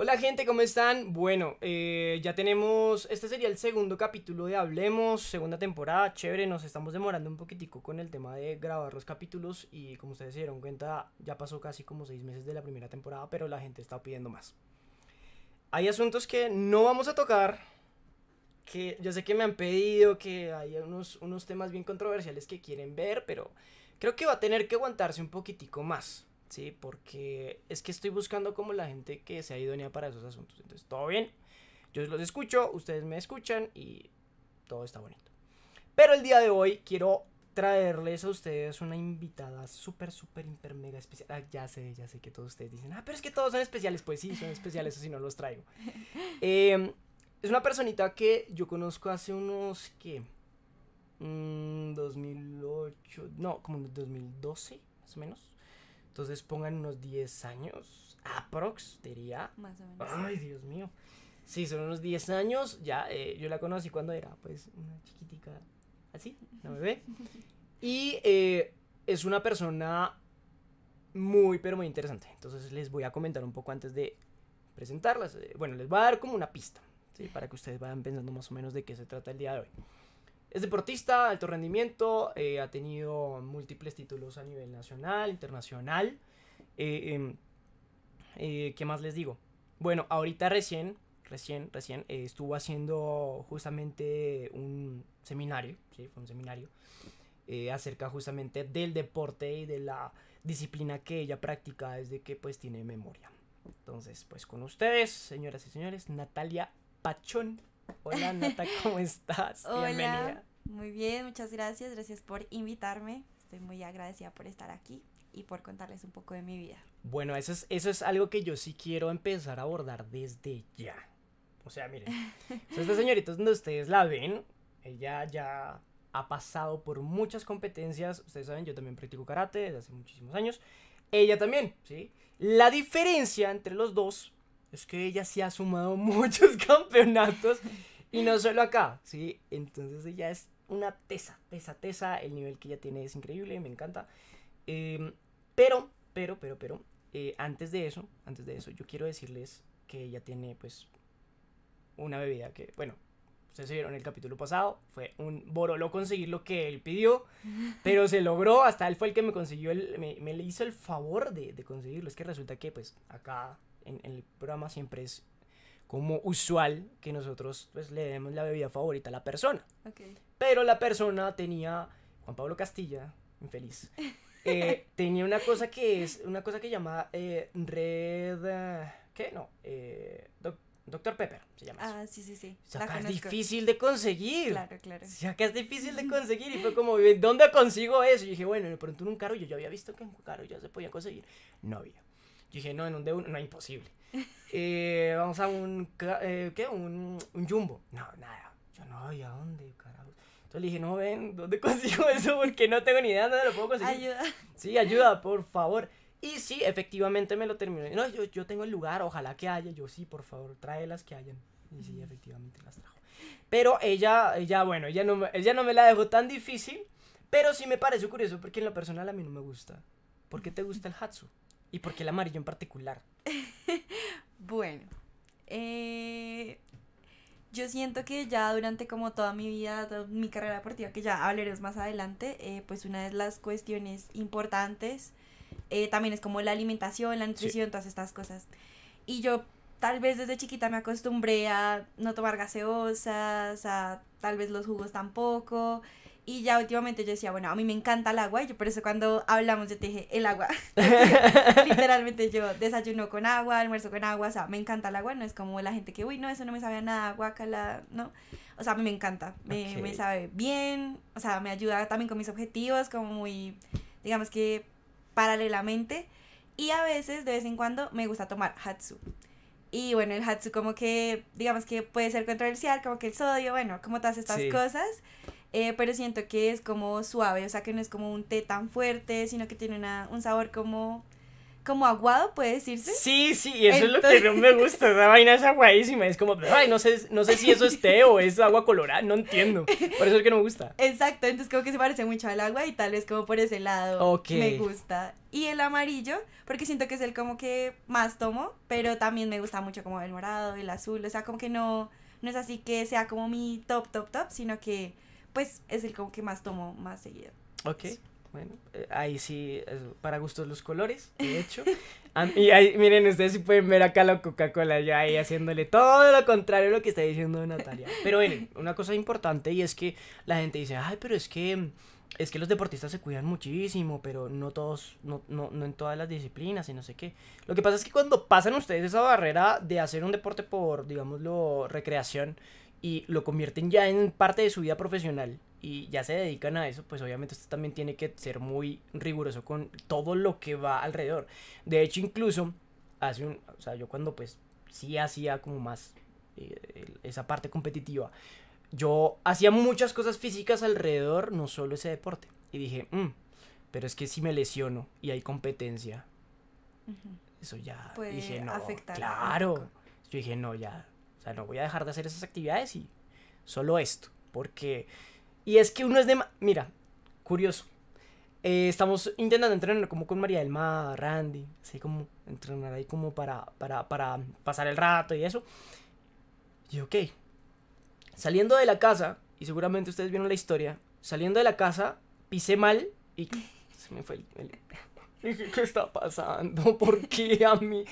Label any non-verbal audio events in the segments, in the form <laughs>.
Hola gente, ¿cómo están? Bueno, eh, ya tenemos, este sería el segundo capítulo de Hablemos, segunda temporada, chévere, nos estamos demorando un poquitico con el tema de grabar los capítulos y como ustedes se dieron cuenta, ya pasó casi como seis meses de la primera temporada, pero la gente está pidiendo más. Hay asuntos que no vamos a tocar, que yo sé que me han pedido, que haya unos, unos temas bien controversiales que quieren ver, pero creo que va a tener que aguantarse un poquitico más. ¿sí? Porque es que estoy buscando como la gente que sea idónea para esos asuntos. Entonces, todo bien, yo los escucho, ustedes me escuchan y todo está bonito. Pero el día de hoy quiero traerles a ustedes una invitada súper, súper, hiper, mega especial. Ah, ya sé, ya sé que todos ustedes dicen, ah, pero es que todos son especiales. Pues sí, son especiales, así no los traigo. <laughs> Em, es una personita que yo conozco hace unos, ¿qué? 2008, mm, no, como 2012, más o menos. Entonces pongan unos 10 años, aprox, diría. Ay, Dios mío. Sí, son unos 10 años, ya, eh, yo la conocí cuando era, pues, una chiquitica, así, una bebé. <laughs> Y eh, es una persona muy, pero muy interesante. Entonces les voy a comentar un poco antes de presentarlas. Eh, bueno, les voy a dar como una pista, ¿sí? Para que ustedes vayan pensando más o menos de qué se trata el día de hoy. Es deportista, alto rendimiento, eh, ha tenido múltiples títulos a nivel nacional, internacional. Eh, em, eh, ¿Qué más les digo? Bueno, ahorita recién, recién, recién estuvo haciendo justamente un seminario, sí, fue un seminario, acerca justamente del deporte y de la disciplina que ella practica desde que pues tiene memoria. Entonces, pues con ustedes, señoras y señores, Natalia Pachón Hola Nata, ¿cómo <laughs> estás? Hola, Muy bien, muchas gracias, gracias por invitarme. Estoy muy agradecida por estar aquí y por contarles un poco de mi vida. Bueno, eso es, eso es algo que yo sí quiero empezar a abordar desde ya. O sea, miren, <laughs> esta señorita donde ustedes la ven, ella ya ha pasado por muchas competencias. Ustedes saben, yo también practico karate desde hace muchísimos años. Ella también, ¿sí? La diferencia entre los dos es que ella se ha sumado <laughs> muchos campeonatos y no solo acá, ¿sí? Entonces ella es una tesa, tesa, tesa, el nivel que ella tiene es increíble, me encanta. Em, pero, pero, pero, pero, eh, antes de eso, antes de eso, yo quiero decirles que ella tiene pues una bebida que, bueno, ustedes vieron el capítulo pasado, fue un borolo conseguir lo que él pidió, <laughs> pero se logró, hasta él fue el que me consiguió, me, le hizo el favor de, de, conseguirlo, es que resulta que pues acá en, el programa siempre es como usual que nosotros pues, le demos la bebida favorita a la persona. Pero la persona tenía, Juan Pablo Castilla, infeliz, eh, <laughs> tenía una cosa que es, una cosa que llama eh, red, eh, ¿qué? No, Doctor Pepper se llama. Ah, sí, sí, sí. O es difícil de conseguir. Claro, claro. O sea, es difícil de <laughs> conseguir. Y fue como, ¿dónde consigo eso? Y dije, bueno, de pronto en un carro yo ya había visto que en un carro ya se podía conseguir. No había. Yo dije, no, en un de 1 no, imposible. <laughs> Eh, vamos a un, eh, ¿qué? Un, un jumbo. No, nada. Yo no, voy a dónde, carajo? Entonces le dije, no, ven, ¿dónde <laughs> consigo eso? Porque no tengo ni idea dónde lo puedo conseguir. Ayuda. Sí, ayuda, por favor. Y sí, efectivamente me lo terminó. No, yo, yo tengo el lugar, ojalá que haya. Yo sí, por favor, trae las que hayan. Y sí, efectivamente las trajo. Pero ella, ella bueno, ella no, ella no me la dejó tan difícil. Pero sí me pareció curioso porque en lo personal a mí no me gusta. ¿Por qué te gusta el Hatsu? ¿Y por qué el amarillo en particular? <laughs> bueno, eh, yo siento que ya durante como toda mi vida, toda mi carrera deportiva, que ya hablaremos más adelante, eh, pues una de las cuestiones importantes eh, también es como la alimentación, la nutrición, todas estas cosas. Y yo tal vez desde chiquita me acostumbré a no tomar gaseosas, a tal vez los jugos tampoco. Y ya últimamente yo decía, bueno, a mí me encanta el agua, y yo por eso cuando hablamos yo te dije, el agua. <laughs> <laughs> Literalmente yo desayuno con agua, almuerzo con agua, o sea, me encanta el agua, no es como la gente que, uy, no, eso no me sabe a nada, guacala, no. O sea, a mí me encanta, me, me sabe bien, o sea, me ayuda también con mis objetivos, como muy, digamos que paralelamente. Y a veces, de vez en cuando, me gusta tomar hatsu. Y bueno, el hatsu como que, digamos que puede ser controversial, como que el sodio, bueno, como todas estas cosas. Eh, pero siento que es como suave, o sea que no es como un té tan fuerte, sino que tiene un sabor como como aguado, puede decirse. Sí, sí, eso es lo que no me gusta. Esa vaina es aguadísima. Es como, no sé, si eso es té o es agua colorada. No entiendo. Por eso es que no me gusta. <laughs> Exacto. Entonces, como que se parece mucho al agua y tal vez como por ese lado me gusta. Y el amarillo, porque siento que es el como que más tomo, pero también me gusta mucho como el morado, el azul. O sea, como que no, no es así que sea como mi top, top, top, sino que pues es el como que más tomo más seguido. Ok. Bueno, eh, ahí sí, para gustos los colores, de hecho. <laughs> y ahí, miren, ustedes sí pueden ver acá la Coca-Cola ya ahí haciéndole todo lo contrario a lo que está diciendo Natalia. Pero miren, una cosa importante y es que la gente dice, ay, pero es que es que los deportistas se cuidan muchísimo, pero no todos, no, no, no, en todas las disciplinas y no sé qué. Lo que pasa es que cuando pasan ustedes esa barrera de hacer un deporte por, digámoslo, recreación, y lo convierten ya en parte de su vida profesional y ya se dedican a eso, pues obviamente usted también tiene que ser muy riguroso con todo lo que va alrededor. De hecho, incluso hace un, o sea, yo cuando pues sí hacía como más eh, esa parte competitiva, yo hacía muchas cosas físicas alrededor, no solo ese deporte. Y dije, mm, pero es que si me lesiono y hay competencia, eso ya Puede dije no, afectar claro. Yo dije, no, ya, no voy a dejar de hacer esas actividades y solo esto. Porque... Y es que uno es de... Mira, curioso. Eh, estamos intentando entrenar como con María del Mar, Randy, así como entrenar ahí como para, para, pasar el rato y eso. Y ok, saliendo de la casa, y seguramente ustedes vieron la historia, saliendo de la casa pisé mal y <laughs> se me fue el... ¿qué está pasando? ¿Por qué a mí?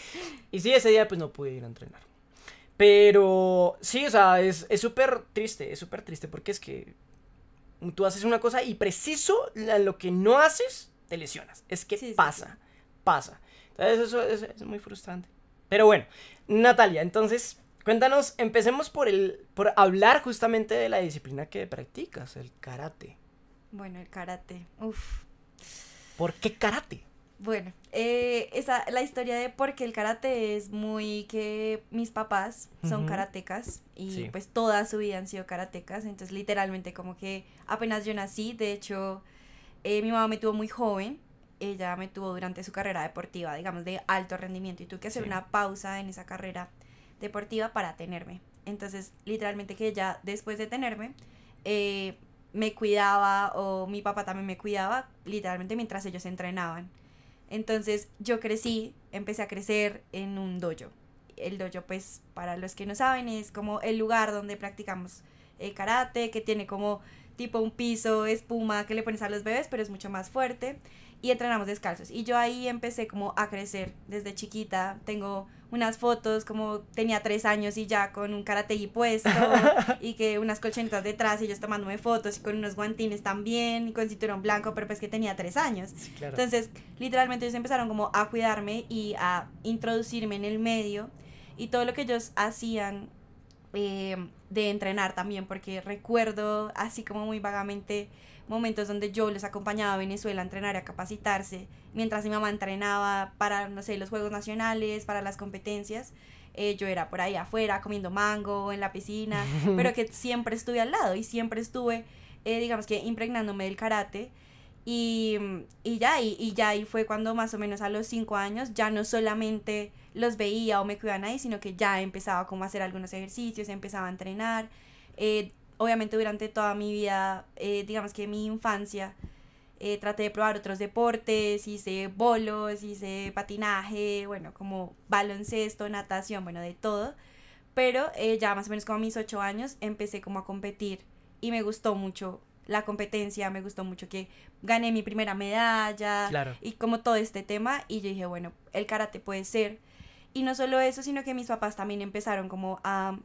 Y sí, ese día pues no pude ir a entrenar. Pero sí, o sea, es súper triste, es súper triste porque es que tú haces una cosa y preciso lo que no haces, te lesionas. Es que pasa, pasa. Entonces eso, es muy frustrante. Pero bueno, Natalia, entonces cuéntanos, empecemos por, el, por hablar justamente de la disciplina que practicas, el karate. Bueno, el karate, uff. ¿Por qué karate? Bueno, eh, esa, la historia de por qué el karate es muy que mis papás son karatecas y pues toda su vida han sido karatecas, entonces literalmente como que apenas yo nací, de hecho eh, mi mamá me tuvo muy joven, ella me tuvo durante su carrera deportiva, digamos de alto rendimiento y tuve que hacer una pausa en esa carrera deportiva para tenerme. Entonces literalmente que ella después de tenerme eh, me cuidaba o mi papá también me cuidaba literalmente mientras ellos entrenaban. Entonces yo crecí, empecé a crecer en un dojo. El dojo, pues, para los que no saben, es como el lugar donde practicamos eh, karate, que tiene como tipo un piso, espuma que le pones a los bebés, pero es mucho más fuerte y entrenamos descalzos. Y yo ahí empecé como a crecer desde chiquita. Tengo unas fotos como tenía tres años y ya con un y puesto <laughs> y que unas colchonetas detrás y ellos tomándome fotos y con unos guantines también y con cinturón blanco, pero pues que tenía tres años. Entonces, literalmente ellos empezaron como a cuidarme y a introducirme en el medio y todo lo que ellos hacían eh, de entrenar también, porque recuerdo así como muy vagamente momentos donde yo les acompañaba a Venezuela a entrenar y a capacitarse, mientras mi mamá entrenaba para, no sé, los Juegos Nacionales, para las competencias. Eh, yo era por ahí afuera comiendo mango en la piscina, <laughs> pero que siempre estuve al lado y siempre estuve, eh, digamos que, impregnándome del karate. Y, y, ya, y, ya ahí fue cuando más o menos a los cinco años ya no solamente los veía o me cuidaban ahí, sino que ya empezaba como a hacer algunos ejercicios, empezaba a entrenar, eh, obviamente durante toda mi vida, eh, digamos que mi infancia, eh, traté de probar otros deportes, hice bolos, hice patinaje, bueno, como baloncesto, natación, bueno, de todo. Pero eh, ya más o menos como a mis ocho años empecé como a competir y me gustó mucho la competencia, me gustó mucho que gané mi primera medalla y como todo este tema y yo dije, bueno, el karate puede ser. Y no solo eso, sino que mis papás también empezaron como a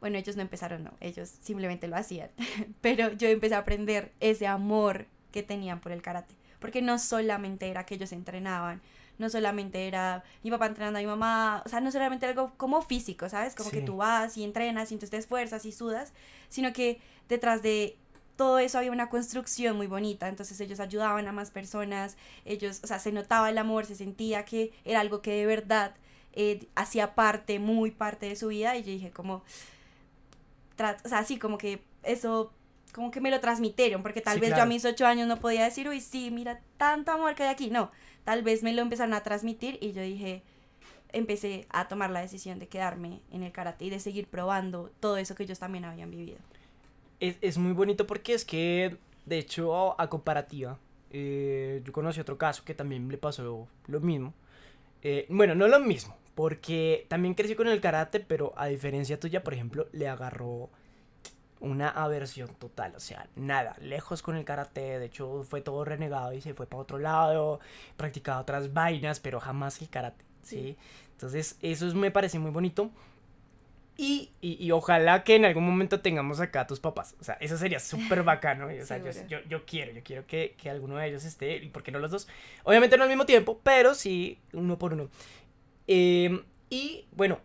bueno, ellos no empezaron, no, ellos simplemente lo hacían. <laughs> Pero yo empecé a aprender ese amor que tenían por el karate. Porque no solamente era que ellos entrenaban, no solamente era mi papá entrenando a mi mamá, o sea, no solamente algo como físico, ¿sabes? Como que tú vas y entrenas y entonces te esfuerzas y sudas, sino que detrás de todo eso había una construcción muy bonita, entonces ellos ayudaban a más personas, ellos, o sea, se notaba el amor, se sentía que era algo que de verdad eh, hacía parte, muy parte de su vida, y yo dije como, o sea, sí, como que eso, como que me lo transmitieron, porque tal vez yo a mis ocho años no podía decir, uy, sí, mira, tanto amor que hay aquí, no, tal vez me lo empezaron a transmitir y yo dije, empecé a tomar la decisión de quedarme en el karate y de seguir probando todo eso que ellos también habían vivido. Es, muy bonito porque es que, de hecho, a comparativa, eh, yo conocí otro caso que también le pasó lo, mismo. Eh, bueno, no lo mismo, porque también creció con el karate, pero a diferencia tuya, por ejemplo, le agarró una aversión total, o sea, nada, lejos con el karate, de hecho fue todo renegado y se fue para otro lado, practicaba otras vainas, pero jamás el karate, ¿sí? Entonces, eso me parece muy bonito. Y, ojalá que en algún momento tengamos acá a tus papás. O sea, eso sería súper bacano. o sea, <laughs> yo, quiero, yo quiero que, que, alguno de ellos esté, y por qué no los dos. Obviamente no al mismo tiempo, pero sí uno por uno. Em, y bueno,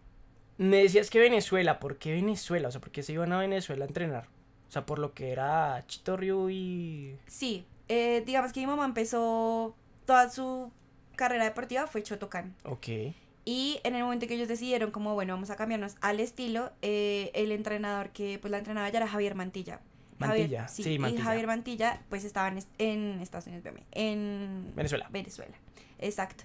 me decías que Venezuela, ¿por qué Venezuela? O sea, ¿por qué se iban a Venezuela a entrenar? O sea, por lo que era Chitorio y... Sí, eh, digamos que mi mamá empezó toda su carrera deportiva fue Chotocán. Ok. Y en el momento que ellos decidieron, como bueno, vamos a cambiarnos al estilo, eh, el entrenador que pues la entrenaba ya era Javier Mantilla. Mantilla, sí, Mantilla. Y Javier Mantilla, pues estaba en, Estados Unidos, en Venezuela. Venezuela. Exacto.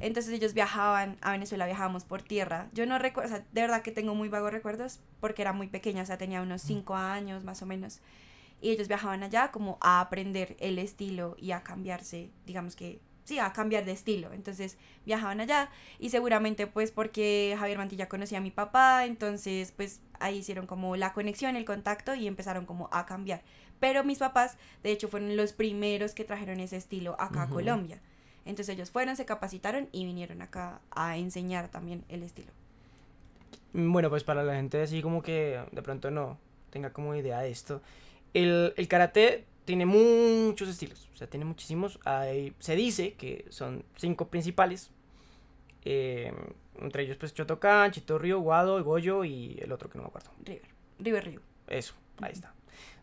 Entonces ellos viajaban a Venezuela, viajábamos por tierra. Yo no recuerdo, o sea, de verdad que tengo muy vagos recuerdos porque era muy pequeña, o sea, tenía unos 5 años más o menos. Y ellos viajaban allá como a aprender el estilo y a cambiarse, digamos que, sí, a cambiar de estilo. Entonces viajaban allá y seguramente pues porque Javier Mantilla conocía a mi papá, entonces pues ahí hicieron como la conexión, el contacto y empezaron como a cambiar. Pero mis papás, de hecho, fueron los primeros que trajeron ese estilo acá a Colombia. Entonces ellos fueron, se capacitaron y vinieron acá a enseñar también el estilo. Mm, bueno, pues para la gente así como que de pronto no tenga como idea de esto, el, karate tiene muchos estilos, o sea, tiene muchísimos. Hay, se dice que son cinco principales, em, entre ellos pues Chotokan, río Guado, Goyo y el otro que no me acuerdo. River, River Río. Eso, ahí está.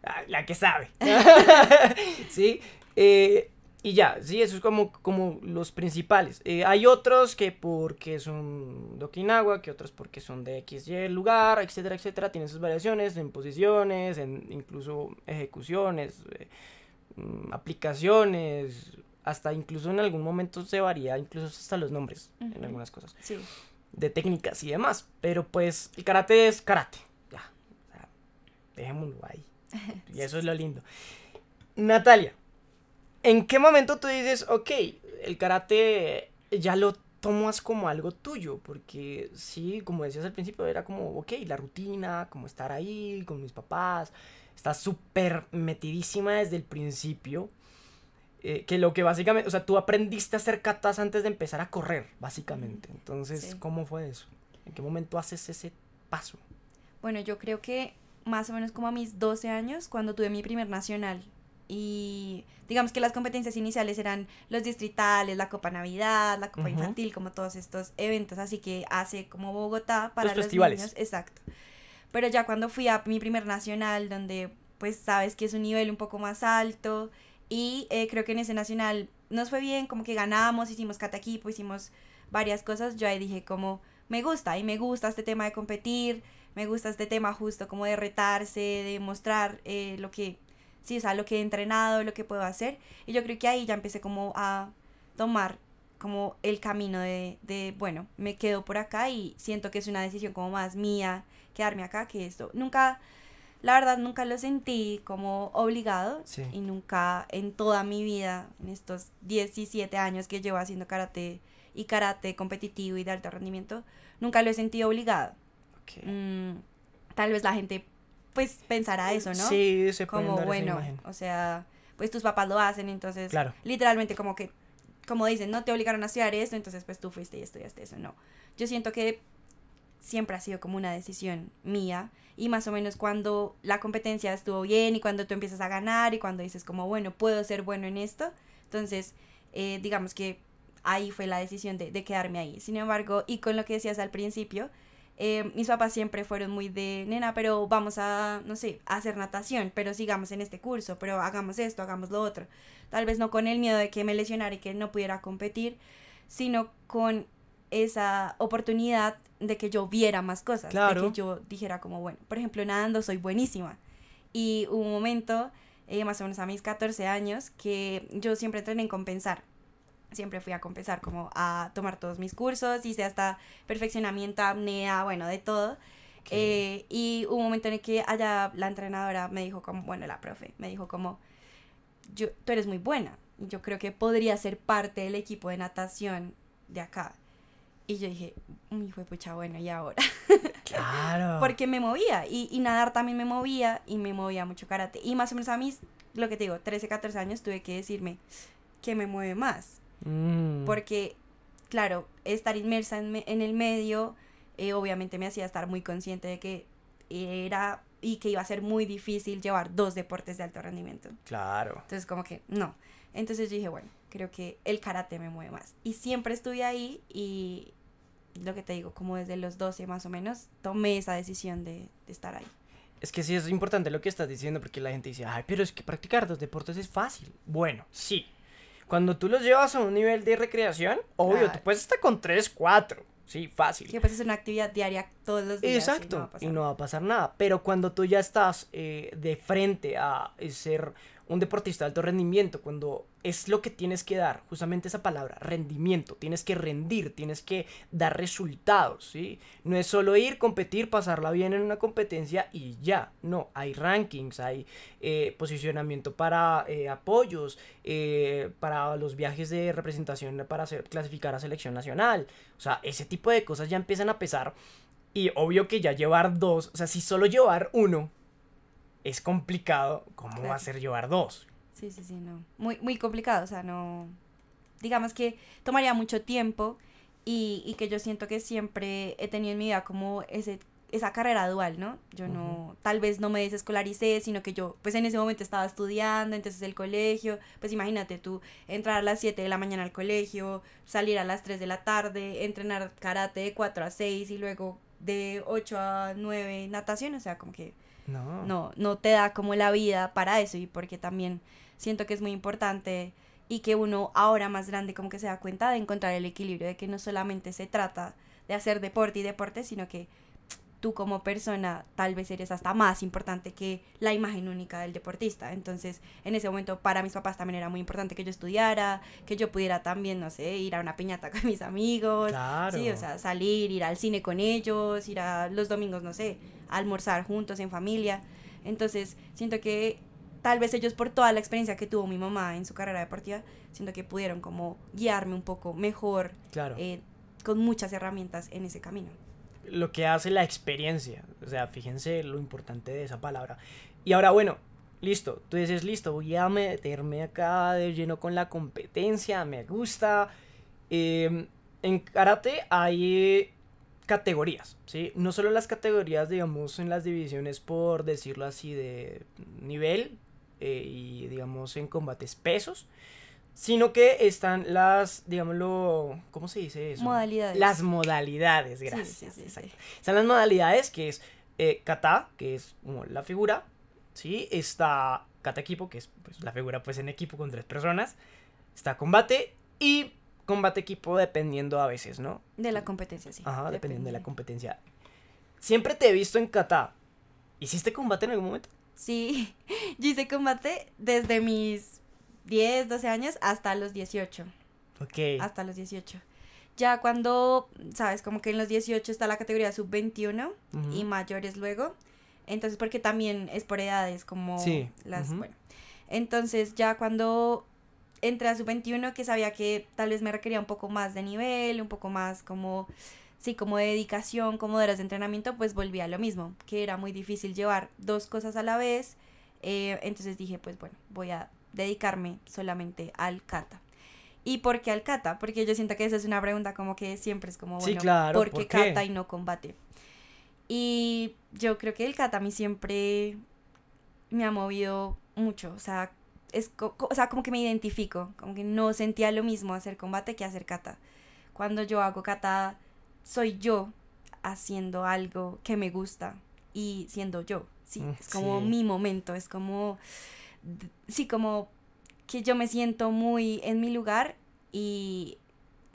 Ah, la que sabe. <laughs> <laughs> sí. Eh, y ya, sí, eso es como, como los principales. Eh, hay otros que porque son de Okinawa, que otros porque son de XY lugar, etcétera, etcétera. Tienen sus variaciones en posiciones, en incluso ejecuciones, eh, mm, aplicaciones, hasta incluso en algún momento se varía, incluso hasta los nombres en algunas cosas. Sí. De técnicas y demás. Pero pues el karate es karate. Ya. O sea, dejémoslo ahí. <laughs> y eso es lo lindo. Natalia. ¿En qué momento tú dices, ok, el karate ya lo tomas como algo tuyo? Porque sí, como decías al principio, era como, ok, la rutina, como estar ahí con mis papás, estás súper metidísima desde el principio. Eh, que lo que básicamente, o sea, tú aprendiste a hacer catas antes de empezar a correr, básicamente. Entonces, ¿cómo fue eso? ¿En qué momento haces ese paso? Bueno, yo creo que más o menos como a mis 12 años, cuando tuve mi primer nacional, y digamos que las competencias iniciales eran los distritales, la Copa Navidad, la Copa Infantil, como todos estos eventos, así que hace como Bogotá para los, festivales. Niños, exacto. Pero ya cuando fui a mi primer nacional, donde pues sabes que es un nivel un poco más alto y eh, creo que en ese nacional nos fue bien, como que ganamos, hicimos cataquipo, hicimos varias cosas, yo ahí dije como me gusta y me gusta este tema de competir, me gusta este tema justo como de retarse, de mostrar eh, lo que sí, es sea, lo que he entrenado, lo que puedo hacer. Y yo creo que ahí ya empecé como a tomar como el camino de, bueno, me quedo por acá y siento que es una decisión como más mía quedarme acá que esto. Nunca, la verdad, nunca lo sentí como obligado y nunca en toda mi vida, en estos 17 años que llevo haciendo karate y karate competitivo y de alto rendimiento, nunca lo he sentido obligado. Mm, tal vez la gente pues pensar a mm, eso, ¿no? Sí, se puede Como, bueno, imagen. o sea, pues tus papás lo hacen, entonces, claro. literalmente como que, como dicen, no te obligaron a estudiar esto, entonces pues tú fuiste y estudiaste eso, no. Yo siento que siempre ha sido como una decisión mía y más o menos cuando la competencia estuvo bien y cuando tú empiezas a ganar y cuando dices como bueno puedo ser bueno en esto entonces eh, digamos que ahí fue la decisión de, de, quedarme ahí sin embargo y con lo que decías al principio eh, mis papás siempre fueron muy de, nena, pero vamos a, no sé, hacer natación, pero sigamos en este curso, pero hagamos esto, hagamos lo otro. Tal vez no con el miedo de que me lesionara y que no pudiera competir, sino con esa oportunidad de que yo viera más cosas, claro. de que yo dijera como, bueno, por ejemplo, nadando soy buenísima. Y hubo un momento, eh, más o menos a mis 14 años, que yo siempre entrené en compensar siempre fui a compensar como a tomar todos mis cursos, hice hasta perfeccionamiento, apnea, bueno, de todo. Eh, y un momento en el que allá la entrenadora me dijo como, bueno, la profe, me dijo como, yo, tú eres muy buena, yo creo que podría ser parte del equipo de natación de acá. Y yo dije, mi mm, fue pucha, bueno, ¿y ahora? <laughs> Claro. Porque me movía, y, nadar también me movía, y me movía mucho karate. Y más o menos a mis, lo que te digo, 13, 14 años tuve que decirme, que me mueve más? Mm. Porque, claro, estar inmersa en, el medio, eh, obviamente me hacía estar muy consciente de que era y que iba a ser muy difícil llevar dos deportes de alto rendimiento. Claro. Entonces, como que no. Entonces yo dije, bueno, creo que el karate me mueve más. Y siempre estuve ahí y lo que te digo, como desde los 12 más o menos, tomé esa decisión de, de estar ahí. Es que sí, es importante lo que estás diciendo porque la gente dice, ay, pero es que practicar dos deportes es fácil. Bueno, sí, cuando tú los llevas a un nivel de recreación, obvio, te ah. tú puedes estar con 3, 4. Sí, fácil. Que pues es una actividad diaria todos los días. Exacto. Y no va a pasar, nada. Pero cuando tú ya estás eh, de frente a ser un deportista de alto rendimiento, cuando es lo que tienes que dar, justamente esa palabra, rendimiento, tienes que rendir, tienes que dar resultados, ¿sí? No es solo ir, competir, pasarla bien en una competencia y ya, no, hay rankings, hay eh, posicionamiento para eh, apoyos, eh, para los viajes de representación para clasificar a selección nacional, o sea, ese tipo de cosas ya empiezan a pesar y obvio que ya llevar dos, o sea, si solo llevar uno, es complicado cómo hacer va a ser llevar dos. Sí, sí, sí, no. Muy, muy complicado, o sea, no. Digamos que tomaría mucho tiempo y, y que yo siento que siempre he tenido en mi vida como ese esa carrera dual, ¿no? Yo no, tal vez no me desescolaricé, sino que yo, pues en ese momento estaba estudiando, entonces el colegio, pues imagínate tú, entrar a las 7 de la mañana al colegio, salir a las 3 de la tarde, entrenar karate de 4 a 6 y luego de 8 a 9 natación, o sea, como que no. no. te da como la vida para eso y porque también siento que es muy importante y que uno ahora más grande como que se da cuenta de encontrar el equilibrio, de que no solamente se trata de hacer deporte y deporte, sino que tú como persona tal vez eres hasta más importante que la imagen única del deportista. Entonces, en ese momento para mis papás también era muy importante que yo estudiara, que yo pudiera también, no sé, ir a una piñata <laughs> con mis amigos, sí, o sea, salir, ir al cine con ellos, ir a los domingos, no sé, almorzar juntos en familia. Entonces, siento que tal vez ellos por toda la experiencia que tuvo mi mamá en su carrera deportiva, siento que pudieron como guiarme un poco mejor, claro. Eh, con muchas herramientas en ese camino lo que hace la experiencia. O sea, fíjense lo importante de esa palabra. Y ahora, bueno, listo. Tú dices, listo, voy a meterme acá de lleno con la competencia, me gusta. Em, en karate hay categorías, ¿sí? No solo las categorías, digamos, en las divisiones, por decirlo así, de nivel eh, y, digamos, en combates pesos, sino que están las, digámoslo, ¿cómo se dice eso? Modalidades. Las modalidades, gracias. están las modalidades que es eh, kata, que es la figura, ¿sí? Está kata equipo, que es pues, la figura pues en equipo con tres personas. Está combate y combate equipo dependiendo a veces, ¿no? De la competencia, sí. Ajá, dependiendo de la competencia. Siempre te he visto en kata. ¿Hiciste combate en algún momento? Sí, <laughs> yo hice combate desde mis 10, 12 años hasta los 18. Ok. Hasta los 18. Ya cuando, sabes, como que en los 18 está la categoría sub 21 y mayores luego. Entonces, porque también es por edades, como las, bueno. Entonces, ya cuando entré a sub 21, que sabía que tal vez me requería un poco más de nivel, un poco más como, sí, como de dedicación, como de horas de entrenamiento, pues volví a lo mismo, que era muy difícil llevar dos cosas a la vez. Eh, entonces dije, pues bueno, voy a dedicarme solamente al kata. ¿Y por qué al kata? Porque yo siento que esa es una pregunta como que siempre es como, bueno, ¿por qué kata y no combate? Y yo creo que el kata a mí siempre me ha movido mucho, o sea, es como que me identifico, como que no sentía lo mismo hacer combate que hacer kata. Cuando yo hago kata, soy yo haciendo algo que me gusta y siendo yo, sí, mm, es como mi momento, es como sí, como que yo me siento muy en mi lugar y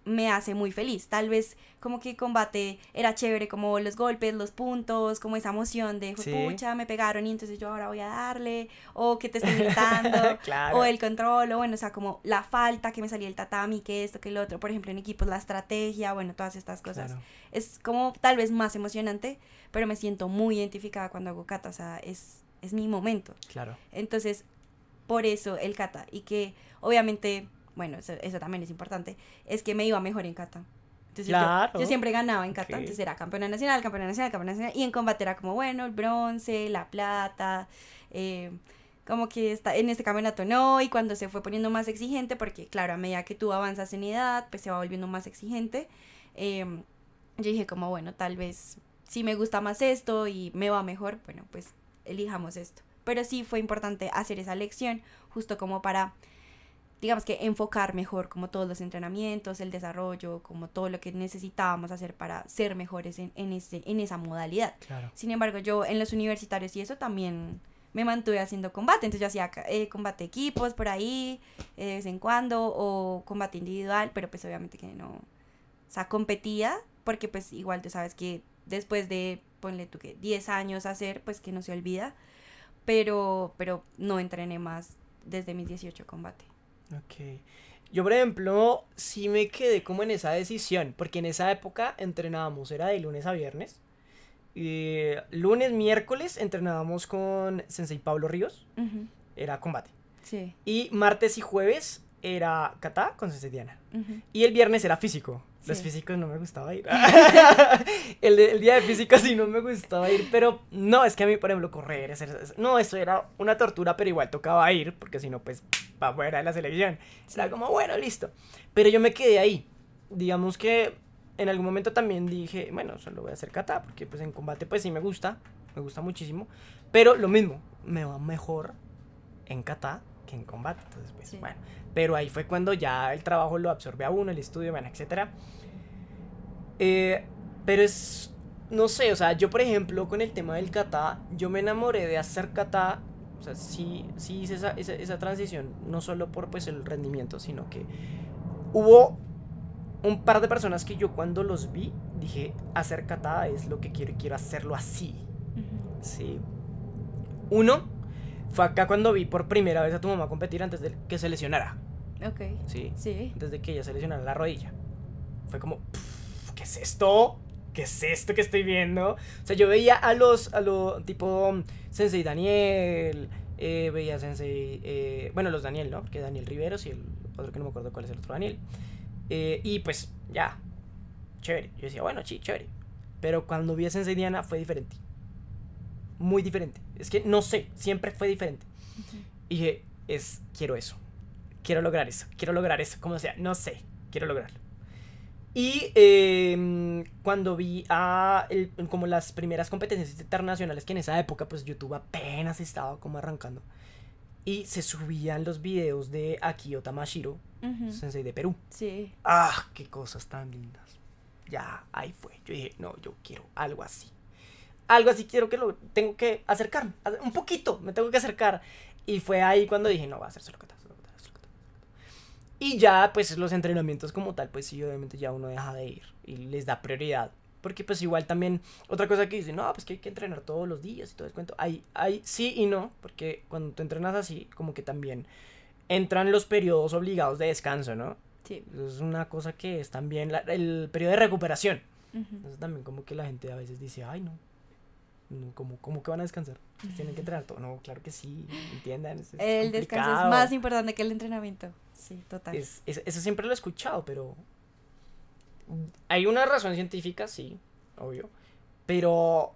me hace muy feliz. Tal vez como que combate era chévere, como los golpes, los puntos, como esa emoción de, pucha, me pegaron y entonces yo ahora voy a darle, o que te estoy gritando, <laughs> o el control, o bueno, o sea, como la falta que me salía el tatami, que esto, que el otro, por ejemplo, en equipos, la estrategia, bueno, todas estas cosas. Es como tal vez más emocionante, pero me siento muy identificada cuando hago kata, o sea, es, es mi momento. Claro. Entonces, por eso el kata. Y que obviamente, bueno, eso, también es importante, es que me iba mejor en kata. Entonces yo, siempre ganaba en kata, entonces era campeona nacional, campeona nacional, campeona nacional. Y en combate era como, bueno, el bronce, la plata, eh, como que está, en este campeonato no. Y cuando se fue poniendo más exigente, porque claro, a medida que tú avanzas en edad, pues se va volviendo más exigente. Em, yo dije como, bueno, tal vez si me gusta más esto y me va mejor, bueno, pues elijamos esto. Pero sí fue importante hacer esa lección, justo como para, digamos que enfocar mejor como todos los entrenamientos, el desarrollo, como todo lo que necesitábamos hacer para ser mejores en, en, en esa modalidad. Sin embargo, yo en los universitarios y eso también me mantuve haciendo combate. Entonces yo hacía eh, combate equipos por ahí, eh, de vez en cuando, o combate individual, pero pues obviamente que no. O sea, competía, porque pues igual tú sabes que después de, ponle tú que 10 años hacer, pues que no se olvida pero, pero no entrené más desde mis 18 combate. Ok. Yo, por ejemplo, sí me quedé como en esa decisión, porque en esa época entrenábamos, era de lunes a viernes. Eh, lunes, miércoles entrenábamos con Sensei Pablo Ríos, era combate. Sí. Y martes y jueves era kata con sensitiana. Y el viernes era físico. Los físicos no me gustaba ir. <laughs> el, día de física sí no me gustaba ir, pero no, es que a mí, por ejemplo, correr, hacer, no, eso era una tortura, pero igual tocaba ir, porque si no, pues, para fuera de la selección. Sí. Era como, bueno, listo. Pero yo me quedé ahí. Digamos que en algún momento también dije, bueno, solo voy a hacer kata, porque pues en combate, pues sí me gusta, me gusta muchísimo. Pero lo mismo, me va mejor en kata que en combate. Entonces, pues, bueno, pero ahí fue cuando ya el trabajo lo absorbe a uno, el estudio, bueno, etc. Eh, pero es, no sé, o sea, yo por ejemplo con el tema del kata, yo me enamoré de hacer kata o sea, sí, sí hice esa, esa, esa, transición, no solo por pues, el rendimiento, sino que hubo un par de personas que yo cuando los vi dije, hacer kata es lo que quiero, quiero hacerlo así. Sí. Uno, fue acá cuando vi por primera vez a tu mamá competir antes de que se lesionara. Ok. Sí. Sí. Antes de que ella se lesionara la rodilla. Fue como, ¿qué es esto? ¿Qué es esto que estoy viendo? O sea, yo veía a los, a los, tipo, mm, Sensei Daniel, eh, veía a Sensei, eh, bueno, los Daniel, ¿no? Porque Daniel Riveros y el otro que no me acuerdo cuál es el otro Daniel. Eh, y pues, ya, chévere. Yo decía, bueno, sí, chévere. Pero cuando vi a Sensei Diana fue diferente. Muy diferente. Es que no sé, siempre fue diferente. Y dije, es, quiero eso. Quiero lograr eso. Quiero lograr eso. Como sea, no sé. Quiero lograrlo. Y em, cuando vi a como las primeras competencias internacionales, que en esa época pues YouTube apenas estaba como arrancando, y se subían los videos de Akio Tamashiro, sensei de Perú. Sí. Ah, qué cosas tan lindas. Ya, ahí fue. Yo dije, no, yo quiero algo así algo así quiero que lo tengo que acercar un poquito, me tengo que acercar. Y fue ahí cuando dije, no, va a hacer solo que solo Y ya, pues los entrenamientos como tal, pues sí, obviamente ya uno deja de ir y les da prioridad. Porque pues igual también, otra cosa que dicen, no, pues que hay que entrenar todos los días y todo el cuento. Hay, hay sí y no, porque cuando tú entrenas así, como que también entran los periodos obligados de descanso, ¿no? Sí. Es una cosa que es también el periodo de recuperación. también como que la gente a veces dice, ay, no, Mm, como, que van a descansar. Tienen que entrenar todo. No, claro que sí, entiendan. el descanso es más importante que el entrenamiento. Sí, total. eso siempre lo he escuchado, pero. Hay una razón científica, sí, obvio. Pero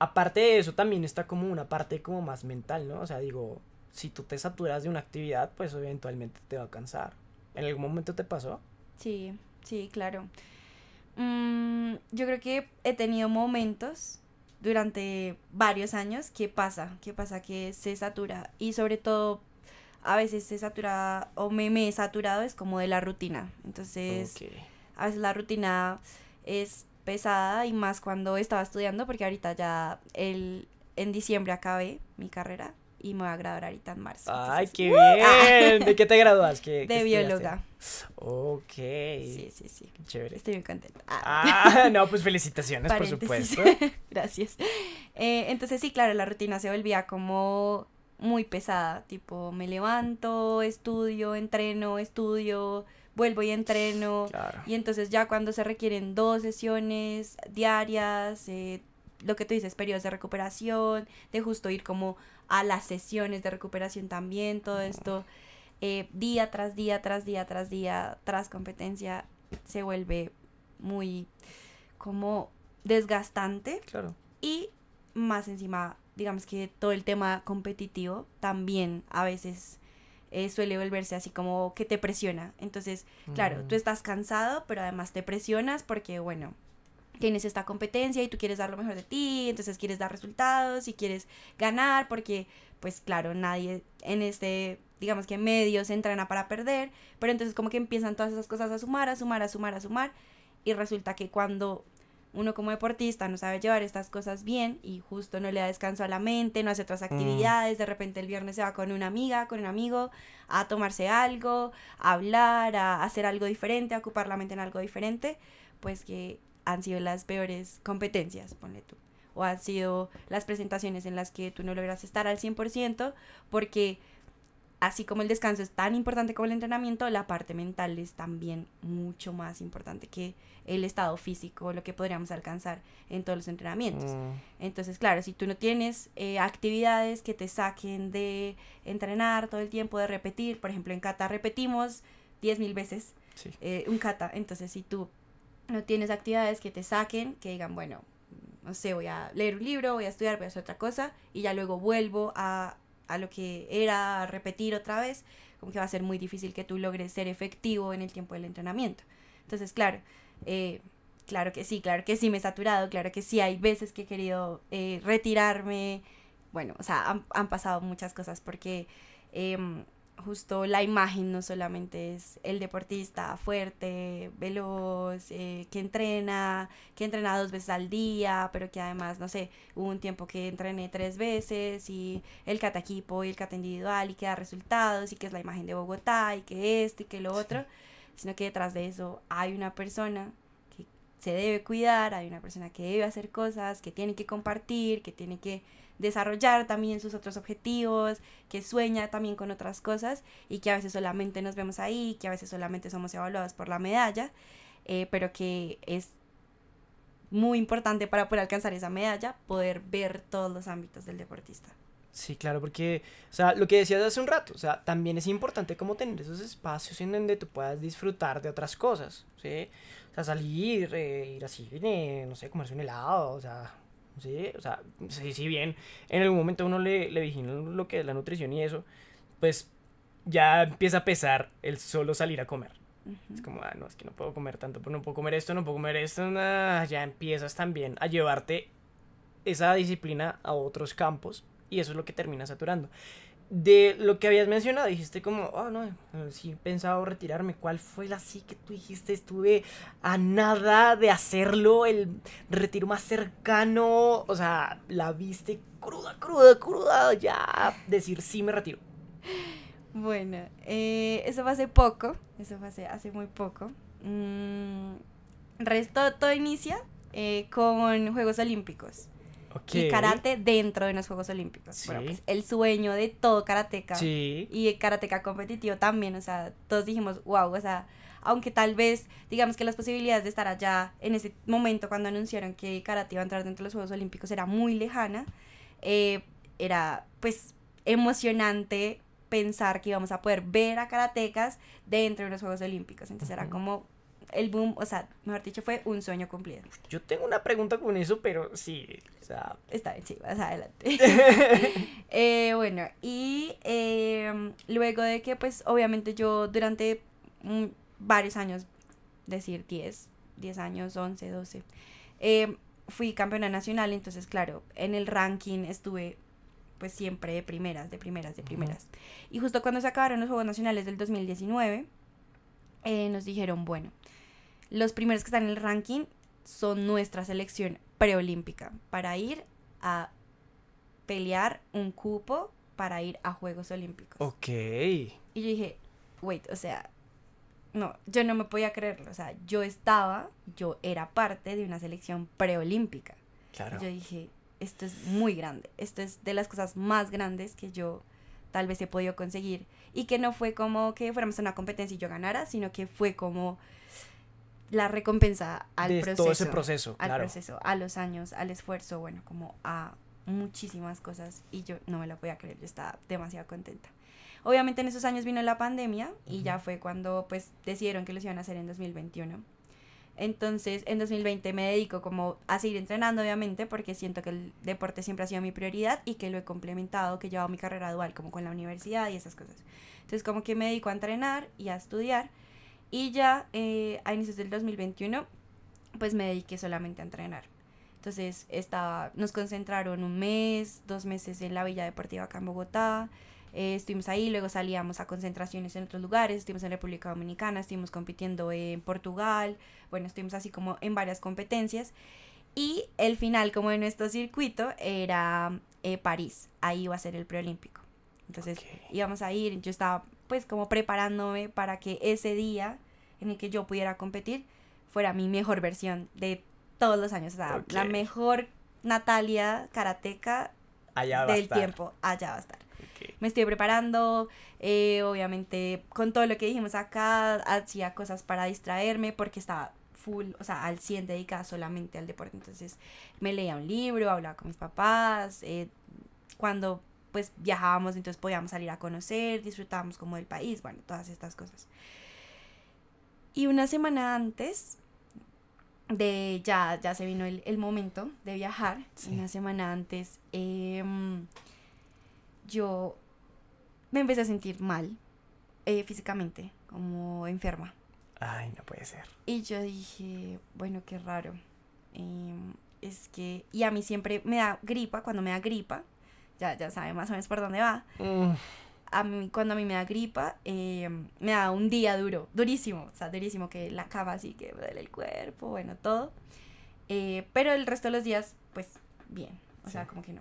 aparte de eso, también está como una parte como más mental, ¿no? O sea, digo, si tú te saturas de una actividad, pues eventualmente te va a cansar. ¿En algún momento te pasó? Sí, sí, claro. Mm, yo creo que he tenido momentos durante varios años, ¿qué pasa? ¿Qué pasa? Que se satura y sobre todo a veces se satura o me, he saturado es como de la rutina. Entonces, a veces la rutina es pesada y más cuando estaba estudiando porque ahorita ya en diciembre acabé mi carrera y me voy a graduar ahorita en marzo. ¡Ay, qué ¡uh! ah. bien! ¿De qué te gradúas? <laughs> de bióloga. Ok. Sí, sí, sí. chévere. Estoy muy contenta. Ah. ah, no, pues felicitaciones, por supuesto. <laughs> Gracias. Eh, entonces, sí, claro, la rutina se volvía como muy pesada, tipo me levanto, estudio, entreno, estudio, vuelvo y entreno. Y entonces ya cuando se requieren dos sesiones diarias, eh, lo que tú dices, periodos de recuperación, de justo ir como a las sesiones de recuperación también, todo esto, eh, día tras día, tras día, tras día, tras competencia, se vuelve muy como desgastante. Claro. Y más encima, digamos que todo el tema competitivo también a veces... Eh, suele volverse así como que te presiona. Entonces, claro, tú mm. estás cansado, pero además te presionas porque, bueno, tienes esta competencia y tú quieres dar lo mejor de ti, entonces quieres dar resultados y quieres ganar porque pues claro, nadie en este, digamos que medio se entrena para perder, pero entonces como que empiezan todas esas cosas a sumar, a sumar, a sumar, a sumar y resulta que cuando uno como deportista no sabe llevar estas cosas bien y justo no le da descanso a la mente, no hace otras mm. actividades, de repente el viernes se va con una amiga, con un amigo a tomarse algo, a hablar, a hacer algo diferente, a ocupar la mente en algo diferente, pues que han sido las peores competencias, ponle tú. O han sido las presentaciones en las que tú no logras estar al 100% porque así como el descanso es tan importante como el entrenamiento, la parte mental es también mucho más importante que el estado físico, lo que podríamos alcanzar en todos los entrenamientos. Mm. Entonces, claro, si tú no tienes eh, actividades que te saquen de entrenar todo el tiempo, de repetir, por ejemplo, en kata repetimos 10.000 veces eh, un kata, entonces si tú no tienes actividades que te saquen, que digan, bueno, no sé, voy a leer un libro, voy a estudiar, voy a hacer otra cosa, y ya luego vuelvo a, a lo que era, repetir otra vez, como que va a ser muy difícil que tú logres ser efectivo en el tiempo del entrenamiento. Entonces, claro, eh, claro que sí, claro que sí me he saturado, claro que sí hay veces que he querido eh, retirarme, bueno, o sea, han, pasado muchas cosas porque... Em, justo la imagen no solamente es el deportista fuerte, veloz, eh, que entrena, que entrena dos veces al día, pero que además, no sé, hubo un tiempo que entrené tres veces y el cata equipo y el cata individual y que da resultados y que es la imagen de Bogotá y que esto y que lo otro, sino que detrás de eso hay una persona que se debe cuidar, hay una persona que debe hacer cosas, que tiene que compartir, que tiene que desarrollar también sus otros objetivos, que sueña también con otras cosas y que a veces solamente nos vemos ahí, que a veces solamente somos evaluados por la medalla, eh, pero que es muy importante para poder alcanzar esa medalla, poder ver todos los ámbitos del deportista. Sí, claro, porque, o sea, lo que decías hace un rato, o sea, también es importante como tener esos espacios en donde tú puedas disfrutar de otras cosas, ¿sí? O sea, salir, eh, ir así cine, no sé, comerse un helado, o sea, ¿sí? O sea, si, sí bien en algún momento uno le, le vigila lo que es la nutrición y eso, pues ya empieza a pesar el solo salir a comer. Es como, ah, no, es que no puedo comer tanto, pues no puedo comer esto, no puedo comer esto, ya empiezas también a llevarte esa disciplina a otros campos y eso es lo que termina saturando de lo que habías mencionado, dijiste como, oh no, eh, sí pensaba retirarme. ¿Cuál fue la sí que tú dijiste? Estuve a nada de hacerlo, el retiro más cercano. O sea, la viste cruda, cruda, cruda. Ya decir sí me retiro. Bueno, eh, eso fue hace poco. Eso fue hace, muy poco. Mm, resto, todo inicia eh, con Juegos Olímpicos. Y karate dentro de los Juegos Olímpicos. pues el sueño de todo karateca. Y karateka karateca competitivo también. O sea, todos dijimos, wow, o sea, aunque tal vez, digamos que las posibilidades de estar allá en ese momento cuando anunciaron que karate iba a entrar dentro de los Juegos Olímpicos era muy lejana, eh, era pues emocionante pensar que íbamos a poder ver a karatecas dentro de los Juegos Olímpicos. Entonces era como, el boom, o sea, mejor dicho, fue un sueño cumplido. Yo tengo una pregunta con eso, pero sí, o sea... Está bien, sí, vas adelante. <laughs> <laughs> Eh, bueno, y em, luego de que, pues, obviamente yo durante varios años, decir 10, 10 años, 11, 12, em, fui campeona nacional, entonces, claro, en el ranking estuve pues siempre de primeras, de primeras, de primeras. Y justo cuando se acabaron los Juegos Nacionales del 2019, eh, nos dijeron, bueno, los primeros que están en el ranking son nuestra selección preolímpica para ir a pelear un cupo para ir a Juegos Olímpicos. Ok. Y yo dije, wait, o sea, no, yo no me podía creerlo. O sea, yo estaba, yo era parte de una selección preolímpica. Claro. yo dije, esto es muy grande. Esto es de las cosas más grandes que yo tal vez he podido conseguir. Y que no fue como que fuéramos a una competencia y yo ganara, sino que fue como la recompensa al proceso. Todo ese proceso. Al proceso, a los años, al esfuerzo, bueno, como a muchísimas cosas y yo no me la podía creer, yo estaba demasiado contenta. Obviamente en esos años vino la pandemia y ya fue cuando pues decidieron que lo iban a hacer en 2021. Entonces en 2020 me dedico como a seguir entrenando obviamente porque siento que el deporte siempre ha sido mi prioridad y que lo he complementado, que he llevado mi carrera dual como con la universidad y esas cosas. Entonces como que me dedico a entrenar y a estudiar y ya eh, a inicios del 2021, pues me dediqué solamente a entrenar. Entonces estaba, nos concentraron un mes, dos meses en la Villa Deportiva acá en Bogotá. Eh, estuvimos ahí, luego salíamos a concentraciones en otros lugares, estuvimos en República Dominicana, estuvimos compitiendo en Portugal, bueno, estuvimos así como en varias competencias. Y el final, como de nuestro circuito, era eh, París, ahí iba a ser el preolímpico. Entonces íbamos a ir, yo estaba pues como preparándome para que ese día en el que yo pudiera competir fuera mi mejor versión de todos los años. O la mejor Natalia karateca del tiempo, allá va a estar. Me estoy preparando, eh, obviamente con todo lo que dijimos acá, hacía cosas para distraerme porque estaba full, o sea, al 100 dedicada solamente al deporte. Entonces me leía un libro, hablaba con mis papás, eh, cuando pues viajábamos, entonces podíamos salir a conocer, disfrutábamos como del país, bueno, todas estas cosas. Y una semana antes de ya, ya se vino el, momento de viajar, una semana antes, em, yo me empecé a sentir mal eh, físicamente, como enferma. Ay, no puede ser. Y yo dije, bueno, qué raro. Em, es que, y a mí siempre me da gripa, cuando me da gripa, ya, ya saben más o menos por dónde va. Mm. A mí, cuando a mí me da gripa, eh, me da un día duro, durísimo, o sea, durísimo, que la cama así, que me duele el cuerpo, bueno, todo. Eh, pero el resto de los días, pues bien, o sea, como que no.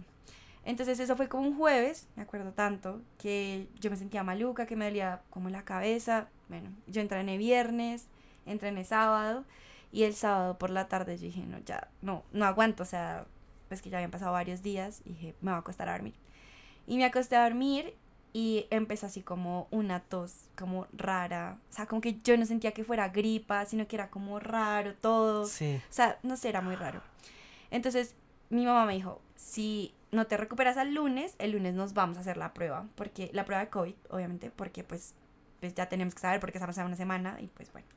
Entonces eso fue como un jueves, me acuerdo tanto, que yo me sentía maluca, que me dolía como la cabeza. Bueno, yo entrené viernes, entrené sábado y el sábado por la tarde yo dije, no, ya, no, no aguanto, o sea, pues que ya habían pasado varios días, y dije, me voy a acostar a dormir. Y me acosté a dormir y empezó así como una tos, como rara. O sea, como que yo no sentía que fuera gripa, sino que era como raro todo. O sea, no sé, era muy raro. Entonces mi mamá me dijo, si no te recuperas al lunes, el lunes nos vamos a hacer la prueba, porque la prueba de COVID, obviamente, porque pues, pues ya tenemos que saber porque estamos en una semana y pues bueno.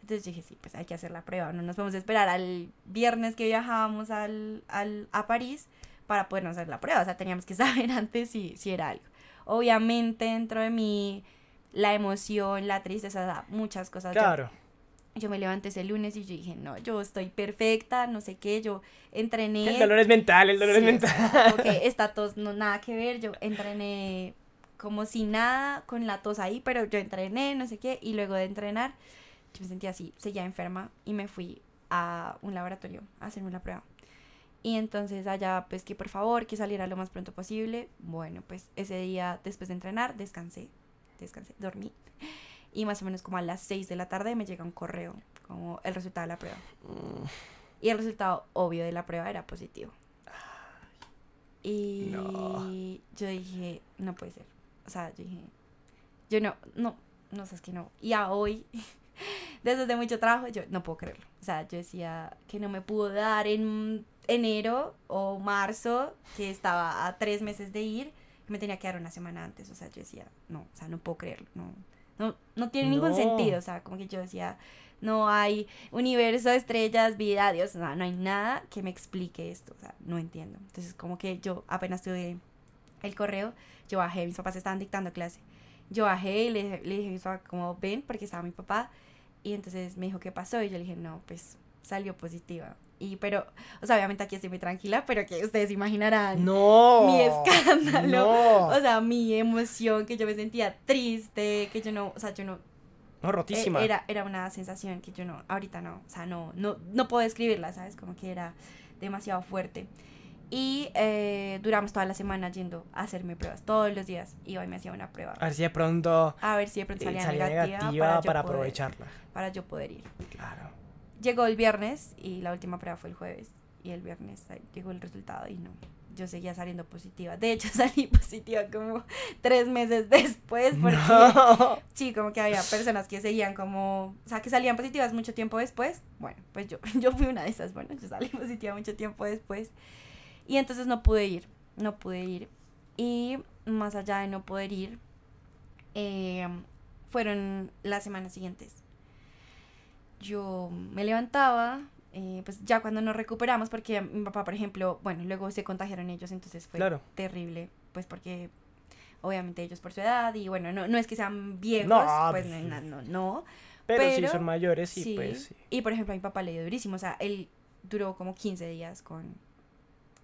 Entonces dije, sí, pues hay que hacer la prueba, no nos podemos esperar al viernes que viajábamos al, al, a París para podernos hacer la prueba, o sea, teníamos que <laughs> saber antes si, si era algo. Obviamente dentro de mí la emoción, la tristeza, muchas cosas. Claro. Yo, me levanté ese lunes y yo dije, no, yo estoy perfecta, no sé qué, yo entrené. El dolor es mental, el dolor es mental. Ok, <laughs> esta tos no nada que ver, yo entrené como si nada con la tos ahí, pero yo entrené, no sé qué, y luego de entrenar yo me sentía así, seguía enferma y me fui a un laboratorio a hacerme la prueba. Y entonces allá, pues que por favor, que saliera lo más pronto posible. Bueno, pues ese día después de entrenar, descansé, descansé, dormí. Y más o menos como a las 6 de la tarde me llega un correo, como el resultado de la prueba. Mm. Y el resultado obvio de la prueba era positivo. Y yo dije, no puede ser. O sea, yo dije, yo no, no, no sabes que no. Y a hoy <laughs> después de mucho trabajo, yo no puedo creerlo. O sea, yo decía que no me pudo dar en enero o marzo, que estaba a tres meses de ir, me tenía que dar una semana antes. O sea, yo decía, no, o sea, no puedo creerlo. No, no, tiene ningún sentido. O sea, como que yo decía, no hay universo, estrellas, vida, Dios, no, no hay nada que me explique esto. O sea, no entiendo. Entonces, como que yo apenas tuve el correo, yo bajé, mis papás estaban dictando clase. Yo bajé y le, le dije como ven, porque estaba mi papá. Y entonces me dijo, ¿qué pasó? Y yo le dije, no, pues salió positiva. Y pero, o sea, obviamente aquí estoy muy tranquila, pero que ustedes imaginarán mi escándalo, o sea, mi emoción, que yo me sentía triste, que yo no, o sea, yo no... No, rotísima. E-, era, era una sensación que yo no, ahorita no, o sea, no, no, no puedo describirla, ¿sabes? Como que era demasiado fuerte. Y eh, duramos toda la semana yendo a hacerme pruebas, todos los días. Y hoy me hacía una prueba. A ver si de pronto. A ver si pronto eh, salía, negativa, para, aprovecharla. Para yo poder ir. Claro. Llegó el viernes y la última prueba fue el jueves. Y el viernes llegó el resultado y no. Yo seguía saliendo positiva. De hecho, <laughs> salí positiva como tres meses después. Porque <laughs> sí, como que había personas que seguían como. O sea, que salían positivas mucho tiempo después. Bueno, pues yo, <laughs> yo fui una de esas. Bueno, yo salí positiva mucho tiempo después. Y entonces no pude ir, no pude ir. Y más allá de no poder ir, eh, fueron las semanas siguientes. Yo me levantaba, eh, pues ya cuando nos recuperamos, porque mi papá, por ejemplo, bueno, luego se contagiaron ellos, entonces fue terrible, pues porque obviamente ellos por su edad, y bueno, no, no es que sean viejos, pues, pues no, no, no. Pero, sí son mayores y pues sí. Y por ejemplo a mi papá le dio durísimo, o sea, él duró como 15 días con,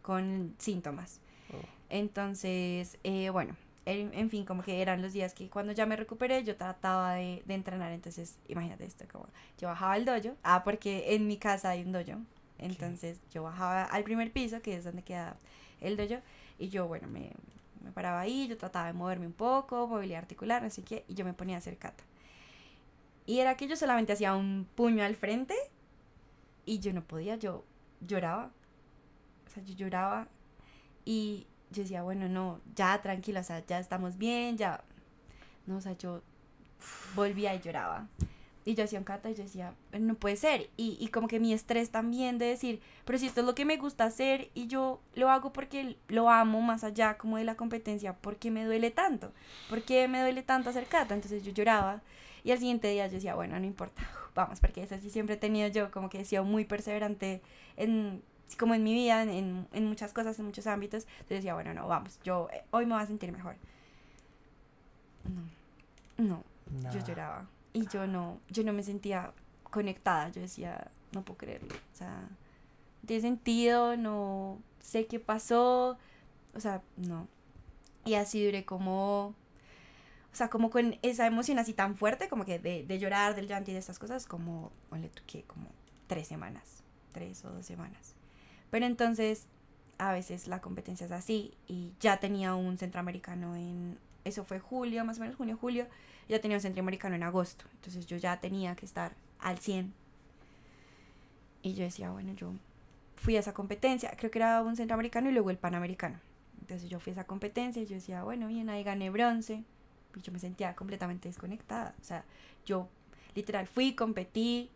con síntomas. Oh. Entonces, eh, bueno, en, fin, como que eran los días que cuando ya me recuperé, yo trataba de, entrenar. Entonces, imagínate esto, como yo bajaba al dojo, ah, porque en mi casa hay un dojo. Entonces, yo bajaba al primer piso, que es donde queda el dojo, y yo, bueno, me, paraba ahí, yo trataba de moverme un poco, movilidad articular, no sé qué, y yo me ponía a hacer kata. Y era que yo solamente hacía un puño al frente y yo no podía, yo lloraba yo lloraba y yo decía, bueno, no, ya tranquilo, o sea, ya estamos bien, ya. No, o sea, yo volvía y lloraba. Y yo hacía un cata y yo decía, no puede ser. Y, y, como que mi estrés también de decir, pero si esto es lo que me gusta hacer y yo lo hago porque lo amo más allá como de la competencia, ¿por qué me duele tanto? ¿Por qué me duele tanto hacer cata? Entonces yo lloraba. Y al siguiente día yo decía, bueno, no importa, <laughs> vamos, porque es así siempre he tenido yo, como que he sido muy perseverante en como en mi vida, en, muchas cosas, en muchos ámbitos. Entonces decía, bueno, no, vamos, yo eh, hoy me voy a sentir mejor. No, no, yo lloraba. Y yo no, yo no me sentía conectada. Yo decía, no puedo creerlo. O sea, no tiene sentido, no sé qué pasó. O sea, no. Y así duré como o sea, como con esa emoción así tan fuerte, como que de, de llorar, del llanto y de estas cosas, como, o le que, como tres semanas, tres o dos semanas. Pero entonces, a veces la competencia es así y ya tenía un centroamericano en, eso fue julio, más o menos junio, julio, ya tenía un centroamericano en agosto, entonces yo ya tenía que estar al 100. Y yo decía, bueno, yo fui a esa competencia, creo que era un centroamericano y luego el panamericano. Entonces yo fui a esa competencia y yo decía, bueno, bien, ahí gané bronce. Y yo me sentía completamente desconectada. O sea, yo literal fui, competí,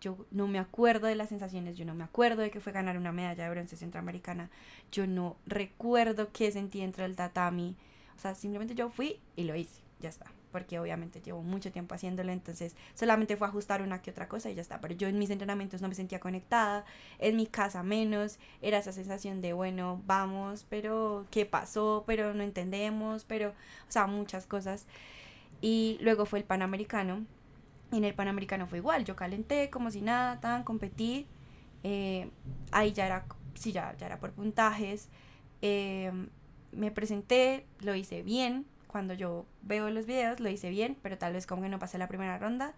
yo no me acuerdo de las sensaciones, yo no me acuerdo de que fue ganar una medalla de bronce centroamericana, yo no recuerdo qué sentí entre el tatami. O sea, simplemente yo fui y lo hice, ya está. Porque obviamente llevo mucho tiempo haciéndolo, entonces solamente fue ajustar una que otra cosa y ya está. Pero yo en mis entrenamientos no me sentía conectada, en mi casa menos, era esa sensación de, bueno, vamos, pero ¿qué pasó? Pero no entendemos, pero, o sea, muchas cosas. Y luego fue el Panamericano, y en el Panamericano fue igual, yo calenté como si nada, tan, competí. Eh, ahí ya era, sí, ya, era por puntajes. Eh, me presenté, lo hice bien. Cuando yo veo los videos, lo hice bien, pero tal vez como que no pasé la primera ronda.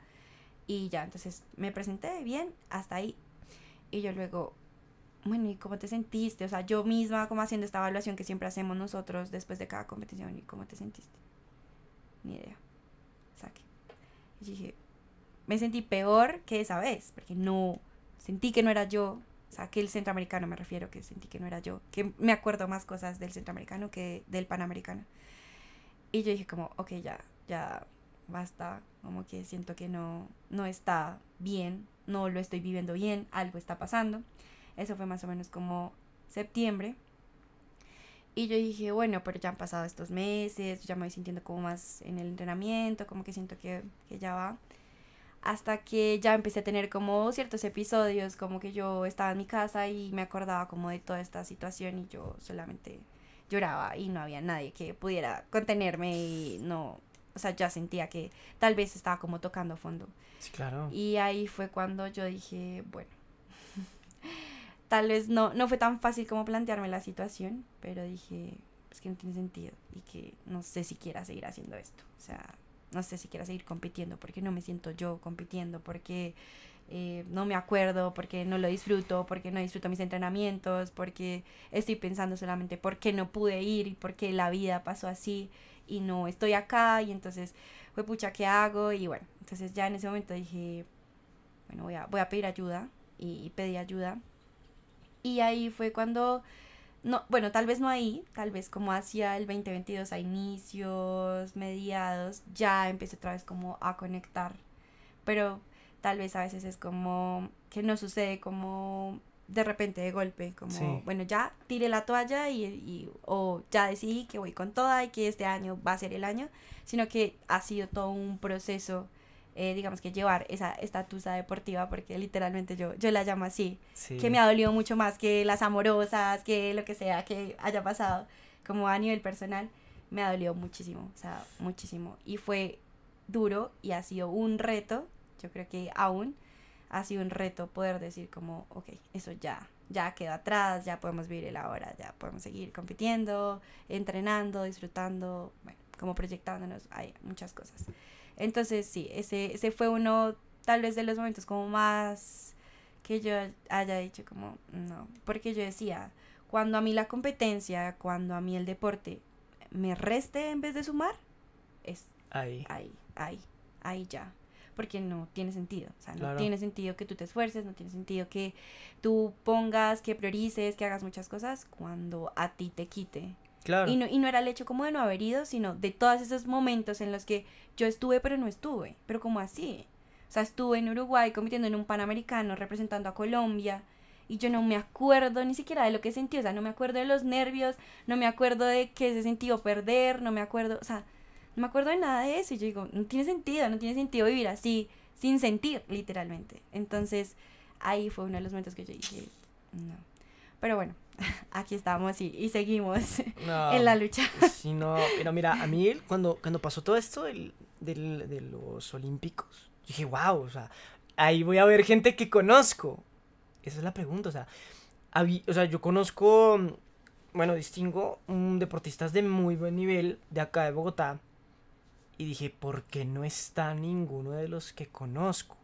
Y ya, entonces me presenté bien, hasta ahí. Y yo luego, bueno, ¿y cómo te sentiste? O sea, yo misma como haciendo esta evaluación que siempre hacemos nosotros después de cada competición, ¿y cómo te sentiste? Ni idea. Y dije, me sentí peor que esa vez, porque no, sentí que no era yo, o sea, que el centroamericano me refiero, que sentí que no era yo, que me acuerdo más cosas del centroamericano que del panamericano. Y yo dije como, ok, ya, ya, basta, como que siento que no, no está bien, no lo estoy viviendo bien, algo está pasando. Eso fue más o menos como septiembre. Y yo dije, bueno, pero ya han pasado estos meses, ya me voy sintiendo como más en el entrenamiento, como que siento que, que ya va hasta que ya empecé a tener como ciertos episodios, como que yo estaba en mi casa y me acordaba como de toda esta situación y yo solamente lloraba y no había nadie que pudiera contenerme y no, o sea, ya sentía que tal vez estaba como tocando fondo. Sí, claro. Y ahí fue cuando yo dije, bueno, <laughs> tal vez no, no fue tan fácil como plantearme la situación, pero dije, es que no tiene sentido y que no sé si quiera seguir haciendo esto, o sea no sé si quiera seguir compitiendo, porque no me siento yo compitiendo, porque eh, no me acuerdo, porque no lo disfruto, porque no disfruto mis entrenamientos, porque estoy pensando solamente por qué no pude ir y por qué la vida pasó así y no estoy acá y entonces, fue pucha, ¿qué hago? Y bueno, entonces ya en ese momento dije, bueno, voy a, voy a pedir ayuda y pedí ayuda. Y ahí fue cuando no, bueno, tal vez no ahí, tal vez como hacia el 2022, a inicios, mediados, ya empecé otra vez como a conectar. Pero tal vez a veces es como que no sucede como de repente, de golpe, como, bueno, ya tiré la toalla y, o ya decidí que voy con toda y que este año va a ser el año, sino que ha sido todo un proceso eh, digamos que llevar esa estatusa deportiva, porque literalmente yo, yo la llamo así, que me ha dolido mucho más que las amorosas, que lo que sea que haya pasado, como a nivel personal, me ha dolido muchísimo, o sea, muchísimo. Y fue duro y ha sido un reto, yo creo que aún ha sido un reto poder decir como, ok, eso ya, ya quedó atrás, ya podemos vivir el ahora, ya podemos seguir compitiendo, entrenando, disfrutando, bueno, como proyectándonos, hay muchas cosas. Entonces, sí, ese, fue uno tal vez de los momentos como más que yo haya dicho como, no, porque yo decía, cuando a mí la competencia, cuando a mí el deporte me reste en vez de sumar, es ahí, ahí, ahí, ya. Porque no tiene sentido, o sea, no tiene sentido que tú te esfuerces, no tiene sentido que tú pongas, que priorices, que hagas muchas cosas cuando a ti te quite y no, y no era el hecho como de no haber ido, sino de todos esos momentos en los que yo estuve pero no estuve, pero como así. O sea, estuve en Uruguay compitiendo en un Panamericano, representando a Colombia, y yo no me acuerdo ni siquiera de lo que sentí, o sea, no me acuerdo de los nervios, no me acuerdo de qué se sentido perder, no me acuerdo, o sea, no me acuerdo de nada de eso. Y yo digo, no tiene sentido, no tiene sentido vivir así, sin sentir, literalmente. Entonces, ahí fue uno de los momentos que yo dije, no. Pero bueno, <laughs> aquí estamos y, seguimos <laughs> en la lucha. <laughs> Sí, no, pero mira, a mí cuando, cuando pasó todo esto de los Olímpicos, dije, wow, o sea, ahí voy a ver gente que conozco. Esa es la pregunta, o sea, o sea yo conozco, bueno, distingo deportistas de muy buen nivel de acá de Bogotá. Y dije, ¿por qué no está ninguno de los que conozco?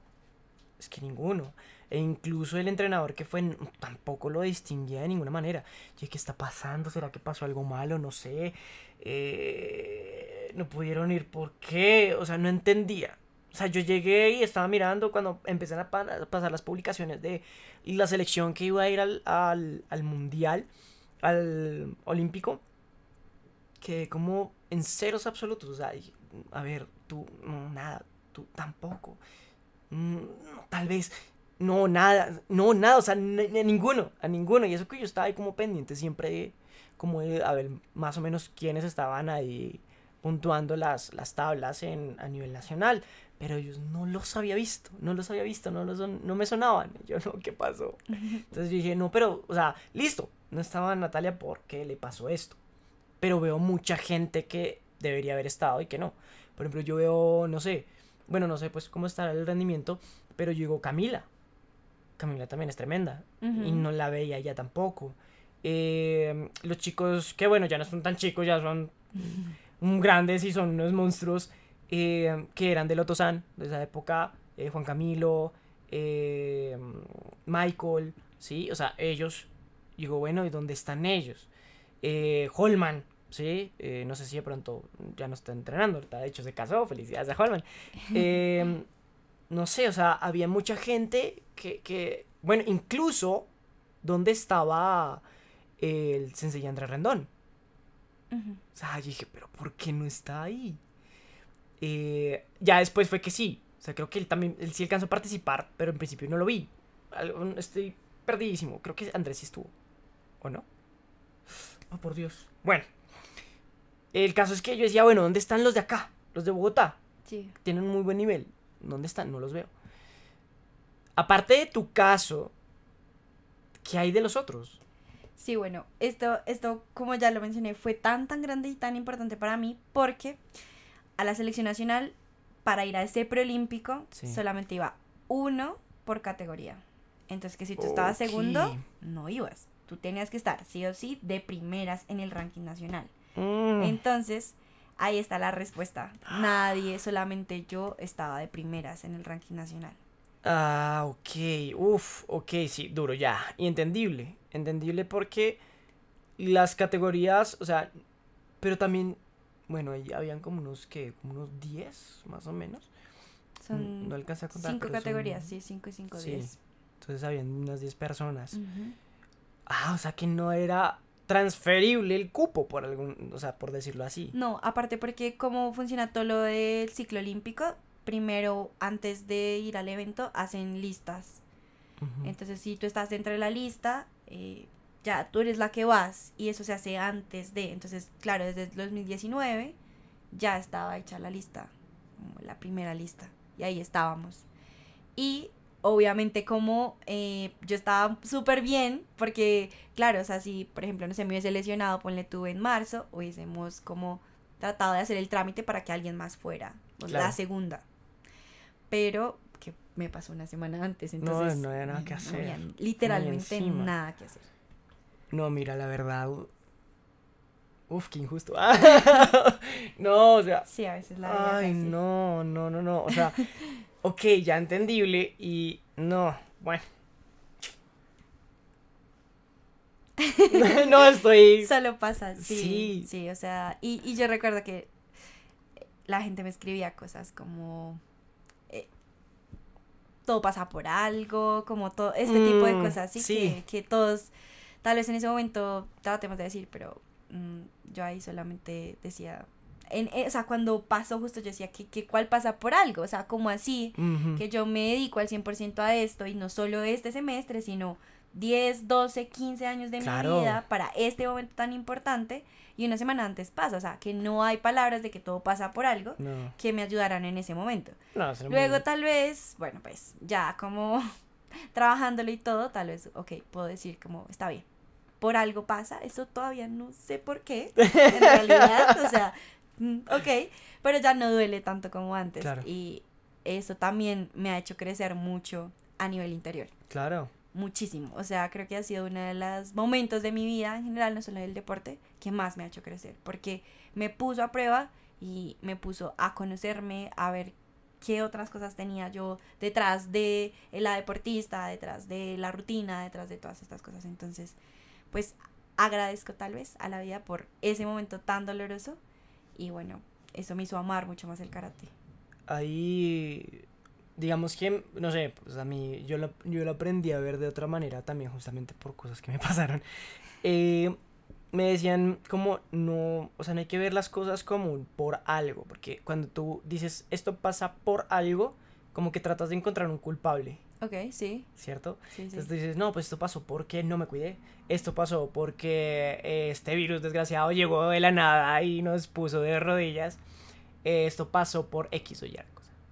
Es que ninguno. E incluso el entrenador que fue tampoco lo distinguía de ninguna manera. Oye, ¿qué está pasando? ¿Será que pasó algo malo? No sé. Eh, no pudieron ir. ¿Por qué? O sea, no entendía. O sea, yo llegué y estaba mirando cuando empezaron a pasar las publicaciones de la selección que iba a ir al, al mundial, al olímpico. Que como en ceros absolutos. O sea, a ver, tú, nada, tú tampoco. Mm, tal vez no, nada, no, nada, o sea, a ninguno, a ninguno. Y eso que yo estaba ahí como pendiente siempre como a ver más o menos quiénes estaban ahí puntuando las, las tablas en, a nivel nacional. Pero yo no los había visto, no los había visto, no, los, no me sonaban. Yo no, ¿qué pasó? <laughs> Entonces yo dije, no, pero, o sea, listo, no estaba Natalia porque le pasó esto. Pero veo mucha gente que debería haber estado y que no. Por ejemplo, yo veo, no sé, bueno, no sé pues cómo estará el rendimiento, pero yo digo, Camila, Camila también es tremenda y no la veía ya tampoco. Eh, los chicos, que bueno, ya no son tan chicos, ya son <laughs> grandes y son unos monstruos eh, que eran de Lotosan de esa época, eh, Juan Camilo, Michael, ¿sí? O sea, ellos, digo, bueno, ¿y dónde están ellos? Holman, ¿sí? no sé si de pronto ya no está entrenando, de hecho se casó, felicidades a Holman. <laughs> no sé, o sea, había mucha gente que, bueno, incluso ¿dónde estaba el sensei Andrés Rendón. O sea, yo dije, pero ¿por qué no está ahí? Eh, ya después fue que sí. O sea, creo que él también, él sí alcanzó a participar, pero en principio no lo vi. estoy perdidísimo. Creo que Andrés sí estuvo. ¿O no? Oh, por Dios. Bueno. El caso es que yo decía, bueno, ¿dónde están los de acá? Los de Bogotá. Sí. Tienen un muy buen nivel. ¿Dónde están? No los veo. Aparte de tu caso, ¿qué hay de los otros? Sí, bueno, esto, esto, como ya lo mencioné, fue tan, tan grande y tan importante para mí porque a la selección nacional, para ir a ese preolímpico, solamente iba uno por categoría. Entonces, que si tú estabas segundo, no ibas. Tú tenías que estar, sí o sí, de primeras en el ranking nacional. Mm. Entonces, Ahí está la respuesta. Nadie, solamente yo estaba de primeras en el ranking nacional. Ah, ok, uf, ok, sí, duro, ya. Y entendible, entendible porque las categorías, o sea, pero también, bueno, ahí habían como unos, que unos 10, más o menos. Mm, no alcanza a contar. Cinco categorías, sí, 5 y 5, 10. Entonces habían unas 10 personas. Ah, o sea que no era transferible el cupo, por algún, o sea, por decirlo así. No, aparte porque como funciona todo lo del ciclo olímpico, primero, antes de ir al evento, hacen listas. Entonces, si tú estás dentro de la lista, eh, ya tú eres la que vas y eso se hace antes de. Entonces, claro, desde 2019 ya estaba hecha la lista, la primera lista, y ahí estábamos. Y obviamente como eh, yo estaba súper bien, porque claro, o sea, si por ejemplo no se me hubiese lesionado, ponle tú en marzo, hubiésemos como tratado de hacer el trámite para que alguien más fuera, la segunda. Pero que me pasó una semana antes, entonces... No, no había nada que hacer. literalmente nada que hacer. No, mira, la verdad... Uf, qué injusto. <laughs> no, o sea... Sí, a veces la... Ay, no, no, no, no. O sea, <laughs> ok, ya entendible y no, bueno. <laughs> no estoy. Solo pasa, sí, sí. o sea, y, yo recuerdo que la gente me escribía cosas como eh, todo pasa por algo, como todo este tipo de mm, cosas, así sí. que, todos, tal vez en ese momento tratemos de decir, pero mm, yo ahí solamente decía, en, eh, o sea, cuando pasó justo yo decía, ¿qué, qué, cuál pasa por algo? O sea, como así, que yo me dedico al 100% a esto y no solo este semestre, sino 10, 12, 15 años de mi vida para este momento tan importante y una semana antes pasa, o sea, que no hay palabras de que todo pasa por algo que me ayudarán en ese momento. Luego tal vez, bueno, pues ya como <laughs> trabajándolo y todo, tal vez, ok, puedo decir como, está bien, por algo pasa, eso todavía no sé por qué, en realidad, o sea, Mm, ok, pero ya no duele tanto como antes. Y eso también me ha hecho crecer mucho a nivel interior. Claro. Muchísimo. O sea, creo que ha sido uno de los momentos de mi vida en general, no solo del deporte, que más me ha hecho crecer. Porque me puso a prueba y me puso a conocerme, a ver qué otras cosas tenía yo detrás de la deportista, detrás de la rutina, detrás de todas estas cosas. Entonces, pues agradezco tal vez a la vida por ese momento tan doloroso, y bueno, eso me hizo amar mucho más el karate. Ahí, digamos que, no sé, pues a mí yo lo, yo lo aprendí a ver de otra manera también, justamente por cosas que me <laughs> pasaron. Eh, me decían como no, o sea, no hay que ver las cosas como por algo, porque cuando tú dices esto pasa por algo, como que tratas de encontrar un culpable. Ok, sí. ¿Cierto? Entonces dices, no, pues esto pasó porque no me cuidé. Esto pasó porque eh, este virus desgraciado llegó de la nada y nos puso de rodillas. Eh, esto pasó por X o Y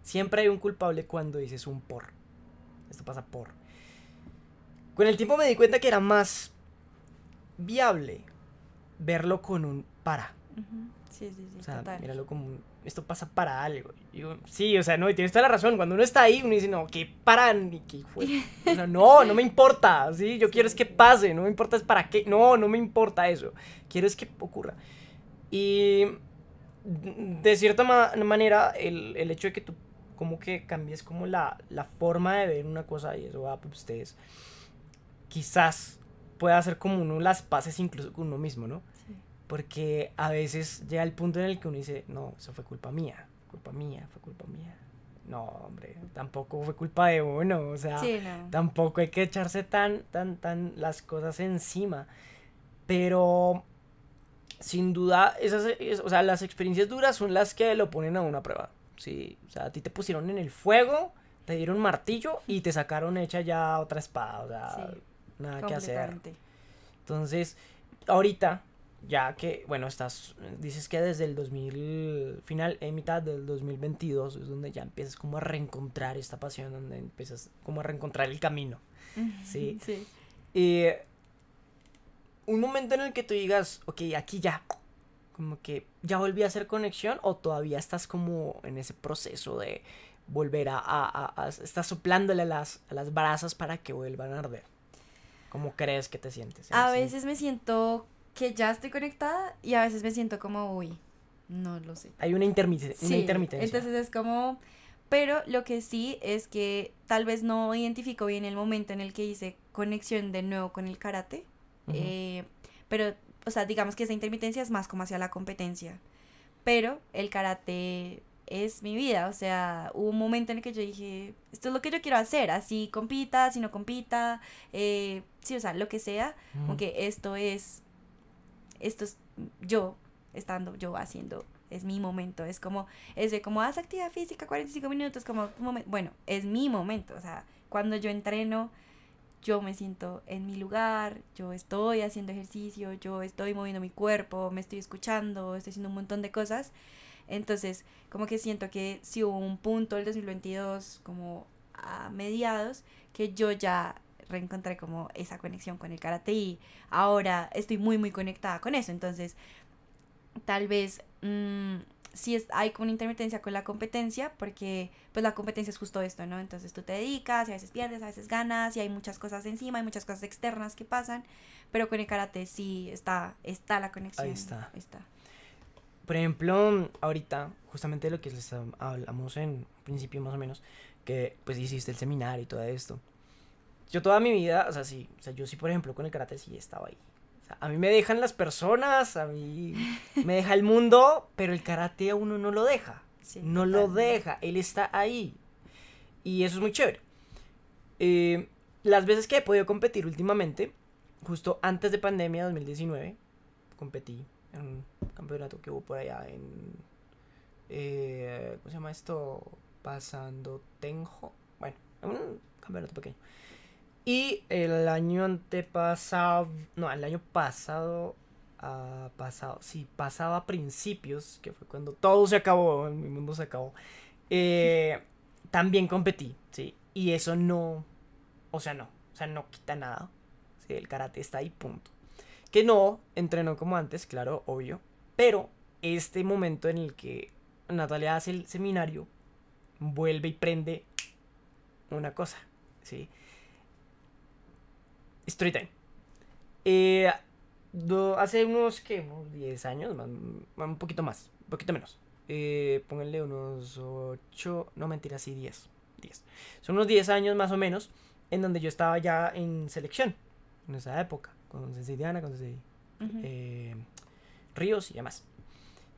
Siempre hay un culpable cuando dices un por. Esto pasa por. Con el tiempo me di cuenta que era más viable verlo con un para. Sí, sí, sí. O sea, míralo como, esto pasa para algo. Y sí, o sea, no, y tienes toda la razón. Cuando uno está ahí, uno dice, no, que paran, y fue. no, no me importa, ¿sí? Yo quiero es que pase, no me importa es para qué. No, no me importa eso. Quiero es que ocurra. Y de cierta manera, el, el, hecho de que tú como que cambies como la, la forma de ver una cosa y eso va ustedes, quizás pueda hacer como uno las pases incluso con uno mismo, ¿no? Porque a veces llega el punto en el que uno dice, no, eso fue culpa mía, culpa mía, fue culpa mía. No, hombre, tampoco fue culpa de uno, o sea, tampoco hay que echarse tan, tan, tan las cosas encima. Pero, sin duda, esas, o sea, las experiencias duras son las que lo ponen a una prueba, ¿sí? O sea, a ti te pusieron en el fuego, te dieron martillo y te sacaron hecha ya otra espada, o sea, nada que hacer. Entonces, ahorita ya que, bueno, estás, dices que desde el 2000, final, en eh, mitad del 2022 es donde ya empiezas como a reencontrar esta pasión, donde empiezas como a reencontrar el camino, ¿sí? Sí. Y un momento en el que tú digas, ok, aquí ya, como que ya volví a hacer conexión o todavía estás como en ese proceso de volver a, a, a, estás soplándole las, a las brasas para que vuelvan a arder. ¿Cómo crees que te sientes? A veces me siento que ya estoy conectada y a veces me siento como, uy, no lo sé. Hay una, intermitencia. intermitencia. Entonces es como, pero lo que sí es que tal vez no identifico bien el momento en el que hice conexión de nuevo con el karate, eh, pero, o sea, digamos que esa intermitencia es más como hacia la competencia, pero el karate es mi vida, o sea, hubo un momento en el que yo dije, esto es lo que yo quiero hacer, así compita, si no compita, eh, sí, o sea, lo que sea, aunque esto es esto es yo estando yo haciendo es mi momento, es como, es de como haz actividad física 45 minutos, como bueno, es mi momento, o sea, cuando yo entreno, yo me siento en mi lugar, yo estoy haciendo ejercicio, yo estoy moviendo mi cuerpo, me estoy escuchando, estoy haciendo un montón de cosas, entonces como que siento que si hubo un punto el 2022 como a mediados que yo ya reencontré como esa conexión con el karate y ahora estoy muy, muy conectada con eso. Entonces, tal vez mm, si hay como una intermitencia con la competencia, porque pues la competencia es justo esto, ¿no? Entonces tú te dedicas y a veces pierdes, a veces ganas y hay muchas cosas encima, hay muchas cosas externas que pasan, pero con el karate sí está, está la conexión. Ahí está. está. Por ejemplo, ahorita, justamente lo que les hablamos en principio más o menos, que pues hiciste el seminario y todo esto yo toda mi vida, o sea, sí, o sea, yo sí, por ejemplo, con el karate sí estaba ahí. a mí me dejan las personas, a mí me deja el mundo, pero el karate a uno no lo deja. Sí, no lo deja, él está ahí. Y eso es muy chévere. Eh, las veces que he podido competir últimamente, justo antes de pandemia 2019, competí en un campeonato que hubo por allá en... Eh, ¿Cómo se llama esto? Pasando Tenjo. Bueno, en un campeonato pequeño. Y el año antepasado, no, el año pasado, ha ah, pasado, sí, pasaba a principios, que fue cuando todo se acabó, mi mundo se acabó, eh, <laughs> también competí, ¿sí? Y eso no, o sea, no, o sea, no quita nada, ¿sí? El karate está ahí, punto. Que no entrenó como antes, claro, obvio, pero este momento en el que Natalia hace el seminario, vuelve y prende una cosa, ¿sí? sí Storytime. Eh, hace unos, ¿qué? Unos 10 años, más, un poquito más, un poquito menos. Eh, pónganle unos 8, no mentira, sí, 10. 10. Son unos 10 años más o menos en donde yo estaba ya en selección, en esa época, con Sensei Diana, con Sensei eh, Ríos y demás.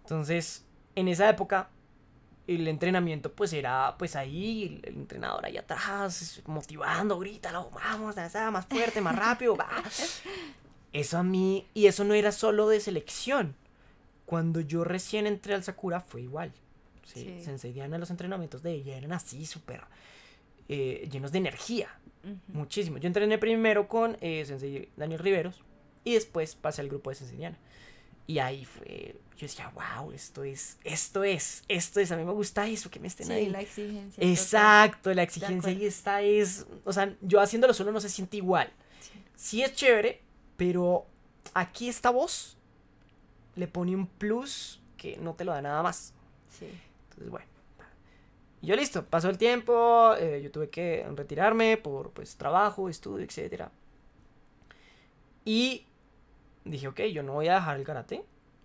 Entonces, en esa época el entrenamiento pues era pues ahí, el, entrenador ahí atrás, motivando, grítalo, vamos, más fuerte, más rápido, va. <laughs> Eso a mí, y eso no era solo de selección. Cuando yo recién entré al Sakura fue igual. Sensei Diana, los entrenamientos de ella eran así, súper eh, llenos de energía. Muchísimo. Yo entrené primero con eh, Sensei Daniel Riveros y después pasé al grupo de Sensei Diana. Y ahí fue, yo decía, wow, esto es, esto es, esto es, a mí me gusta eso, que me estén sí, la exigencia. Exacto, la exigencia y está es, o sea, yo haciéndolo solo no se siente igual. Sí. es chévere, pero aquí esta voz le pone un plus que no te lo da nada más. Sí. Entonces, bueno. Y yo listo, pasó el tiempo, eh, yo tuve que retirarme por pues trabajo, estudio, etcétera. Y dije, ok, yo no voy a dejar el karate.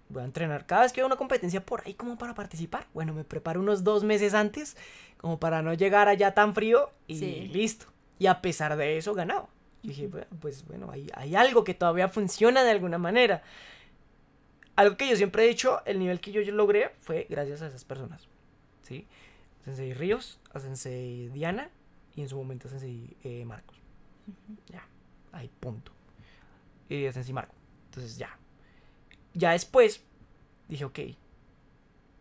Voy a entrenar cada vez que veo una competencia por ahí como para participar. Bueno, me preparo unos dos meses antes como para no llegar allá tan frío y listo. Y a pesar de eso ganaba. dije, pues bueno, hay, hay algo que todavía funciona de alguna manera. Algo que yo siempre he dicho, el nivel que yo, logré fue gracias a esas personas. ¿Sí? Sensei Ríos, a Sensei Diana y en su momento a Sensei eh, Marcos. Ya, ahí punto. Y a Sensei Marcos entonces ya. Ya después dije, ok,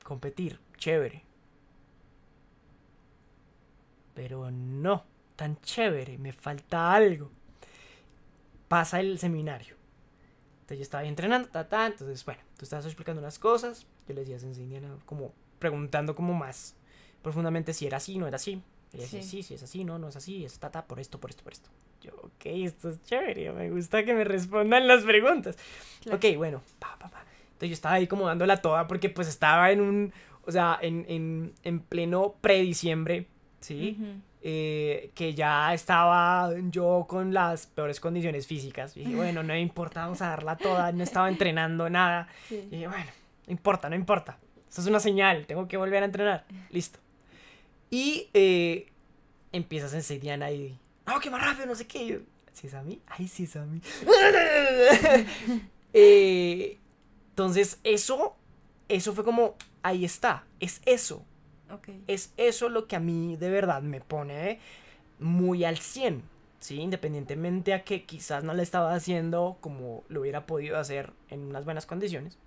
competir, chévere. Pero no, tan chévere, me falta algo. Pasa el seminario. Entonces yo estaba entrenando, ta, ta, entonces bueno, tú estabas explicando unas cosas, yo les decía, se como preguntando como más profundamente si era así, no era así. Ella decía, sí, sí es así, no, no es así, es ta, ta, por esto, por esto, por esto ok, esto es chévere, me gusta que me respondan las preguntas. Ok, bueno, pa, pa, pa. Entonces yo estaba ahí como dándola toda porque pues estaba en un, o sea, en, en, en pleno prediciembre, ¿sí? Eh, que ya estaba yo con las peores condiciones físicas. Y dije, bueno, no importa, vamos a darla toda, no estaba entrenando nada. Y dije, bueno, no importa, no importa. Esto es una señal, tengo que volver a entrenar. Listo. Y eh, empiezas Sidiana y Ah, que más rápido, no sé qué. ¿Sí es a mí? Ay, sí es a mí. entonces, eso, eso fue como, ahí está, es eso. Es eso lo que a mí de verdad me pone muy al 100, ¿sí? Independientemente a que quizás no la estaba haciendo como lo hubiera podido hacer en unas buenas condiciones,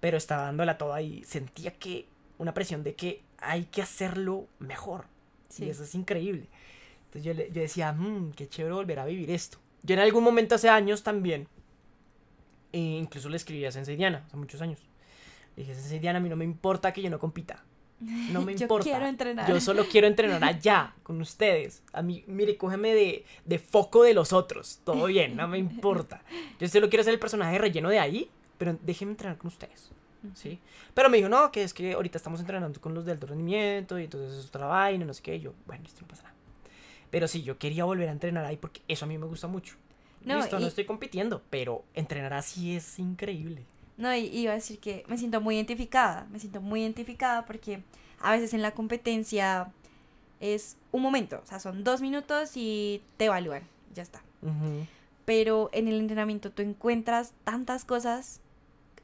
pero estaba dándola toda y sentía que una presión de que hay que hacerlo mejor. Sí. eso es increíble yo, le, decía, mm, qué chévere volver a vivir esto. Yo en algún momento hace años también, eh, incluso le escribí a Sensei Diana, hace muchos años. Le dije, Sensei Diana, a mí no me importa que yo no compita. No me <laughs> importa. Yo solo quiero entrenar allá, con ustedes. A mí, mire, cógeme de, foco de los otros. Todo bien, no me importa. Yo solo quiero ser el personaje relleno de ahí, pero déjenme entrenar con ustedes. ¿Sí? Pero me dijo, no, que es que ahorita estamos entrenando con los del rendimiento y entonces es otra vaina, no sé qué. yo, bueno, esto no nada pero sí, yo quería volver a entrenar ahí porque eso a mí me gusta mucho. No, Listo, no estoy compitiendo, pero entrenar así es increíble. No, y iba a decir que me siento muy identificada, me siento muy identificada porque a veces en la competencia es un momento, o sea, son dos minutos y te evalúan, ya está. Pero en el entrenamiento tú encuentras tantas cosas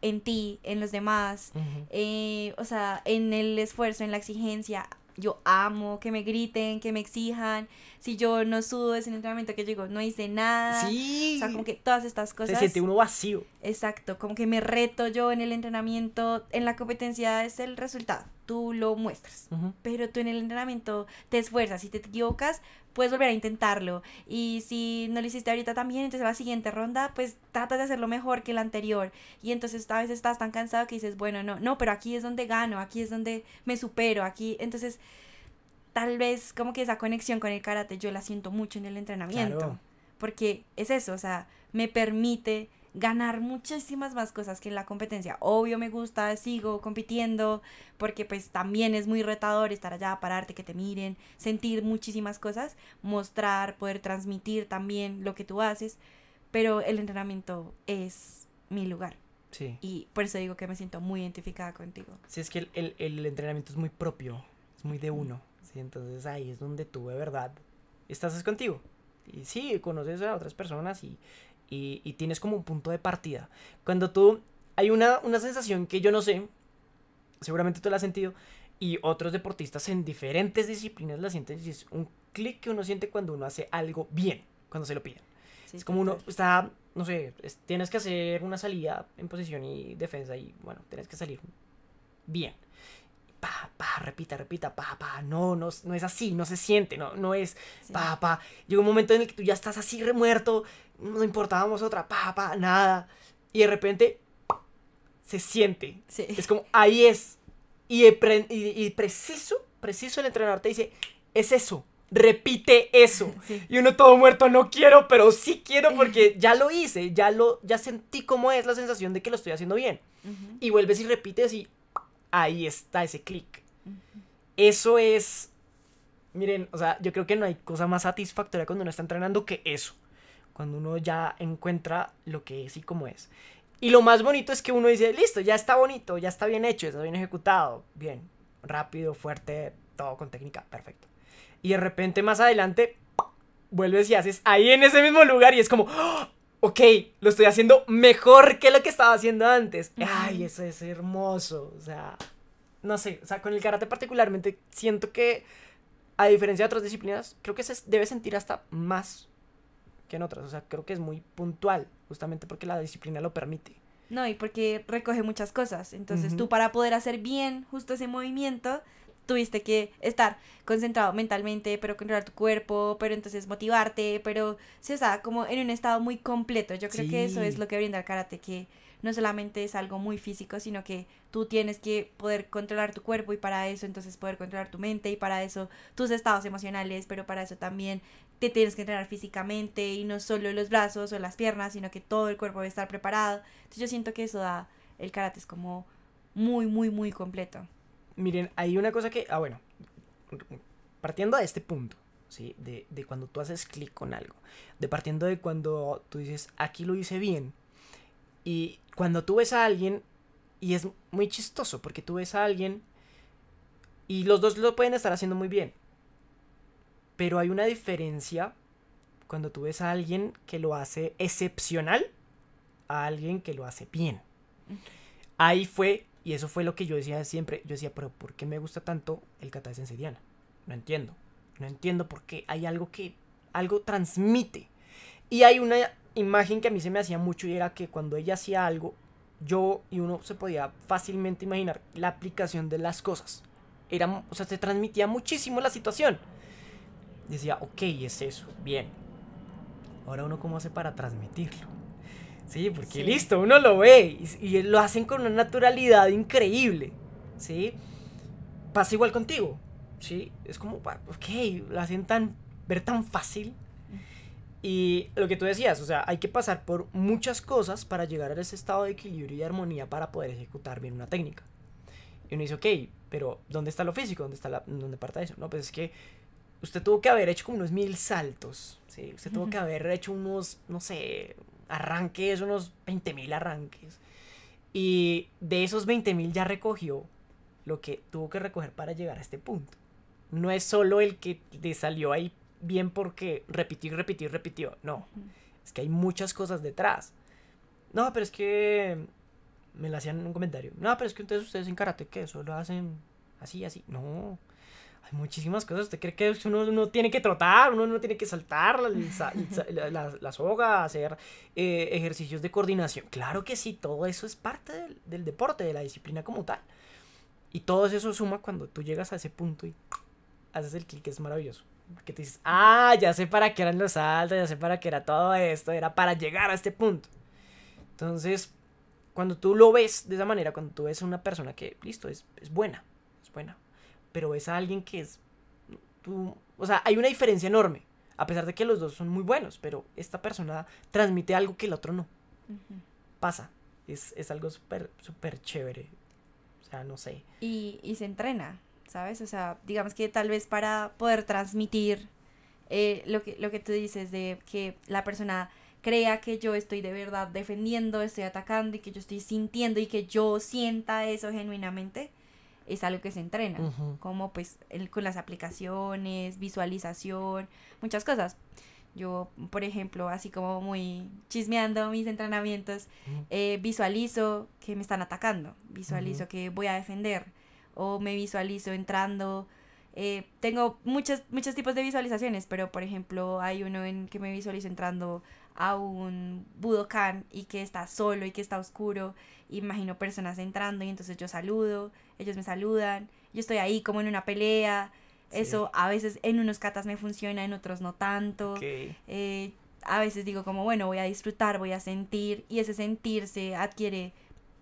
en ti, en los demás, eh, o sea, en el esfuerzo, en la exigencia, yo amo que me griten, que me exijan. Si yo no sudo es en el entrenamiento que digo, no hice nada. Sí. O sea, como que todas estas cosas. Se siente uno vacío. Exacto, como que me reto yo en el entrenamiento. En la competencia es el resultado, tú lo muestras. Pero tú en el entrenamiento te esfuerzas. Si te equivocas, puedes volver a intentarlo. Y si no lo hiciste ahorita también, entonces la siguiente ronda, pues trata de hacerlo mejor que la anterior. Y entonces a veces estás tan cansado que dices, bueno, no, no, pero aquí es donde gano, aquí es donde me supero, aquí. Entonces, tal vez como que esa conexión con el karate yo la siento mucho en el entrenamiento. Porque es eso, o sea, me permite ganar muchísimas más cosas que en la competencia. Obvio me gusta, sigo compitiendo, porque pues también es muy retador estar allá, pararte, que te miren, sentir muchísimas cosas, mostrar, poder transmitir también lo que tú haces, pero el entrenamiento es mi lugar. Sí. Y por eso digo que me siento muy identificada contigo. Sí, es que el, entrenamiento es muy propio, es muy de uno. ¿sí? Entonces ahí es donde tú de verdad estás contigo. Y sí, conoces a otras personas y y, tienes como un punto de partida. Cuando tú, hay una, sensación que yo no sé, seguramente tú la has sentido, y otros deportistas en diferentes disciplinas la sienten, es un clic que uno siente cuando uno hace algo bien, cuando se lo piden. es como uno está, no sé, tienes que hacer una salida en posición y defensa y bueno, tienes que salir bien. Pa, pa, repita, repita, pa, pa, no, no, no es así, no se siente, no, no es, pa, pa. Llega un momento en el que tú ya estás así remuerto, no importábamos otra, pa, nada. Y de repente se siente. Es como, ahí es. Y, preciso, preciso el entrenador te dice, es eso, repite eso. <laughs> Y uno todo muerto, no quiero, pero sí quiero <laughs> porque ya lo hice, ya, lo, ya sentí cómo es la sensación de que lo estoy haciendo bien. Y vuelves y repites y ahí está ese clic. Eso es, miren, o sea, yo creo que no hay cosa más satisfactoria cuando uno está entrenando que eso cuando uno ya encuentra lo que es y cómo es. Y lo más bonito es que uno dice, listo, ya está bonito, ya está bien hecho, está bien ejecutado, bien, rápido, fuerte, todo con técnica, perfecto. Y de repente más adelante, vuelves y haces ahí en ese mismo lugar y es como, oh, ok, lo estoy haciendo mejor que lo que estaba haciendo antes. Ay, eso es hermoso, o sea, no sé, o sea, con el karate particularmente siento que, a diferencia de otras disciplinas, creo que se debe sentir hasta más en otras. O sea, creo que es muy puntual, justamente porque la disciplina lo permite. No, y porque recoge muchas cosas. Entonces tú para poder hacer bien justo ese movimiento, tuviste que estar concentrado mentalmente, pero controlar tu cuerpo, pero entonces motivarte, pero se o como en un estado muy completo. Yo creo que eso es lo que brinda el karate, que no solamente es algo muy físico, sino que tú tienes que poder controlar tu cuerpo y para eso entonces poder controlar tu mente y para eso tus estados emocionales, pero para eso también te tienes que entrenar físicamente y no solo los brazos o las piernas, sino que todo el cuerpo debe estar preparado. Entonces yo siento que eso da el karate es como muy, muy, muy completo. Miren, hay una cosa que, ah bueno, partiendo de este punto, ¿sí? De, de cuando tú haces clic con algo, de partiendo de cuando tú dices, aquí lo hice bien, y cuando tú ves a alguien, y es muy chistoso, porque tú ves a alguien y los dos lo pueden estar haciendo muy bien. Pero hay una diferencia cuando tú ves a alguien que lo hace excepcional a alguien que lo hace bien. Ahí fue, y eso fue lo que yo decía siempre, yo decía, pero ¿por qué me gusta tanto el kata de Sensei No entiendo, no entiendo por qué hay algo que algo transmite. Y hay una imagen que a mí se me hacía mucho y era que cuando ella hacía algo, yo y uno se podía fácilmente imaginar la aplicación de las cosas. Era, o sea, se transmitía muchísimo la situación. Decía, ok, es eso, bien. Ahora uno cómo hace para transmitirlo. Sí, porque listo, uno lo ve y, lo hacen con una naturalidad increíble. Sí, pasa igual contigo. Sí, es como, ok, lo hacen tan, ver tan fácil y lo que tú decías, o sea, hay que pasar por muchas cosas para llegar a ese estado de equilibrio y armonía para poder ejecutar bien una técnica. Y uno dice, ok, pero ¿dónde está lo físico? ¿Dónde está la, dónde parte eso? No, pues es que usted tuvo que haber hecho como unos mil saltos, ¿sí? Usted tuvo que haber hecho unos, no sé, arranques, unos 20 mil arranques. Y de esos 20 mil ya recogió lo que tuvo que recoger para llegar a este punto. No es solo el que le salió ahí bien porque repitió repetir repitió No, es que hay muchas cosas detrás. No, pero es que me la hacían en un comentario. No, pero es que entonces ustedes en karate que eso lo hacen así, así. No, hay muchísimas cosas. ¿Usted cree que uno, no tiene que trotar, uno no tiene que saltar la, soga, hacer eh, ejercicios de coordinación? Claro que sí, todo eso es parte del, del deporte, de la disciplina como tal. Y todo eso suma cuando tú llegas a ese punto y haces el clic, es maravilloso que te dices, ah, ya sé para qué eran los saltos, ya sé para qué era todo esto, era para llegar a este punto. Entonces, cuando tú lo ves de esa manera, cuando tú ves a una persona que, listo, es, es buena, es buena, pero ves a alguien que es, tú, o sea, hay una diferencia enorme, a pesar de que los dos son muy buenos, pero esta persona transmite algo que el otro no. Pasa, es, algo súper, súper chévere, o sea, no sé. Y, y se entrena, ¿sabes? O sea, digamos que tal vez para poder transmitir eh, lo, que, lo que tú dices de que la persona crea que yo estoy de verdad defendiendo, estoy atacando y que yo estoy sintiendo y que yo sienta eso genuinamente, es algo que se entrena, como pues con las aplicaciones, visualización, muchas cosas. Yo, por ejemplo, así como muy chismeando mis entrenamientos, eh, visualizo que me están atacando, visualizo que voy a defender, o me visualizo entrando. Eh, tengo muchos, muchos tipos de visualizaciones, pero por ejemplo hay uno en que me visualizo entrando a un Budokan y que está solo y que está oscuro. Imagino personas entrando y entonces yo saludo, ellos me saludan, yo estoy ahí como en una pelea. Eso a veces en unos katas me funciona, en otros no tanto. Eh, a veces digo como, bueno, voy a disfrutar, voy a sentir y ese sentir se adquiere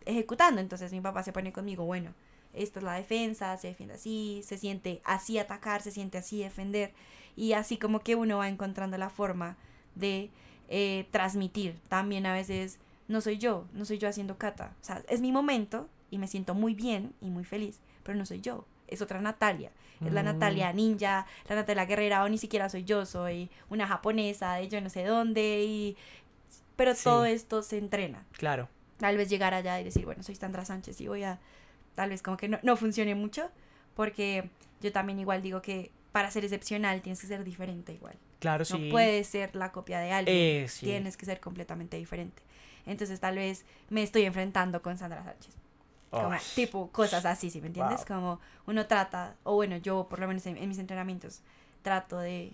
ejecutando. Entonces mi papá se pone conmigo, bueno, esta es la defensa, se defiende así, se siente así atacar, se siente así defender. Y así como que uno va encontrando la forma de eh, transmitir. También a veces no soy yo, no soy yo haciendo kata. O sea, es mi momento y me siento muy bien y muy feliz, pero no soy yo. Es otra Natalia. Es la mm. Natalia ninja, la Natalia guerrera, o ni siquiera soy yo, soy una japonesa de yo no sé dónde. Y... Pero todo esto se entrena. Claro. Tal vez llegar allá y decir, bueno, soy Sandra Sánchez y voy a tal vez como que no, no funcione mucho, porque yo también igual digo que para ser excepcional tienes que ser diferente igual. Claro, sí. No puedes ser la copia de alguien. Eh, tienes que ser completamente diferente. Entonces tal vez me estoy enfrentando con Sandra Sánchez. tipo cosas así, ¿sí me entiendes? Como uno trata, o bueno, yo por lo menos en, en, mis entrenamientos trato de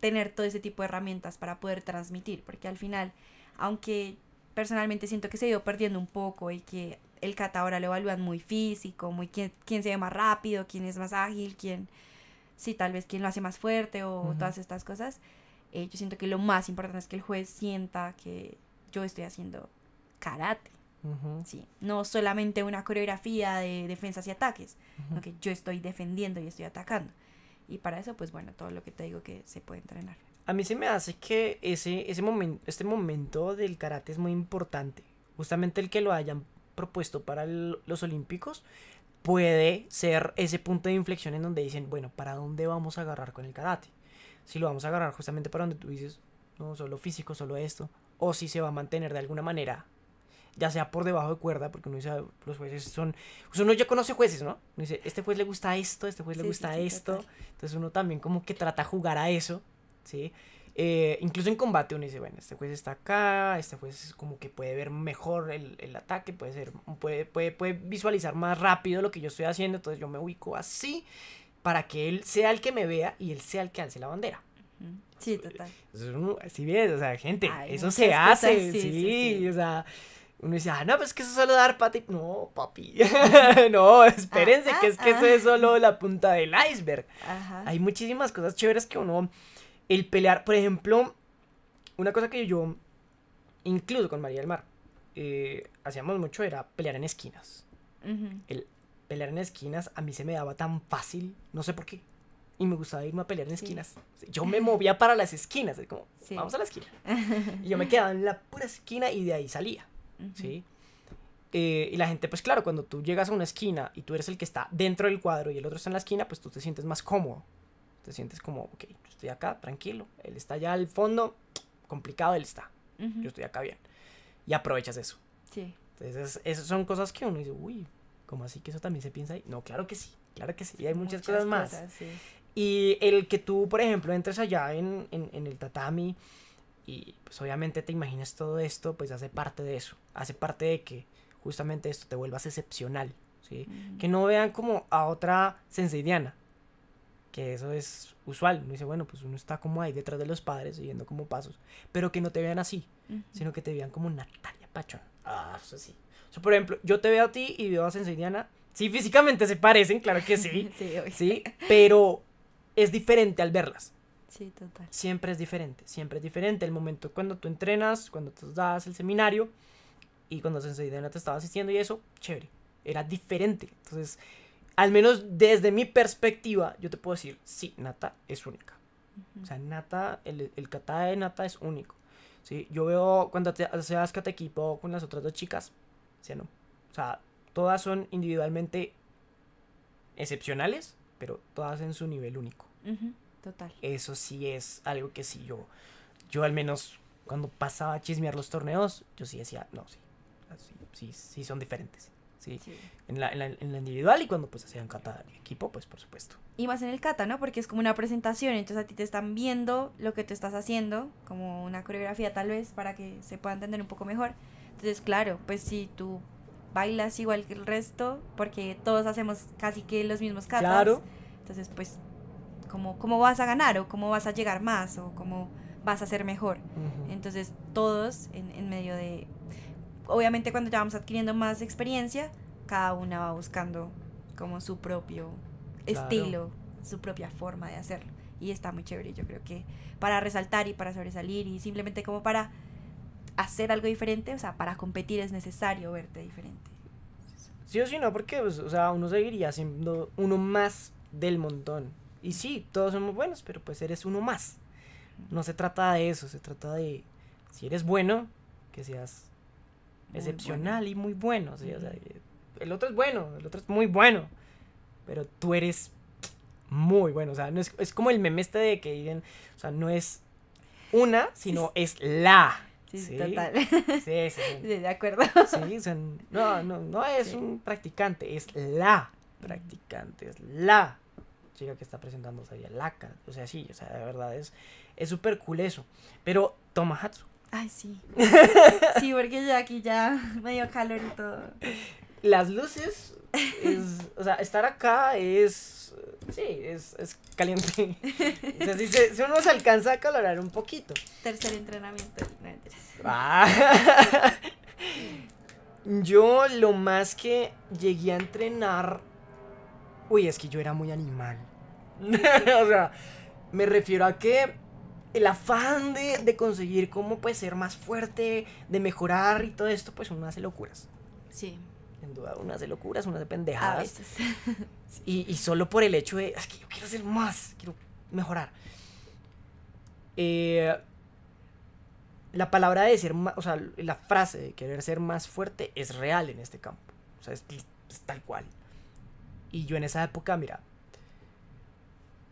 tener todo ese tipo de herramientas para poder transmitir, porque al final, aunque personalmente siento que se ha ido perdiendo un poco y que el kata ahora lo evalúan muy físico, muy quién, se ve más rápido, quién es más ágil, quién, si tal vez quién lo hace más fuerte o todas estas cosas. Eh, yo siento que lo más importante es que el juez sienta que yo estoy haciendo karate. Sí, no solamente una coreografía de defensas y ataques, que yo estoy defendiendo y estoy atacando. Y para eso, pues bueno, todo lo que te digo que se puede entrenar. A mí se me hace que ese, ese momento, este momento del karate es muy importante. Justamente el que lo hayan propuesto para los Olímpicos puede ser ese punto de inflexión en donde dicen, bueno, ¿para dónde vamos a agarrar con el karate? Si lo vamos a agarrar justamente para donde tú dices, no, solo físico, solo esto, o si se va a mantener de alguna manera, ya sea por debajo de cuerda, porque uno dice, los jueces son, pues uno ya conoce jueces, ¿no? dice, este juez le gusta esto, este juez le gusta esto, entonces uno también como que trata jugar a eso, ¿sí? Eh, incluso en combate uno dice, bueno, este juez está acá, este juez como que puede ver mejor el, ataque, puede, ser, puede, puede, puede visualizar más rápido lo que yo estoy haciendo, entonces yo me ubico así para que él sea el que me vea y él sea el que alce la bandera. Sí, total. Así ves, o sea, gente, eso se hace, sí, o sea... Uno dice, ah, no, pues que eso solo dar pati. No, papi. <laughs> no, espérense, ah, que es que ah, eso es ah. solo la punta del iceberg. Hay muchísimas cosas chéveres que uno el pelear, por ejemplo, una cosa que yo, incluso con María del Mar, eh, hacíamos mucho era pelear en esquinas. El pelear en esquinas a mí se me daba tan fácil, no sé por qué. Y me gustaba irme a pelear en esquinas. Yo <laughs> me movía para las esquinas, como, vamos a la esquina. <laughs> Y yo me quedaba en la pura esquina y de ahí salía, ¿sí? Eh, y la gente, pues claro, cuando tú llegas a una esquina y tú eres el que está dentro del cuadro y el otro está en la esquina, pues tú te sientes más cómodo, te sientes como, ok, yo estoy acá, tranquilo. Él está allá al fondo, complicado él está. Yo estoy acá bien. Y aprovechas eso. Sí. Entonces, esas son cosas que uno dice, uy, ¿cómo así que eso también se piensa ahí? No, claro que sí, claro que sí. Y hay muchas, cosas, más. Y el que tú, por ejemplo, entres allá en, en, el tatami y pues obviamente te imaginas todo esto, pues hace parte de eso. Hace parte de que justamente esto te vuelvas excepcional, ¿sí? Que no vean como a otra senseidiana, que eso es usual. Uno dice, bueno, pues uno está como ahí detrás de los padres, siguiendo como pasos, pero que no te vean así, sino que te vean como Natalia Pachón. Ah, eso sí. O sea, por ejemplo, yo te veo a ti y veo a Sensei Diana. Sí, físicamente se parecen, claro que sí. <laughs> sí, sí, pero es diferente al verlas. Sí, total. Siempre es diferente, siempre es diferente. El momento cuando tú entrenas, cuando tú das el seminario y cuando Sensei Diana te estaba asistiendo y eso, chévere. Era diferente. Entonces, al menos desde mi perspectiva, yo te puedo decir, sí, Nata es única. O sea, Nata, el, kata de Nata es único. ¿sí? Yo veo cuando te, haces kata equipo con las otras dos chicas, sea, no? O sea, todas son individualmente excepcionales, pero todas en su nivel único. Total. Eso sí es algo que sí yo, yo al menos cuando pasaba a chismear los torneos, yo sí decía, no, sí, sí, sí, sí son diferentes. En, la, individual y cuando pues hacían kata en equipo, pues por supuesto. Y más en el kata, ¿no? Porque es como una presentación, entonces a ti te están viendo lo que tú estás haciendo, como una coreografía tal vez, para que se pueda entender un poco mejor. Entonces, claro, pues si tú bailas igual que el resto, porque todos hacemos casi que los mismos catas. Entonces, pues, ¿cómo, cómo vas a ganar o cómo vas a llegar más o cómo vas a ser mejor? Entonces, todos en medio de obviamente cuando ya vamos adquiriendo más experiencia, cada una va buscando como su propio estilo, su propia forma de hacerlo. Y está muy chévere, yo creo que para resaltar y para sobresalir y simplemente como para hacer algo diferente, o sea, para competir es necesario verte diferente. Sí o sí, no, porque, pues, sea, uno seguiría siendo uno más del montón. Y sí, todos somos buenos, pero pues eres uno más. No se trata de eso, se trata de, si eres bueno, que seas excepcional y muy bueno. el otro es bueno, el otro es muy bueno, pero tú eres muy bueno. O sea, no es, es como el meme este de que digan, o sea, no es una, sino es la. Sí, total. Sí, sí, <laughs> de acuerdo. Sí, no, no, no es un practicante, es la practicante, es la chica que está presentando, o sea, la O sea, sí, o sea, de verdad es súper es cool eso. Pero Tomahatsu, Ay, sí. <laughs> Sí, porque ya aquí ya <laughs> me dio calor y todo. Las luces, o sea, estar acá es, sí, es, caliente. O sea, si, si, uno se alcanza a calorar un poquito. Tercer entrenamiento. No, ah. <laughs> Yo lo más que llegué a entrenar, uy, es que yo era muy animal. o sea, me refiero a que el afán de, conseguir cómo pues ser más fuerte, de mejorar y todo esto, pues uno hace locuras. Sí. En duda, uno hace locuras, uno hace pendejadas. <laughs> y, solo por el hecho de, es que yo quiero ser más, quiero mejorar. Eh, la palabra de ser más, o sea, la frase de querer ser más fuerte es real en este campo. O sea, es, es tal cual. Y yo en esa época, mira,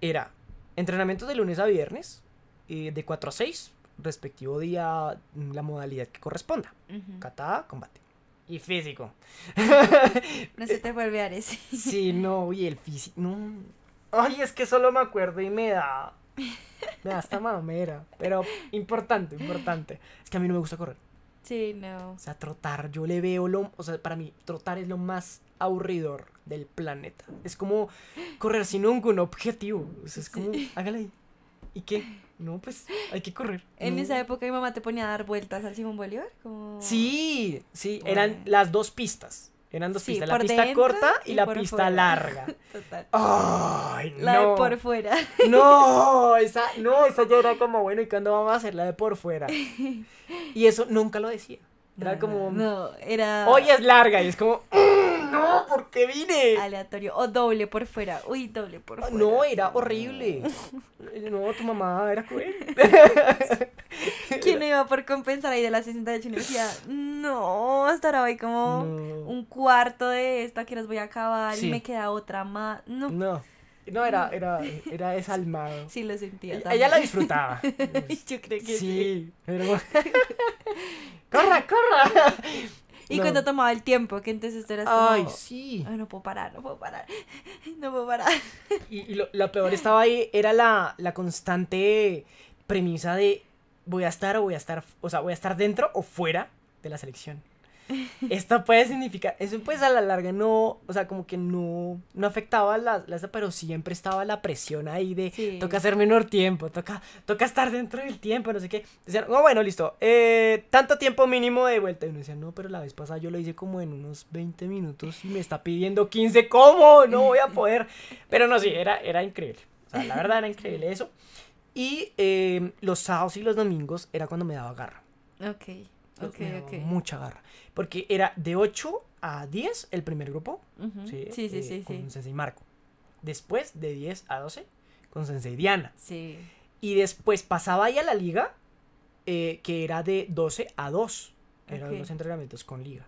era entrenamientos de lunes a viernes, eh, de 4 a 6, respectivo día, mm, la modalidad que corresponda. Kata, combate. Y físico. <laughs> no se te vuelve decir. sí, no, y el físico. No. Ay, es que solo me acuerdo y me da. Me da hasta mamera. Pero importante, importante. Es que a mí no me gusta correr. Sí, no. O sea, trotar, yo le veo lo. O sea, para mí, trotar es lo más aburridor del planeta. Es como correr sin ningún objetivo. O sea, es como, hágale ahí. ¿Y qué? no, pues hay que correr. En esa época mi mamá te ponía a dar vueltas al Simón Bolívar. Como... Sí, sí, eran las dos pistas. Eran dos pistas, la pista corta y, la pista larga. <laughs> Total. Ay, no. La de por fuera. <laughs> No, <laughs> esa, no, esa ya era como, bueno, ¿y cuándo vamos a hacer la de por fuera? Y eso nunca lo decía. Era como. No, era. Hoy es larga y es como. Mm, no, ¿por qué vine? Aleatorio. O doble por fuera. Uy, doble por ah, fuera. No, era horrible. <laughs> no, tu mamá era cruel. <laughs> ¿Quién iba por compensar ahí de las 68 y decía, no, hasta ahora voy como un cuarto de esta que las voy a acabar y me queda otra más. No. No. No, era, <laughs> era, era desalmado. Sí, lo sentía. Ella, ella la disfrutaba. <laughs> Yo creo que sí. Sí, <laughs> ¡Corra, corra! Y cuando tomaba el tiempo, que entonces eras como, Ay, sí. Ay, ah, no puedo parar, no puedo parar, no puedo parar. Y, lo, peor estaba ahí, era la, la constante premisa de voy a estar o voy a estar, o sea, voy a estar dentro o fuera de la selección. <laughs> esto puede significar, eso pues a la larga no, o sea, como que no, no afectaba la, la pero siempre estaba la presión ahí de, toca hacer menor tiempo, toca, toca estar dentro del tiempo, no sé qué. Decían, oh, bueno, listo, eh, tanto tiempo mínimo de vuelta. Y uno decía, no, pero la vez pasada yo lo hice como en unos 20 minutos y me está pidiendo 15, ¿cómo? No voy a poder. Pero no, sí, era, era increíble. O sea, la verdad era increíble eso. Y eh, los sábados y los domingos era cuando me daba garra. Ok. Okay, okay. Mucha garra. Porque era de 8 a 10 el primer grupo. ¿sí? Sí, sí, eh, sí, Con Sensei Marco. Después de 10 a 12 con Sensei Diana. Sí. Y después pasaba ahí a la liga, eh, que era de 12 a 2. Eran los entrenamientos con liga.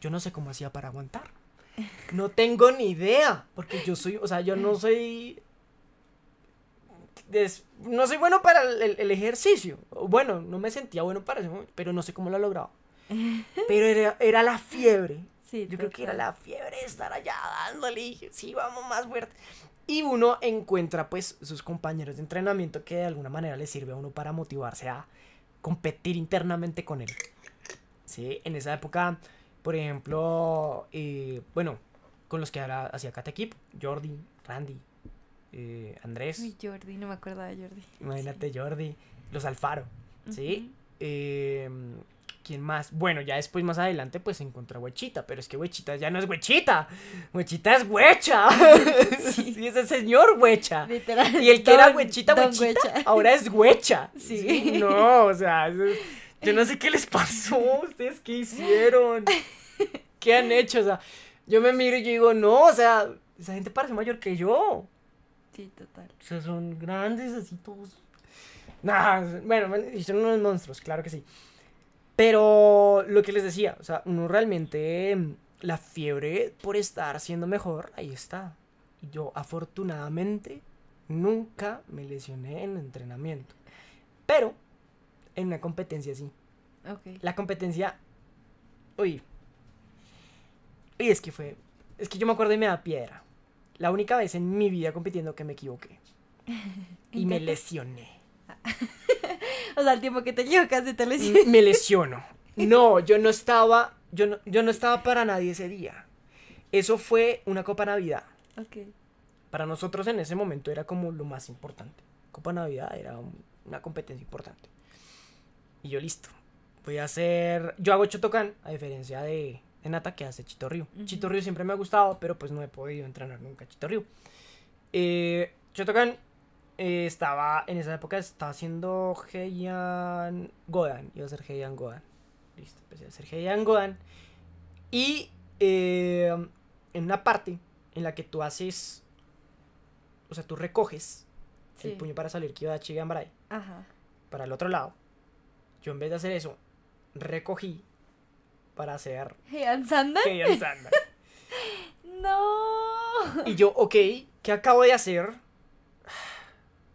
Yo no sé cómo hacía para aguantar. No tengo ni idea, porque yo soy, o sea, yo no <laughs> soy no soy bueno para el, ejercicio. Bueno, no me sentía bueno para eso, pero no sé cómo lo he logrado. <laughs> Pero era, la fiebre. Yo creo que era la fiebre estar allá dándole. Y sí, vamos más fuerte. Y uno encuentra pues sus compañeros de entrenamiento que de alguna manera le sirve a uno para motivarse a competir internamente con él. Sí, en esa época, por ejemplo, eh, bueno, con los que ahora hacía Catequip, Jordi, Randy, eh, Andrés. Y Jordi, no me acuerdo, de Jordi. Imagínate Jordi, los Alfaro, ¿sí? Em, ¿Quién más? Bueno, ya después más adelante pues se encontró Huechita, pero es que Huechita ya no es Huechita, Huechita es Huecha. <laughs> Sí. es el señor Huecha. Literal, y el que era Huechita, Huechita, ahora es Huecha. Sí. No, o sea, yo no sé qué les pasó, ustedes qué hicieron, qué han hecho, o sea, yo me miro y digo, no, o sea, esa gente parece mayor que yo. Sí, total. O sea, son grandes, así todos. Nah, bueno, son unos monstruos, claro que sí. Pero lo que les decía, o sea, uno realmente. Em, la fiebre por estar siendo mejor, ahí está. Yo, afortunadamente, nunca me lesioné en entrenamiento. Pero, en una competencia sí. Okay. La competencia. Uy. Y es que fue. Es que yo me acuerdo y me da piedra. La única vez en mi vida compitiendo que me equivoqué. <laughs> y me lesioné. <laughs> o sea, el tiempo que te equivocas te lesioné. Me lesiono. No, yo no estaba, yo no, yo no estaba para nadie ese día. Eso fue una Copa Navidad. Para nosotros en ese momento era como lo más importante. Copa Navidad era una competencia importante. Y yo listo. Voy a hacer... Yo hago Chotocán, a diferencia de en ataque hace Chito Uh siempre me ha gustado, pero pues no he podido entrenar nunca a Chitorryu. Chotokan eh, eh, estaba, en esa época estaba haciendo Heian Godan. Iba a ser Heian Godan. Listo, empecé a hacer Heian Godan. Y eh, en una parte en la que tú haces, o sea, tú recoges el puño para salir que iba a Chigambarai. Para el otro lado. Yo en vez de hacer eso, recogí para hacer... Heian Sandan. <laughs> no. Y yo, ok, ¿qué acabo de hacer?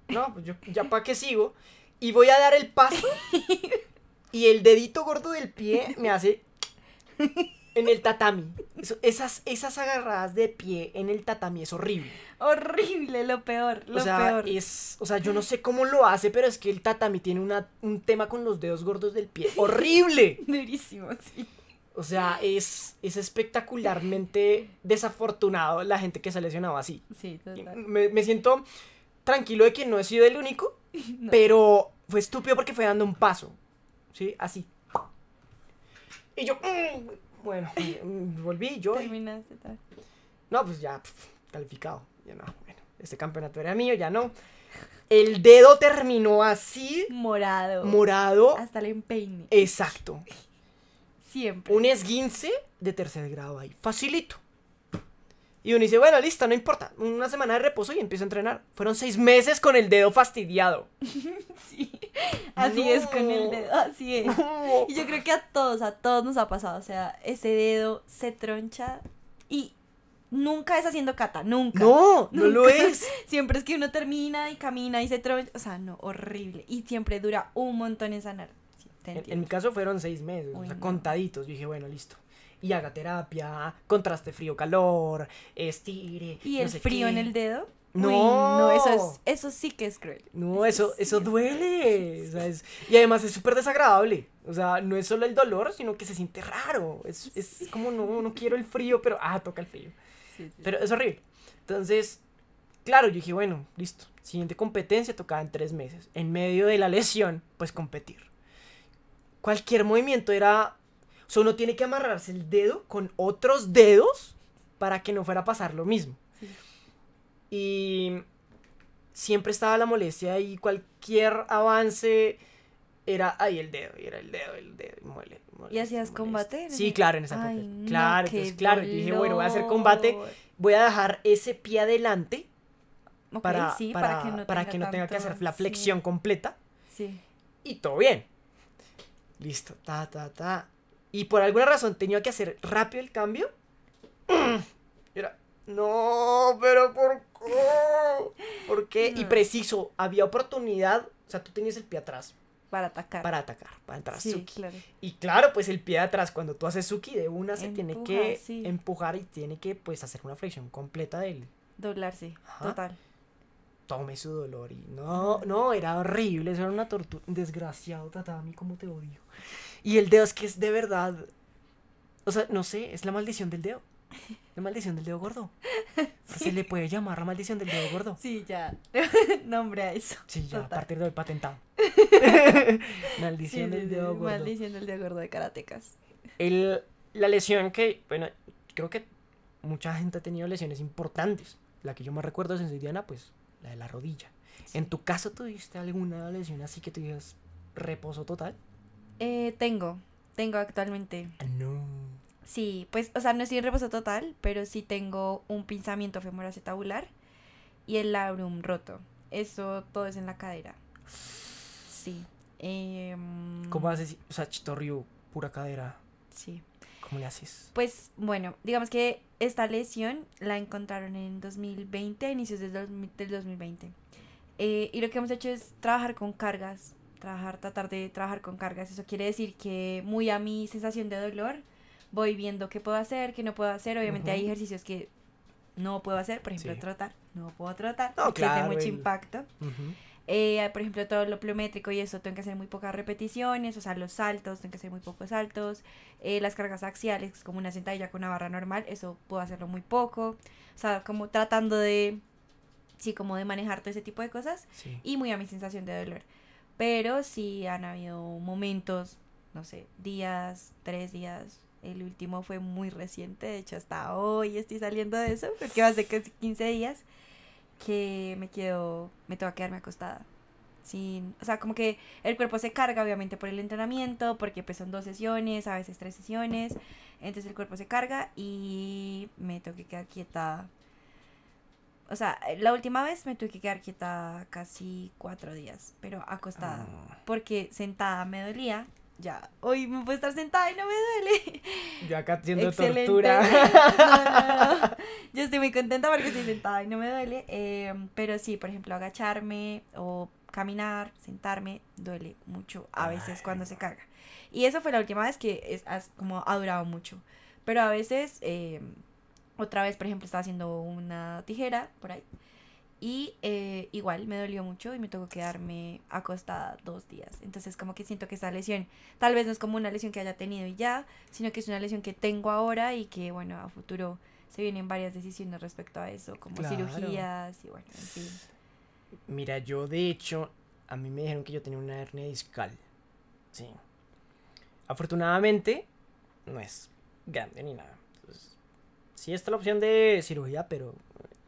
No, pues yo ya para qué sigo. Y voy a dar el paso. y el dedito gordo del pie me hace en el tatami. esas, esas agarradas de pie en el tatami es horrible. Horrible, lo peor, lo o sea, Es, o sea, yo no sé cómo lo hace, pero es que el tatami tiene una, un tema con los dedos gordos del pie. ¡Horrible! <laughs> Durísimo, sí. O sea, es, es espectacularmente desafortunado la gente que se ha lesionado así. Sí, total. Me, siento tranquilo de que no he sido el único, <laughs> pero fue estúpido porque fue dando un paso. ¿Sí? Así. Y yo, mm, bueno, mm, volví yo. Terminaste tal. No, pues ya, calificado. Ya no, bueno, este campeonato era mío, ya no. El dedo terminó así. Morado. Morado. Hasta el empeine. Exacto. Un esguince de tercer grado ahí. Facilito. Y uno dice, bueno, lista, no importa. Una semana de reposo y empiezo a entrenar. Fueron seis meses con el dedo fastidiado. <laughs> sí, así es con el dedo, así es. Y yo creo que a todos, a todos nos ha pasado. O sea, ese dedo se troncha y nunca es haciendo cata, nunca. No, no lo es. <laughs> Siempre es que uno termina y camina y se troncha. O sea, no, horrible. Y siempre dura un montón en sanar en, mi caso fueron seis meses, o sea, contaditos. Yo dije, bueno, listo. Y haga terapia, contraste frío-calor, estire. ¿Y el frío en el dedo? No, no, eso, es, eso sí que es cruel. No, eso, eso, duele. y además es súper desagradable. O sea, no es solo el dolor, sino que se siente raro. Es, es como, no, no quiero el frío, pero, ah, toca el frío. pero es horrible. Entonces, claro, yo dije, bueno, listo. Siguiente competencia tocaba en tres meses. En medio de la lesión, pues competir cualquier movimiento era... O sea, uno tiene que amarrarse el dedo con otros dedos para que no fuera a pasar lo mismo. Y siempre estaba la molestia y cualquier avance era ahí el dedo, y era el dedo, el dedo, y muele, ¿Y hacías combate? Sí, claro, en esa claro, entonces, claro, dije, bueno, voy a hacer combate, voy a dejar ese pie adelante para, para, que no, tenga, que, hacer la flexión completa. Sí. Y todo bien. Listo, ta, ta, ta. Y por alguna razón tenía que hacer rápido el cambio. <clears throat> era, no, pero ¿por qué? ¿Por qué? Y preciso, había oportunidad, o sea, tú tenías el pie atrás. Para atacar. Para atacar, para entrar Y claro, pues el pie atrás, cuando tú haces Suki, de una se tiene que empujar y tiene que, pues, hacer una flexión completa del... Doblarse, total tome su dolor. Y no, no, era horrible, eso era una tortura. Desgraciado, tatami, como te odio. Y el dedo es que es de verdad. O sea, no sé, es la maldición del dedo. La maldición del dedo gordo. Se le puede llamar la maldición del dedo gordo. Sí, ya. <laughs> Nombre a eso. Sí, ya, a partir de hoy patentado. <laughs> maldición del dedo gordo. Maldición del dedo gordo de karatecas. El, la lesión que, bueno, creo que mucha gente ha tenido lesiones importantes. La que yo más recuerdo es en Diana, pues la de la rodilla. ¿En tu caso tuviste alguna lesión así que tuvieras reposo total? Eh, tengo, tengo actualmente. Ah, no. Sí, pues, o sea, no estoy en reposo total, pero sí tengo un pinzamiento femoracetabular y el labrum roto. Eso todo es en la cadera. Sí. Em, ¿Cómo haces? O sea, chitorrio, pura cadera. Sí. ¿Cómo le haces? Pues bueno, digamos que esta lesión la encontraron en 2020, inicios del, 2020. Eh, y lo que hemos hecho es trabajar con cargas, trabajar, tratar de trabajar con cargas. Eso quiere decir que muy a mi sensación de dolor voy viendo qué puedo hacer, qué no puedo hacer. Obviamente hay ejercicios que no puedo hacer, por ejemplo, tratar, No puedo trotar, no, tiene mucho impacto. Eh, por ejemplo, todo lo plométrico y eso, tengo que hacer muy pocas repeticiones, o sea, los saltos, tengo que hacer muy pocos saltos, eh, las cargas axiales, como una sentadilla con una barra normal, eso puedo hacerlo muy poco, o sea, como tratando de, sí, como de manejar todo ese tipo de cosas y muy a mi sensación de dolor. Pero sí han habido momentos, no sé, días, tres días, el último fue muy reciente, de hecho hasta hoy estoy saliendo de eso, porque hace casi 15 días que me quedo, me que quedarme acostada. Sin, o sea, como que el cuerpo se carga obviamente por el entrenamiento, porque pues son dos sesiones, a veces tres sesiones, entonces el cuerpo se carga y me tengo que quedar quieta. O sea, la última vez me tuve que quedar quieta casi cuatro días, pero acostada, ah. porque sentada me dolía ya, hoy me puedo estar sentada y no me duele. <laughs> Yo acá haciendo tortura. <laughs> Yo estoy muy contenta porque estoy sentada y no me duele. Eh, pero sí, por ejemplo, agacharme o caminar, sentarme, duele mucho a veces cuando se carga. Y eso fue la última vez que es, como ha durado mucho. Pero a veces, eh, otra vez, por ejemplo, estaba haciendo una tijera por ahí y eh, igual me dolió mucho y me tocó quedarme acostada dos días. Entonces como que siento que esa lesión tal vez no es como una lesión que haya tenido y ya, sino que es una lesión que tengo ahora y que bueno, a futuro se vienen varias decisiones respecto a eso, como cirugías y bueno, en fin. Mira, yo de hecho, a mí me dijeron que yo tenía una hernia discal. Sí. Afortunadamente, no es grande ni nada. Entonces, sí está la opción de cirugía, pero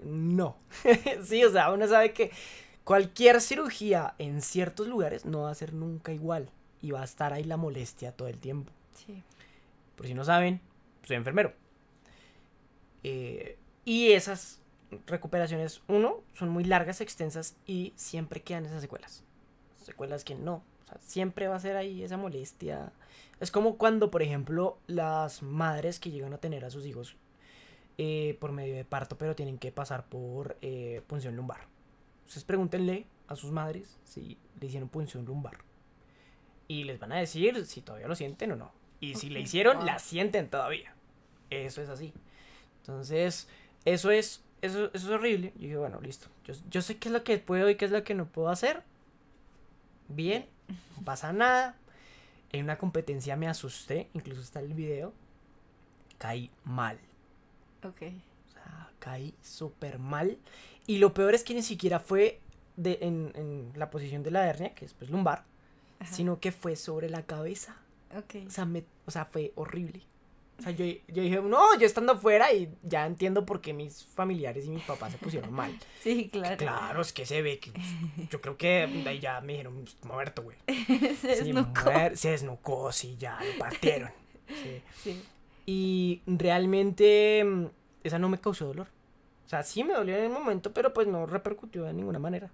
no. <laughs> sí, o sea, uno sabe que cualquier cirugía en ciertos lugares no va a ser nunca igual y va a estar ahí la molestia todo el tiempo. Sí. Por si no saben, soy enfermero. Eh, y esas recuperaciones, uno, son muy largas, extensas y siempre quedan esas secuelas. Secuelas que no. O sea, siempre va a ser ahí esa molestia. Es como cuando, por ejemplo, las madres que llegan a tener a sus hijos eh, por medio de parto, pero tienen que pasar por eh, punción lumbar. Entonces pregúntenle a sus madres si le hicieron punción lumbar. Y les van a decir si todavía lo sienten o no. Y si le hicieron, la sienten todavía. Eso es así. Entonces, eso es, es horrible. Yo dije, bueno, listo. Yo, yo sé qué es lo que puedo y qué es lo que no puedo hacer. Bien, no pasa nada. En una competencia me asusté, incluso está el video. Caí mal Ok. O sea, caí súper mal. Y lo peor es que ni siquiera fue de, en, la posición de la hernia, que es pues lumbar, sino que fue sobre la cabeza. Ok. O sea, me, o sea fue horrible. O sea, yo, yo, dije, no, yo estando afuera y ya entiendo por qué mis familiares y mis papás se pusieron mal. <laughs> Sí, claro. Claro, es que se ve que <laughs> yo creo que ahí ya me dijeron, pues, muerto, güey. <laughs> se sí, sí, ya, partieron. Sí. sí. Y realmente mm, esa no me causó dolor. O sea, sí me dolió en el momento, pero pues no repercutió de ninguna manera.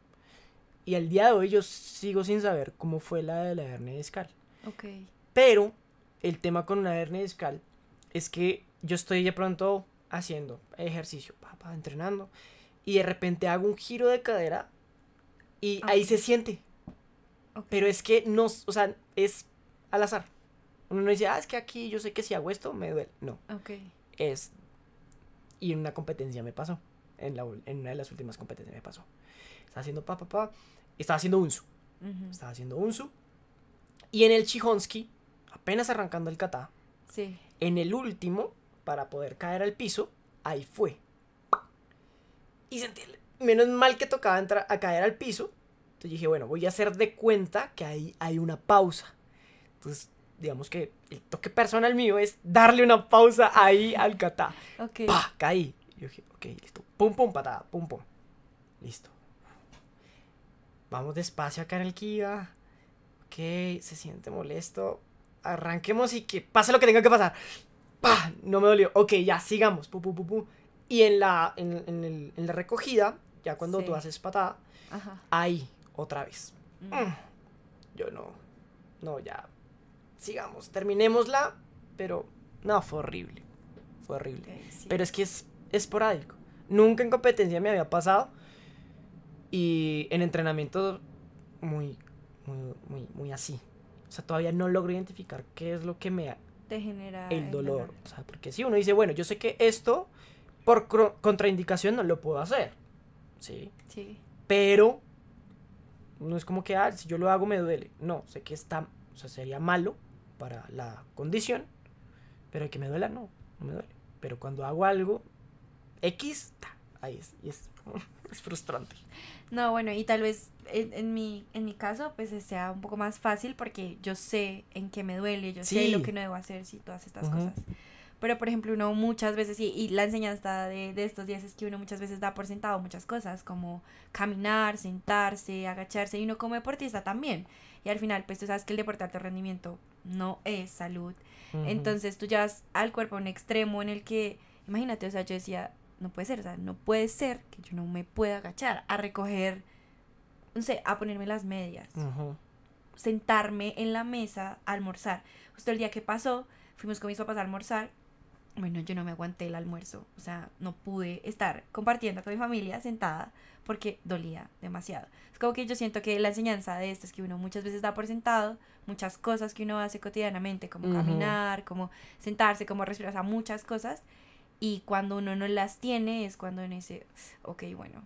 Y al día de hoy yo sigo sin saber cómo fue la de la hernia discal. Ok. Pero el tema con la hernia discal es que yo estoy de pronto haciendo ejercicio, papá, entrenando, y de repente hago un giro de cadera y ahí se siente. Pero es que no, o sea, es al azar. Uno no dice, ah, es que aquí yo sé que si hago esto me duele. No. Ok. Es. Y en una competencia me pasó. En, la, en una de las últimas competencias me pasó. Estaba haciendo pa, pa, pa. Estaba haciendo un su Estaba haciendo su Y en el Chihonsky, apenas arrancando el kata. Sí. En el último, para poder caer al piso, ahí fue. Y sentí, menos mal que tocaba entrar a caer al piso. Entonces dije, bueno, voy a hacer de cuenta que ahí hay una pausa. Entonces digamos que el toque personal mío es darle una pausa ahí al kata. Ok. Pa, caí. Yo dije, ok, listo. Pum, pum, patada, pum, pum. Listo. Vamos despacio acá en el Ok, se siente molesto. Arranquemos y que pase lo que tenga que pasar. Pa, no me dolió. Ok, ya, sigamos. pum, pum, pum! y en la, en, la recogida, ya cuando tú haces patada, ahí, otra vez. Mm. Mm. Yo no, no, ya, sigamos, terminémosla, pero no, fue horrible, fue horrible. Pero es que es esporádico. Nunca en competencia me había pasado y en entrenamiento muy, muy, muy, así. O sea, todavía no logro identificar qué es lo que me te genera el dolor. O sea, porque si uno dice, bueno, yo sé que esto por contraindicación no lo puedo hacer. Sí. Sí. Pero no es como que, ah, si yo lo hago me duele. No, sé que está, o sea, sería malo para la condición, pero que me duela, no, no me duele. Pero cuando hago algo X, ahí es, y <laughs> es, frustrante. No, bueno, y tal vez en, mi, en mi caso, pues sea un poco más fácil porque yo sé en qué me duele, yo sé lo que no debo hacer, si sí, todas estas cosas. Pero, por ejemplo, uno muchas veces, y, la enseñanza de, estos días es que uno muchas veces da por sentado muchas cosas, como caminar, sentarse, agacharse, y uno como deportista también. Y al final, pues tú sabes que el deporte de rendimiento no es salud. Entonces tú llevas al cuerpo a un extremo en el que, imagínate, o sea, yo decía, no puede ser, o sea, no puede ser que yo no me pueda agachar a recoger, no sé, a ponerme las medias, sentarme en la mesa almorzar. Justo el día que pasó, fuimos con mis papás a almorzar bueno, yo no me aguanté el almuerzo, o sea, no pude estar compartiendo con mi familia sentada porque dolía demasiado. Es como que yo siento que la enseñanza de esto es que uno muchas veces da por sentado muchas cosas que uno hace cotidianamente, como caminar, como sentarse, como respirar, o sea, muchas cosas. Y cuando uno no las tiene es cuando uno dice, ok, bueno,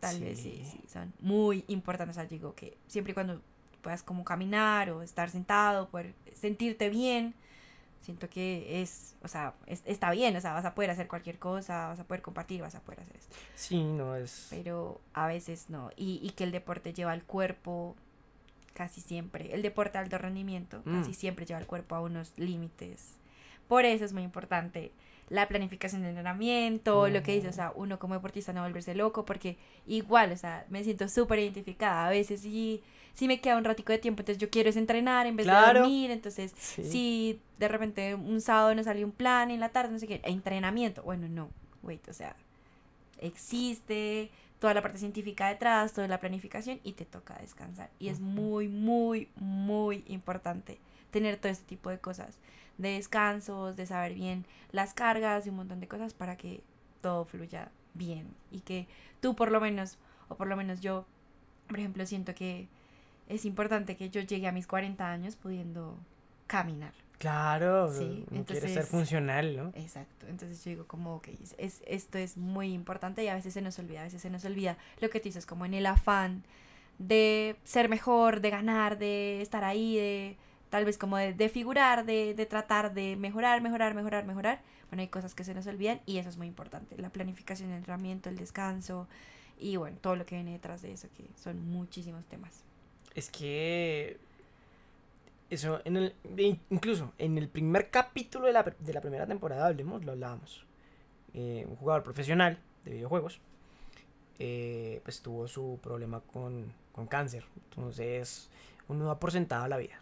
tal vez sí, sí, son muy importantes. O sea, digo que siempre y cuando puedas como caminar o estar sentado, poder sentirte bien, Siento que es, o sea, está bien, o sea, vas a poder hacer cualquier cosa, vas a poder compartir, vas a poder hacer esto. Sí, no es. Pero a veces no. Y, y que el deporte lleva al cuerpo casi siempre, el deporte de alto rendimiento mm. casi siempre lleva al cuerpo a unos límites. Por eso es muy importante la planificación de entrenamiento, lo que dice, o sea, uno como deportista no volverse loco, porque igual, o sea, me siento súper identificada a veces y si me queda un ratico de tiempo, entonces yo quiero es entrenar en vez de dormir, entonces si de repente un sábado no salió un plan en la tarde, no sé qué, entrenamiento, bueno, no, wait, o sea, existe toda la parte científica detrás, toda la planificación y te toca descansar. Y es muy, muy, muy importante tener todo este tipo de cosas, de descansos, de saber bien las cargas y un montón de cosas para que todo fluya bien y que tú por lo menos, o por lo menos yo, por ejemplo, siento que es importante que yo llegue a mis 40 años pudiendo caminar. Claro, ¿sí? ser funcional, ¿no? Exacto, entonces yo digo como, ok, es, esto es muy importante y a veces se nos olvida, a veces se nos olvida lo que tú dices, como en el afán de ser mejor, de ganar, de estar ahí, de tal vez como de, figurar, de, de, tratar de mejorar, mejorar, mejorar, mejorar. Bueno, hay cosas que se nos olvidan y eso es muy importante. La planificación, el entrenamiento, el descanso y bueno, todo lo que viene detrás de eso, que son muchísimos temas es que eso en el incluso en el primer capítulo de la, primera temporada hablemos lo hablábamos eh, un jugador profesional de videojuegos eh, pues tuvo su problema con, cáncer entonces uno da por sentado la vida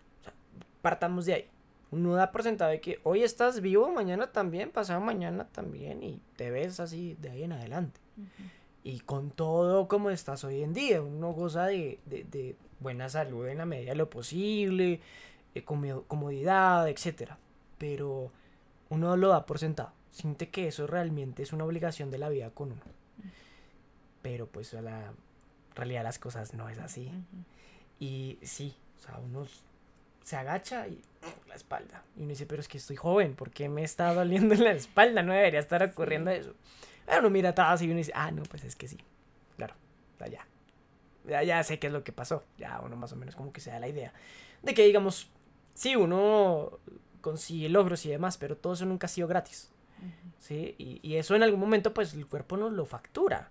partamos de ahí uno da por sentado de que hoy estás vivo mañana también pasado mañana también y te ves así de ahí en adelante y con todo como estás hoy en día uno goza de buena salud en la medida de lo posible, eh, comodidad, etc. Pero uno lo da por sentado. Siente que eso realmente es una obligación de la vida con uno. Pero pues a la realidad las cosas no es así. Y sí, o sea, uno se agacha y la espalda. Y uno dice, pero es que estoy joven, ¿por qué me está doliendo <laughs> la espalda? No debería estar ocurriendo eso. Pero uno mira atrás y uno dice, ah, no, pues es que sí. Claro, allá. Ya, ya, sé qué es lo que pasó. Ya uno más o menos como que se da la idea. De que digamos, sí, uno consigue logros y demás, pero todo eso nunca ha sido gratis. ¿Sí? Y, eso en algún momento pues el cuerpo nos lo factura.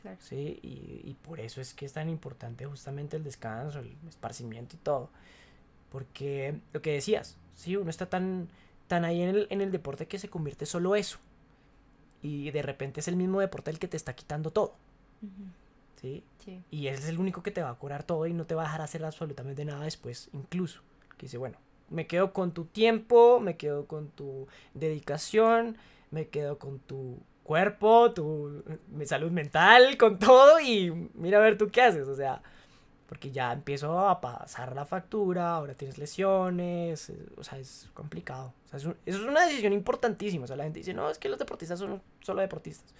Claro. ¿Sí? Y, por eso es que es tan importante justamente el descanso, el esparcimiento y todo. Porque lo que decías, sí, uno está tan, tan ahí en el, en el deporte que se convierte solo eso. Y de repente es el mismo deporte el que te está quitando todo. Y ese es el único que te va a curar todo y no te va a dejar hacer absolutamente nada después, incluso. Que dice, bueno, me quedo con tu tiempo, me quedo con tu dedicación, me quedo con tu cuerpo, tu mi salud mental, con todo y mira a ver tú qué haces, o sea, porque ya empiezo a pasar la factura, ahora tienes lesiones, eh, o sea, es complicado. O es, es, una decisión importantísima, o sea, la gente dice, no, es que los deportistas son solo deportistas.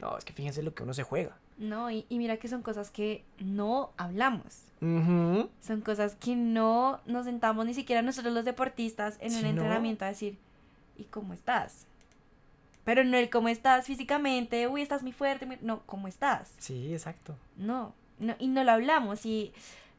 No, es que fíjense lo que uno se juega. No, y, mira que son cosas que no hablamos. Son cosas que no nos sentamos ni siquiera nosotros los deportistas en un entrenamiento a decir, ¿y cómo estás? Pero no el cómo estás físicamente, uy, estás muy fuerte, no, ¿cómo estás? Sí, exacto. No, no, y no lo hablamos y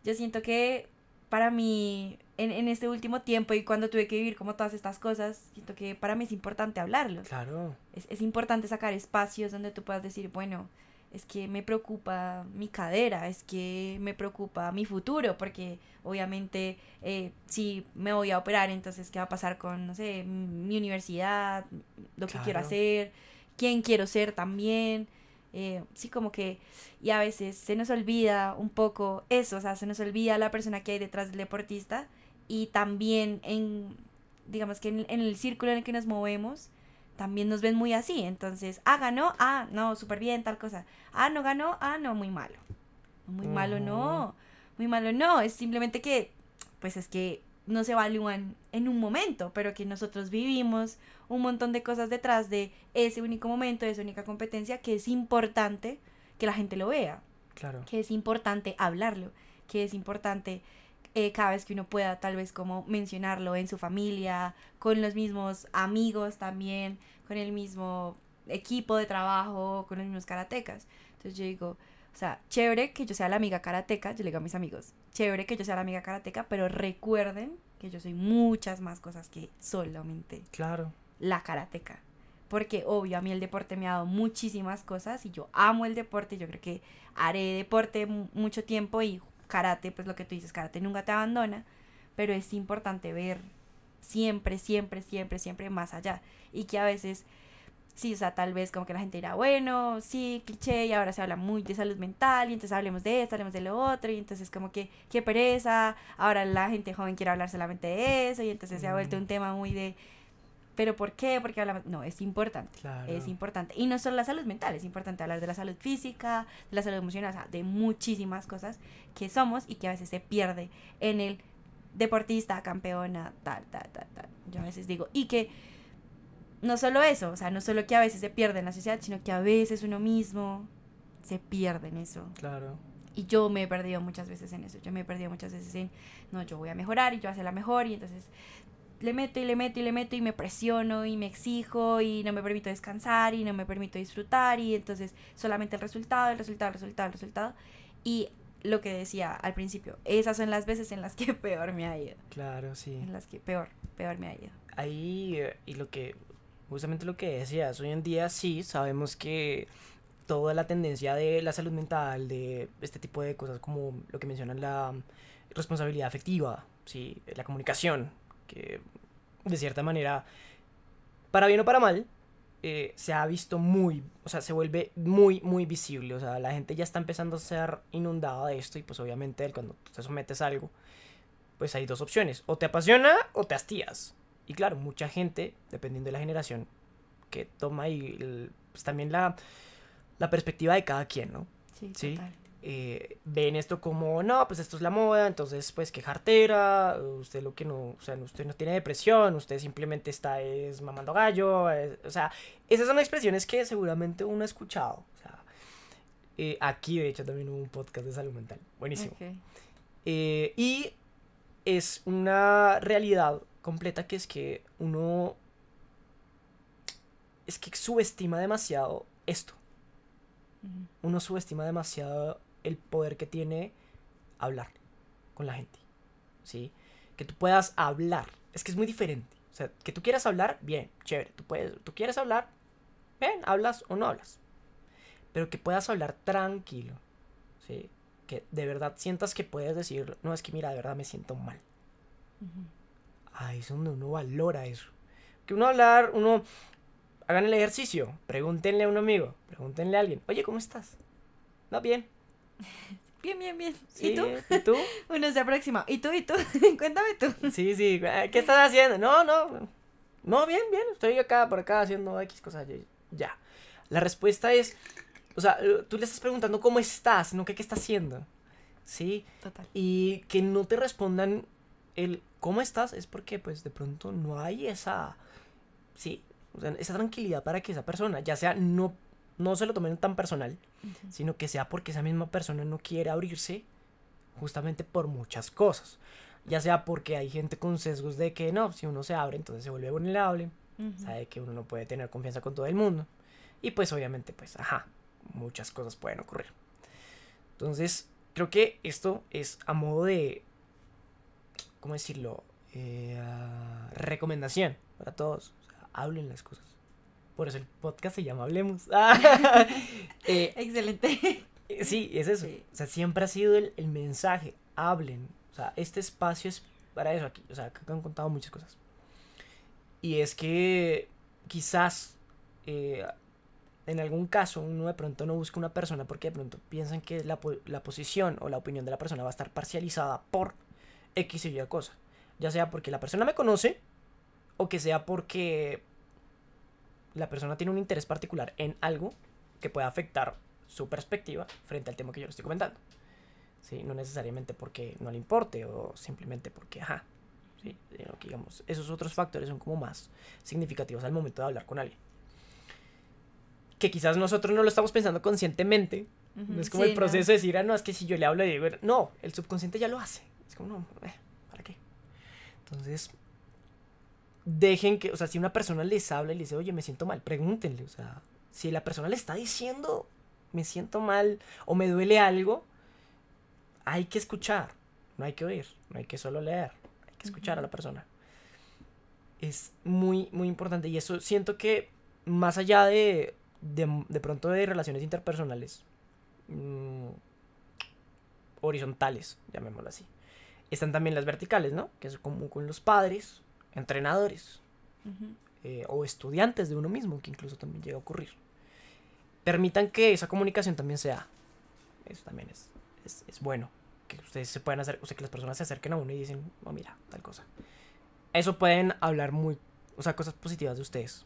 yo siento que para mí en, en, este último tiempo y cuando tuve que vivir como todas estas cosas, siento que para mí es importante hablarlo. Claro. Es, importante sacar espacios donde tú puedas decir, bueno, es que me preocupa mi cadera, es que me preocupa mi futuro, porque obviamente eh, si me voy a operar, entonces qué va a pasar con, no sé, mi universidad, lo que quiero hacer, quién quiero ser también. Eh, sí, como que, y a veces se nos olvida un poco eso, o sea, se nos olvida la persona que hay detrás del deportista y también en, digamos que en, el círculo en el que nos movemos, también nos ven muy así. Entonces, ah, ganó, ah, no, súper bien, tal cosa. Ah, no ganó, ah, no, muy malo. Muy malo, no. Muy malo, no. Es simplemente que, pues es que no se evalúan en un momento, pero que nosotros vivimos un montón de cosas detrás de ese único momento, de esa única competencia, que es importante que la gente lo vea. Claro. Que es importante hablarlo, que es importante eh, cada vez que uno pueda tal vez como mencionarlo en su familia, con los mismos amigos también, con el mismo equipo de trabajo, con los mismos karatecas. Entonces yo digo, o sea, chévere que yo sea la amiga karateca, yo le digo a mis amigos, chévere que yo sea la amiga karateca, pero recuerden que yo soy muchas más cosas que solamente claro. la karateca. Porque obvio, a mí el deporte me ha dado muchísimas cosas y yo amo el deporte, yo creo que haré deporte mucho tiempo y karate, pues lo que tú dices, karate nunca te abandona, pero es importante ver siempre, siempre, siempre, siempre más allá. Y que a veces, sí, o sea, tal vez como que la gente dirá, bueno, sí, cliché, y ahora se habla muy de salud mental, y entonces hablemos de esto, hablemos de lo otro, y entonces como que, qué pereza, ahora la gente joven quiere hablar solamente de eso, y entonces se ha vuelto mm. un tema muy de ¿Pero por qué? Porque hablamos... No, es importante. Es importante. Y no solo la salud mental, es importante hablar de la salud física, de la salud emocional, o sea, de muchísimas cosas que somos y que a veces se pierde en el deportista, campeona, tal, tal, tal, tal. Yo a veces digo, y que no solo eso, o sea, no solo que a veces se pierde en la sociedad, sino que a veces uno mismo se pierde en eso. Claro. Y yo me he perdido muchas veces en eso. Yo me he perdido muchas veces en, no, yo voy a mejorar y yo voy a hacer la mejor. Y entonces le meto y le meto y le meto y me presiono y me exijo y no me permito descansar y no me permito disfrutar y entonces solamente el resultado, el resultado, el resultado, el resultado. Y lo que decía al principio, esas son las veces en las que <laughs> peor me ha ido. Claro, sí. En las que peor, peor me ha ido. Ahí, y lo que, justamente lo que decías, hoy en día sí sabemos que toda la tendencia de la salud mental, de este tipo de cosas como lo que mencionan la responsabilidad afectiva, sí, la comunicación, que de cierta manera, para bien o para mal, eh, se ha visto muy, o sea, se vuelve muy, muy visible. O sea, la gente ya está empezando a ser inundada de esto y pues obviamente cuando te sometes a algo, pues hay dos opciones. O te apasiona o te hastías. Y claro, mucha gente, dependiendo de la generación, que toma y pues también la, la perspectiva de cada quien, ¿no? Sí. ¿Sí? Total. Eh, ven esto como, no, pues esto es la moda, entonces pues qué jartera, usted lo que no, o sea, usted no tiene depresión, usted simplemente está es mamando gallo, o sea, esas son expresiones que seguramente uno ha escuchado, o sea, eh, aquí de hecho también hubo un podcast de salud mental, buenísimo. Eh, y es una realidad completa que es que uno es que subestima demasiado esto. Uno subestima demasiado el poder que tiene hablar con la gente. ¿Sí? Que tú puedas hablar. Es que es muy diferente. O sea, que tú quieras hablar, bien, chévere. Tú, puedes, tú quieres hablar, bien, hablas o no hablas. Pero que puedas hablar tranquilo. ¿Sí? Que de verdad sientas que puedes decir, no, es que mira, de verdad me siento mal. Ahí es donde uno valora eso. Que uno hablar, uno... Hagan el ejercicio, pregúntenle a un amigo, pregúntenle a alguien, oye, ¿cómo estás? No, bien, <laughs> Bien, bien, bien. ¿Y tú? ¿Y tú? Uno <laughs> se aproxima. ¿Y tú? ¿Y tú? <laughs> Cuéntame tú. Sí, sí. Ah, ¿Qué estás haciendo? No, no. No, bien, bien. Estoy acá, por acá, haciendo X cosas. Ya. La respuesta es, o sea, eh, tú le estás preguntando cómo estás, no qué estás haciendo. ¿Sí? Total. Y que no te respondan el cómo estás es porque pues de pronto no hay esa, ¿sí? O sea, esa tranquilidad para que esa persona, ya sea no no se lo tomen tan personal, sino que sea porque esa misma persona no quiere abrirse justamente por muchas cosas. Ya sea porque hay gente con sesgos de que no, si uno se abre, entonces se vuelve vulnerable, sabe que uno no puede tener confianza con todo el mundo. Y pues obviamente, pues, ajá, muchas cosas pueden ocurrir. Entonces, creo que esto es a modo de, ¿cómo decirlo? Eh, ah, recomendación para todos. O sea, hablen las cosas. Por eso el podcast se llama Hablemos. <laughs> <laughs> Eh, Excelente. Eh, sí, es eso. O sea, siempre ha sido el, mensaje. Hablen. O sea, este espacio es para eso aquí. O sea, que han contado muchas cosas. Y es que quizás eh, en algún caso uno de pronto no busca una persona porque de pronto piensan que la, la posición o la opinión de la persona va a estar parcializada por X y Y cosa. Ya sea porque la persona me conoce o que sea porque la persona tiene un interés particular en algo que pueda afectar su perspectiva frente al tema que yo le estoy comentando. ¿Sí? No necesariamente porque no le importe o simplemente porque, ajá, ¿sí? digamos, esos otros factores son como más significativos al momento de hablar con alguien. Que quizás nosotros no lo estamos pensando conscientemente. es como el proceso de decir, ah, no, es que si yo le hablo y digo, no, el subconsciente ya lo hace. Es como, no, eh, ¿para qué? Entonces, dejen que, o sea, si una persona les habla y les dice, oye, me siento mal, pregúntenle, o sea, si la persona le está diciendo, me siento mal o me duele algo, hay que escuchar, no hay que oír, no hay que solo leer, hay que escuchar a la persona. Es muy, muy importante y eso siento que más allá de, de, pronto de relaciones interpersonales, mm, horizontales, llamémoslo así, están también las verticales, ¿no? Que es común con los padres, entrenadores eh, o estudiantes de uno mismo, que incluso también llega a ocurrir, permitan que esa comunicación también sea. Eso también es, es, bueno. Que ustedes se puedan hacer, o sea, que las personas se acerquen a uno y dicen, oh, mira, tal cosa. Eso pueden hablar muy, o sea, cosas positivas de ustedes.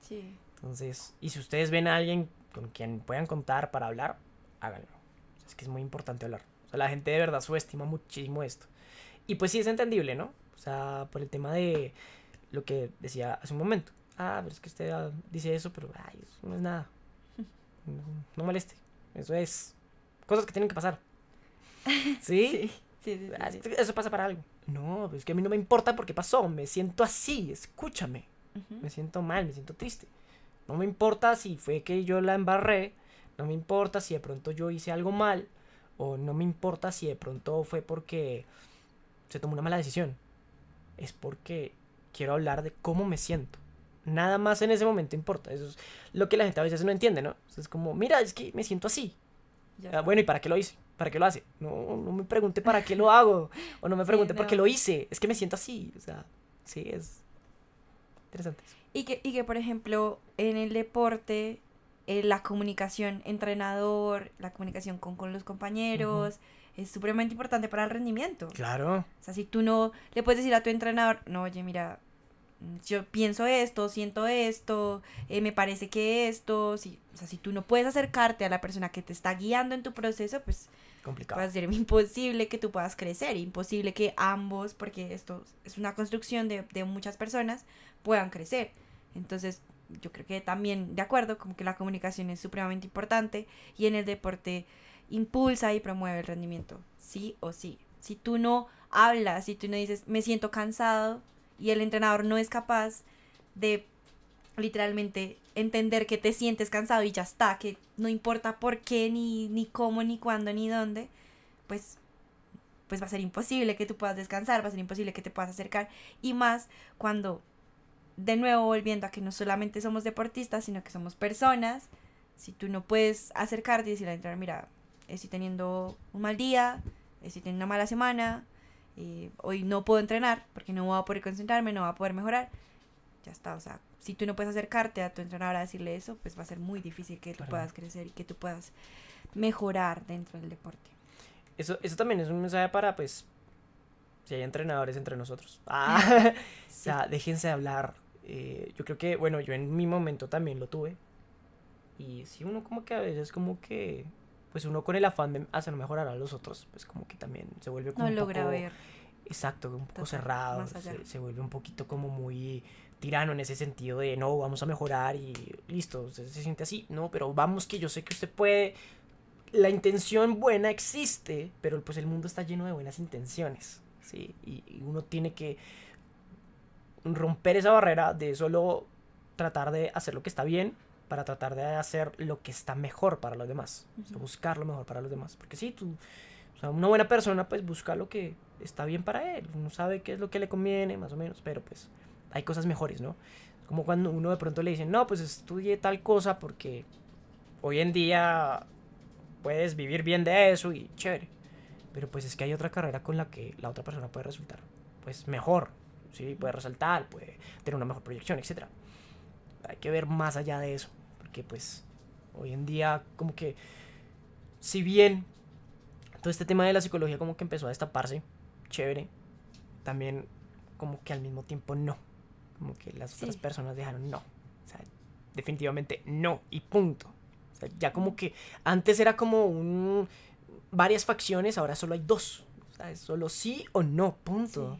Sí. Entonces, y si ustedes ven a alguien con quien puedan contar para hablar, háganlo. es que es muy importante hablar. O sea, la gente de verdad subestima muchísimo esto. Y pues sí es entendible, ¿no? sea, por el tema de lo que decía hace un momento. Ah, pero es que usted ah, dice eso, pero ay, no es nada. <laughs> No, moleste. Eso es cosas que tienen que pasar. <laughs> ¿Sí? sí, sí, sí, ah, Eso pasa para algo. No, pero es que a mí no me importa porque pasó. Me siento así, escúchame. Me siento mal, me siento triste. No me importa si fue que yo la embarré. No me importa si de pronto yo hice algo mal. O no me importa si de pronto fue porque se tomó una mala decisión es porque quiero hablar de cómo me siento. Nada más en ese momento importa. Eso es lo que la gente a veces no entiende, ¿no? Es como, mira, es que me siento así. Ah, bueno, ¿y para qué lo hice? ¿Para qué lo hace? No, no me pregunte para qué lo hago. o no me <laughs> pregunte por qué lo hice. Es que me siento así. O sea, sí, es interesante. Y que, y que por ejemplo, en el deporte, eh, la comunicación entrenador, la comunicación con, con los compañeros es supremamente importante para el rendimiento. Claro. O sea, si tú no le puedes decir a tu entrenador, no, oye, mira, yo pienso esto, siento esto, eh, me parece que esto, si, o sea, si tú no puedes acercarte a la persona que te está guiando en tu proceso, pues complicado. Va a ser imposible que tú puedas crecer, imposible que ambos, porque esto es una construcción de, de muchas personas, puedan crecer. Entonces, yo creo que también, de acuerdo, como que la comunicación es supremamente importante y en el deporte impulsa y promueve el rendimiento, sí o sí. Si tú no hablas, si tú no dices, me siento cansado y el entrenador no es capaz de literalmente entender que te sientes cansado y ya está, que no importa por qué, ni, ni cómo, ni cuándo, ni dónde, pues pues va a ser imposible que tú puedas descansar, va a ser imposible que te puedas acercar. Y más cuando, de nuevo, volviendo a que no solamente somos deportistas, sino que somos personas, si tú no puedes acercarte y decirle al entrenador, mira, estoy teniendo un mal día, estoy teniendo una mala semana, eh, hoy no puedo entrenar porque no voy a poder concentrarme, no voy a poder mejorar. Ya está, o sea, si tú no puedes acercarte a tu entrenador a decirle eso, pues va a ser muy difícil que tú puedas crecer y que tú puedas mejorar dentro del deporte. Eso, eso también es un mensaje para, pues, si hay entrenadores entre nosotros. <laughs> Ah, o sea, déjense hablar. Eh, yo creo que, bueno, yo en mi momento también lo tuve. Y si uno como que a veces como que pues uno con el afán de hacer mejorar a los otros, pues como que también se vuelve como... No logra ver. Exacto, un poco cerrado, se, vuelve un poquito como muy tirano en ese sentido de no, vamos a mejorar y listo, se, se siente así, no, pero vamos que yo sé que usted puede, la intención buena existe, pero pues el mundo está lleno de buenas intenciones, ¿sí? y uno tiene que romper esa barrera de solo tratar de hacer lo que está bien para tratar de hacer lo que está mejor para los demás, buscar lo mejor para los demás. Porque si sí, tú, una buena persona pues busca lo que está bien para él, uno sabe qué es lo que le conviene, más o menos, pero pues hay cosas mejores, ¿no? Como cuando uno de pronto le dice no, pues estudie tal cosa porque hoy en día puedes vivir bien de eso y chévere. Pero pues es que hay otra carrera con la que la otra persona puede resultar pues mejor, ¿sí? puede resaltar, puede tener una mejor proyección, etc. Hay que ver más allá de eso que pues hoy en día como que si bien todo este tema de la psicología como que empezó a destaparse, chévere, también como que al mismo tiempo no, como que las otras personas dejaron no, o sea, definitivamente no y punto. ya como que antes era como un varias facciones, ahora solo hay dos, o solo sí o no, punto.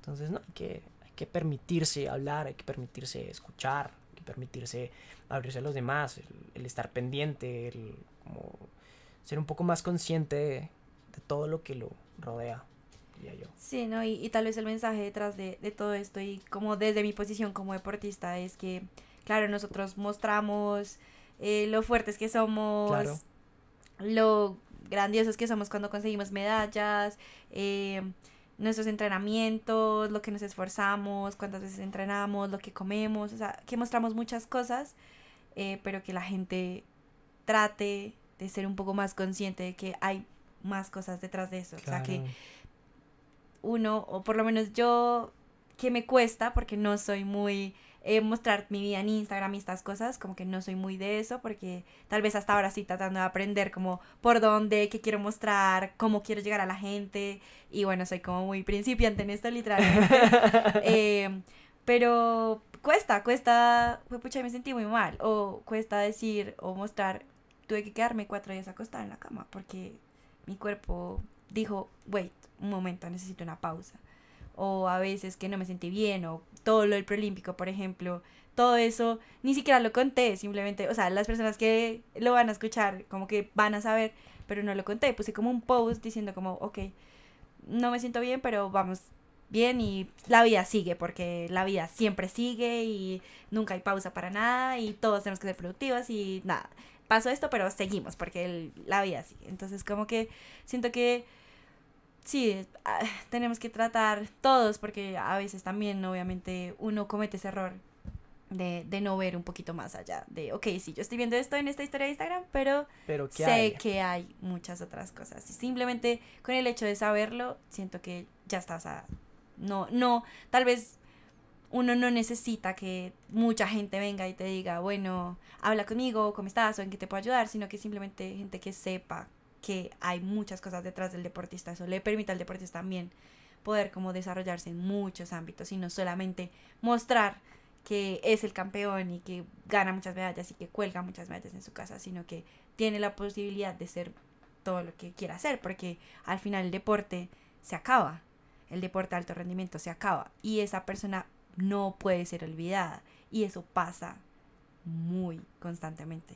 Entonces, no, que, hay que permitirse hablar, hay que permitirse escuchar, hay que permitirse abrirse a los demás, el, estar pendiente, el como ser un poco más consciente de, todo lo que lo rodea. diría Yo. Sí, ¿no? Y, tal vez el mensaje detrás de, todo esto y como desde mi posición como deportista es que, claro, nosotros mostramos eh, lo fuertes que somos, lo grandiosos que somos cuando conseguimos medallas, eh, nuestros entrenamientos, lo que nos esforzamos, cuántas veces entrenamos, lo que comemos, o sea, que mostramos muchas cosas eh, pero que la gente trate de ser un poco más consciente de que hay más cosas detrás de eso. O sea, que uno, o por lo menos yo, que me cuesta, porque no soy muy... Eh, mostrar mi vida en Instagram y estas cosas, como que no soy muy de eso, porque tal vez hasta ahora sí tratando de aprender como por dónde, qué quiero mostrar, cómo quiero llegar a la gente, y bueno, soy como muy principiante en esto literalmente. <laughs> Eh, pero, cuesta, cuesta, pucha, me sentí muy mal. O cuesta decir o mostrar, tuve que quedarme cuatro días acostada en la cama porque mi cuerpo dijo, wait, un momento, necesito una pausa. O a veces que no me sentí bien, o todo lo del preolímpico, por ejemplo. Todo eso, ni siquiera lo conté, simplemente, o sea, las personas que lo van a escuchar, como que van a saber, pero no lo conté. Puse como un post diciendo como, ok, no me siento bien, pero vamos bien y la vida sigue, porque la vida siempre sigue y nunca hay pausa para nada y todos tenemos que ser productivos y nada. Pasó esto, pero seguimos, porque la vida sigue. Entonces, como que siento que sí, ah, tenemos que tratar todos, porque a veces también, obviamente, uno comete ese error de, no ver un poquito más allá. De, ok, sí, yo estoy viendo esto en esta historia de Instagram, pero, sé que hay muchas otras cosas. Y simplemente con el hecho de saberlo, siento que ya estás a no, no, tal vez uno no necesita que mucha gente venga y te diga, bueno, habla conmigo, cómo estás o en qué te puedo ayudar, sino que simplemente gente que sepa que hay muchas cosas detrás del deportista. Eso le permite al deportista también poder como desarrollarse en muchos ámbitos y no solamente mostrar que es el campeón y que gana muchas medallas y que cuelga muchas medallas en su casa, sino que tiene la posibilidad de ser todo lo que quiera hacer, porque al final el deporte se acaba el deporte de alto rendimiento se acaba y esa persona no puede ser olvidada. Y eso pasa muy constantemente.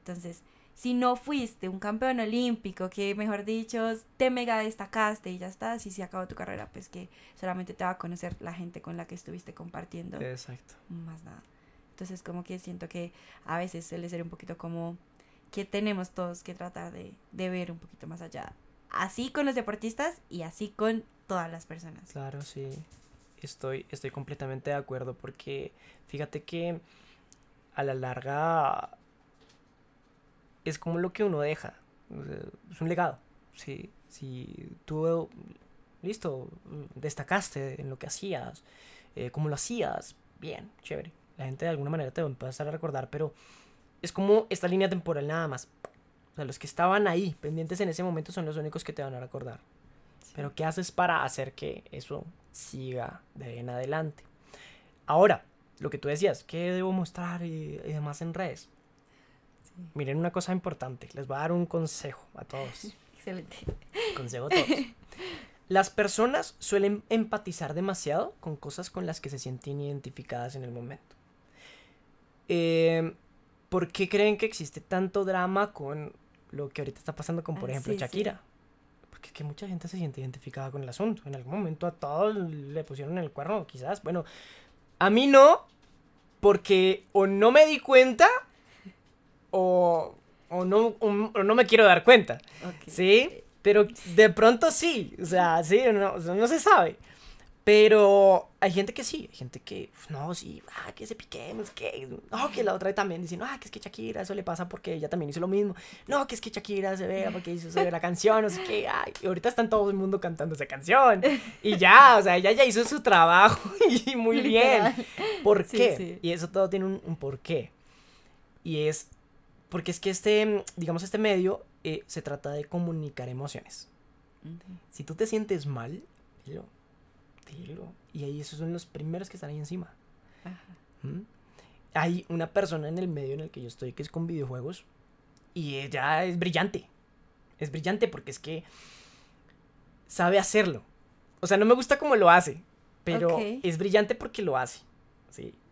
Entonces, si no fuiste un campeón olímpico, que mejor dicho, te mega destacaste y ya está, si se acabó tu carrera, pues que solamente te va a conocer la gente con la que estuviste compartiendo. Exacto. Más nada. Entonces, como que siento que a veces suele ser un poquito como que tenemos todos que tratar de ver un poquito más allá. Así con los deportistas y así con todas las personas. Claro, sí. Estoy, estoy completamente de acuerdo porque fíjate que a la larga es como lo que uno deja. es un legado. Si, si tú, listo, destacaste en lo que hacías, eh, cómo lo hacías, bien, chévere. La gente de alguna manera te va a empezar a recordar, pero es como esta línea temporal nada más. O sea, los que estaban ahí, pendientes en ese momento, son los únicos que te van a recordar. Pero ¿qué haces para hacer que eso siga de en adelante? Ahora, lo que tú decías, ¿qué debo mostrar y, demás en redes? Miren una cosa importante, les voy a dar un consejo a todos. <laughs> Excelente. Consejo a todos. <laughs> Las personas suelen empatizar demasiado con cosas con las que se sienten identificadas en el momento. Em, ¿Por qué creen que existe tanto drama con lo que ahorita está pasando con, por ah, ejemplo, Shakira? Pues, que mucha gente se siente identificada con el asunto. En algún momento a todos le pusieron el cuerno, quizás. Bueno, a mí no, porque o no me di cuenta o, no, no me quiero dar cuenta. ¿Sí? Pero de pronto sí. O sea, sí, no, no se sabe. Pero hay gente que sí, hay gente que, no, sí, ah, que se piquemos, que, no, que la otra también diciendo, ah, que es que Shakira, eso le pasa porque ella también hizo lo mismo, no, que es que Shakira se vea porque hizo la canción, no sé qué, ay, y ahorita están todo el mundo cantando esa canción, y ya, o sea, ella ya hizo su trabajo, <laughs> y muy bien, ¿por qué? Y eso todo tiene un, porqué, y es, porque es que este, digamos, este medio eh, se trata de comunicar emociones, si tú te sientes mal, y ahí esos son los primeros que están ahí encima. ¿Mm? Hay una persona en el medio en el que yo estoy que es con videojuegos y ella es brillante. Es brillante porque es que sabe hacerlo. O sea, no me gusta cómo lo hace, pero es brillante porque lo hace.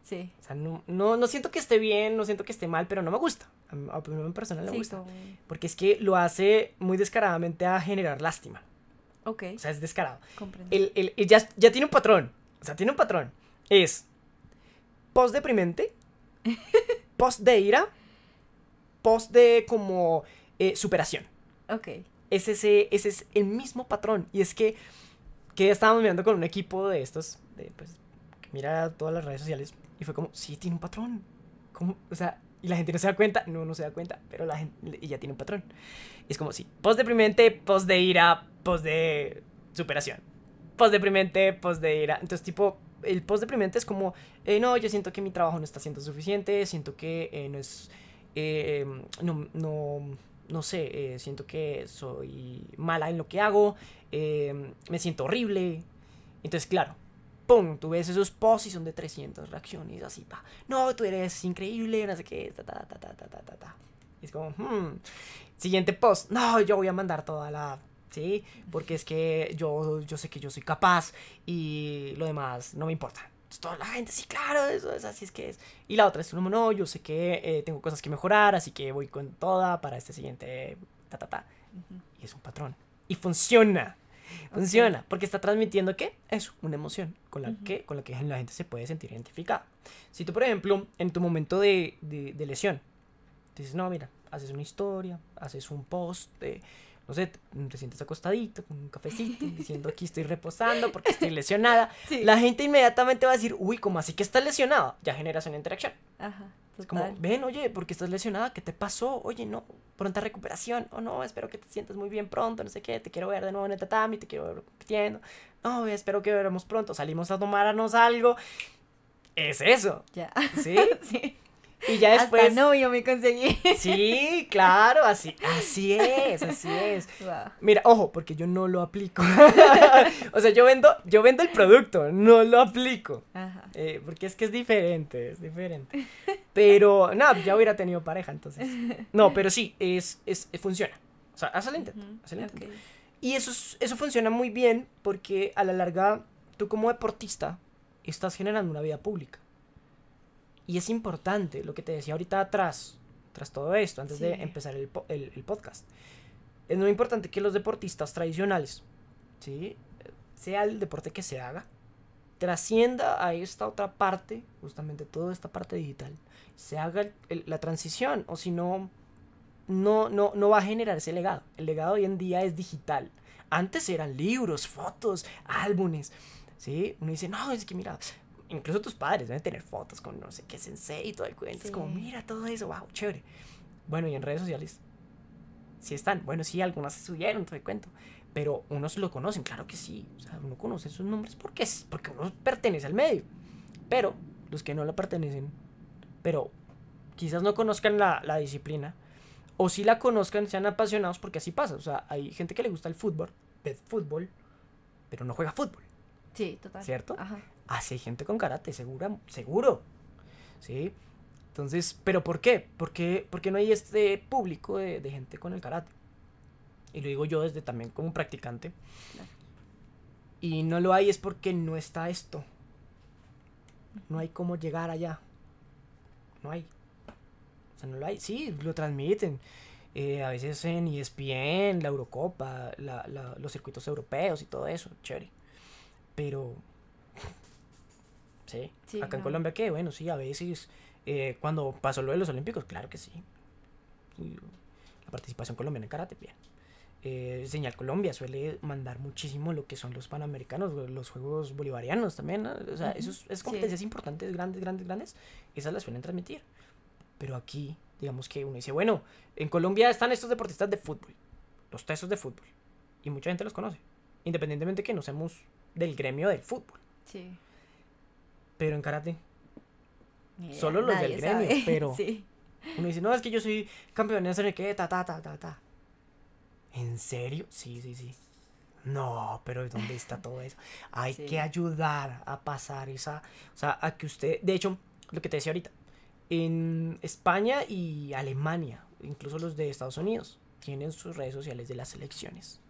Sí. no, no, siento que esté bien, no siento que esté mal, pero no me gusta. A en persona le gusta. Porque es que lo hace muy descaradamente a generar lástima. O sea, es descarado. El, el, ya, ya, tiene un patrón. O sea, tiene un patrón. Es post deprimente, <laughs> post de ira, post de como eh, superación. Ok. Es ese, ese es el mismo patrón. Y es que, que estábamos mirando con un equipo de estos, de, pues, que mira todas las redes sociales, y fue como, sí, tiene un patrón. Como O sea, y la gente no se da cuenta. No, no se da cuenta, pero la gente, ya tiene un patrón es como, sí, post deprimente, post de ira, post de superación. Post deprimente, post de ira. Entonces, tipo, el post deprimente es como, eh, no, yo siento que mi trabajo no está siendo suficiente, siento que eh, no es, eh, no, no, no, sé, siento que soy mala en lo que hago, me siento horrible. Entonces, claro, ¡pum! Tú ves esos posts y son de 300 reacciones, así, pa. No, tú eres increíble, no sé qué, ta, ta, ta, ta, ta, ta, ta. Y es como, hmm. Siguiente post. No, yo voy a mandar toda la... ¿Sí? Porque es que yo, yo sé que yo soy capaz y lo demás no me importa. Toda la gente, sí, claro, eso es así es que es. Y la otra es, no, no, yo sé que eh, tengo cosas que mejorar, así que voy con toda para este siguiente ta, ta, ta. Y es un patrón. Y funciona. Funciona, porque está transmitiendo qué? Eso, una emoción con la, que, con la que la gente se puede sentir identificada. Si tú, por ejemplo, en tu momento de, de, de lesión, dices, no, mira, haces una historia, haces un post, no sé, te, sientes acostadito con un cafecito, <laughs> diciendo aquí estoy reposando porque estoy lesionada, <laughs> la gente inmediatamente va a decir, uy, ¿cómo así que estás lesionada? Ya generas una interacción. Ajá, es como, ven, oye, porque estás lesionada? ¿Qué te pasó? Oye, no, pronta recuperación. O oh, no, espero que te sientas muy bien pronto, no sé qué, te quiero ver de nuevo en el tatami, te quiero ver compitiendo. No, espero que veremos pronto, salimos a tomarnos algo. Es eso. Ya. ¿Sí? <laughs> sí <laughs> Y ya después. Hasta novio me conseguí. <laughs> Sí, claro, así, así es, así es. Mira, ojo, porque yo no lo aplico. <laughs> o sea, yo vendo, yo vendo el producto, no lo aplico. Eh, porque es que es diferente, es diferente. Pero, no, ya hubiera tenido pareja, entonces. No, pero sí, es, es, eh, funciona. O sea, haz el intento, Y eso, eso funciona muy bien porque a la larga, tú como deportista, estás generando una vida pública. Y es importante lo que te decía ahorita atrás, tras todo esto, antes de empezar el, podcast. Es muy importante que los deportistas tradicionales, ¿sí? sea el deporte que se haga, trascienda a esta otra parte, justamente toda esta parte digital, se haga la transición, o si no, no, no, no va a generar ese legado. El legado hoy en día es digital. Antes eran libros, fotos, álbumes. ¿sí? Uno dice, no, es que mira, incluso tus padres deben tener fotos con no sé qué sensei y todo el cuento. Es como, mira todo eso, wow, chévere. Bueno, y en redes sociales, sí están. Bueno, sí, algunas se subieron, todo cuento. Pero unos lo conocen, claro que sí. O sea, uno conoce sus nombres porque, porque uno pertenece al medio. Pero los que no lo pertenecen, pero quizás no conozcan la, disciplina, o si la conozcan, sean apasionados, porque así pasa. O sea, hay gente que le gusta el fútbol, ve fútbol, pero no juega fútbol. Sí, total. ¿Cierto? Ajá hace gente con karate, segura, seguro. ¿Sí? Entonces, ¿pero por qué? ¿Por qué, no hay este público de, gente con el karate? Y lo digo yo desde también como practicante. Y no lo hay es porque no está esto. No hay cómo llegar allá. No hay. O sea, no lo hay. Sí, lo transmiten. Eh, a veces en ESPN, la Eurocopa, los circuitos europeos y todo eso. Chévere. Pero Acá en Colombia, ¿qué? Bueno, sí, a veces eh, cuando pasó lo de los Olímpicos, claro que sí. La participación colombiana en karate, bien. Eh, señal Colombia suele mandar muchísimo lo que son los panamericanos, los juegos bolivarianos también. O sea, esas competencias importantes, grandes, grandes, grandes, esas las suelen transmitir. Pero aquí, digamos que uno dice, bueno, en Colombia están estos deportistas de fútbol, los tesos de fútbol, y mucha gente los conoce, independientemente que no seamos del gremio del fútbol. Sí pero en karate. Solo los del gremio, <laughs> pero sí. uno dice, no, es que yo soy campeón en hacer qué, ta, ta, ta, ta, ta. ¿En serio? Sí, sí, sí. No, pero ¿dónde está todo eso? Hay que ayudar a pasar esa, o sea, a que usted, de hecho, lo que te decía ahorita, en España y Alemania, incluso los de Estados Unidos, tienen sus redes sociales de las selecciones.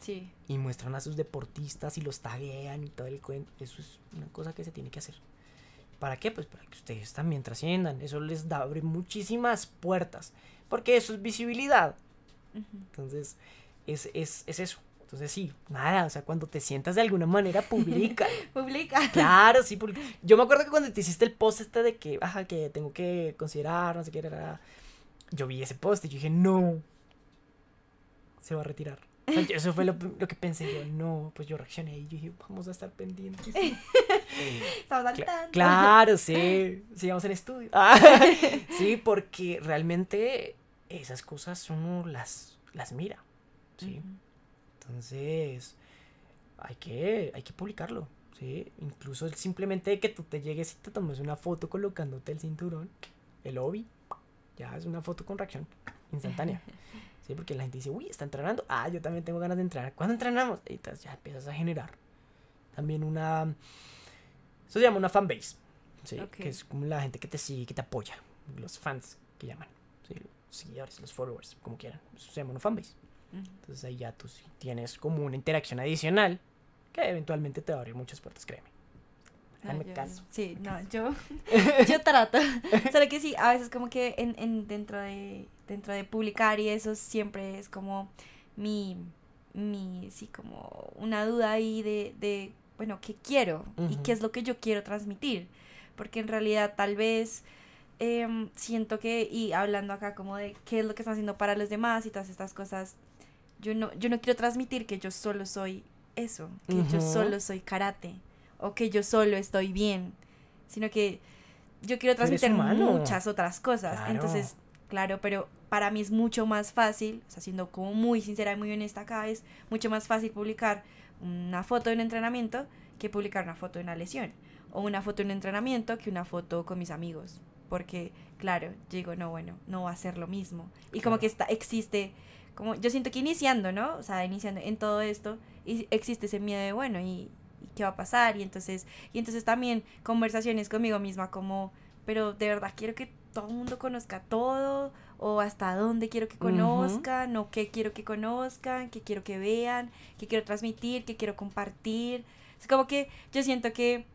sí. Y muestran a sus deportistas y los taguean y todo el cuento. Eso es una cosa que se tiene que hacer. ¿Para qué? Pues para que ustedes también trasciendan. Eso les da, abre muchísimas puertas. Porque eso es visibilidad. Entonces, es, es, es eso. Entonces sí, nada, o sea, cuando te sientas de alguna manera, <laughs> publica. publica. Claro, sí, Yo me acuerdo que cuando te hiciste el post este de que, baja, que tengo que considerar, no sé qué, era, yo vi ese post y yo dije, no, se va a retirar. eso fue lo, que pensé yo, no, pues yo reaccioné y yo dije, vamos a estar pendientes. <laughs> Estamos al tanto. Claro, sí, sigamos <laughs> en estudio. Ah. <laughs> sí, porque realmente esas cosas uno las, las mira, ¿sí? Entonces, hay que, hay que publicarlo, ¿sí? Incluso simplemente que tú te llegues y te tomes una foto colocándote el cinturón, el obi, ya es una foto con reacción instantánea. ¿sí? Porque la gente dice, uy, está entrenando. Ah, yo también tengo ganas de entrenar. ¿Cuándo entrenamos? Y ya empiezas a generar también una... Eso se llama una fanbase, ¿sí? Que es como la gente que te sigue, que te apoya. Los fans que llaman, Los seguidores, los followers, como quieran. Eso se llama una fanbase. Entonces ahí ya tú tienes como una interacción adicional que eventualmente te va a abrir muchas puertas, créeme. Dame ah, caso. Sí, no, yo, <laughs> yo trato. <laughs> Solo que sí, a veces como que dentro de dentro de publicar y eso siempre es como mi, mi sí, como una duda ahí de, bueno, ¿qué quiero? ¿Y qué es lo que yo quiero transmitir? Porque en realidad tal vez em, siento que, y hablando acá como de qué es lo que están haciendo para los demás y todas estas cosas, yo no, yo no quiero transmitir que yo solo soy eso, que yo solo soy karate o que yo solo estoy bien, sino que yo quiero transmitir muchas otras cosas. Entonces, Claro, pero para mí es mucho más fácil, o sea, siendo como muy sincera y muy honesta acá, es mucho más fácil publicar una foto de un entrenamiento que publicar una foto de una lesión. O una foto de un entrenamiento que una foto con mis amigos. Porque, claro, yo digo, no, bueno, no va a ser lo mismo. Y como que está, existe, como yo siento que iniciando, ¿no? O sea, iniciando en todo esto, y existe ese miedo de, bueno, ¿y qué va a pasar? Y entonces, y entonces también conversaciones conmigo misma como, pero de verdad quiero que todo el mundo conozca todo o hasta dónde quiero que conozcan o qué quiero que conozcan, qué quiero que vean, qué quiero transmitir, qué quiero compartir. Es como que yo siento que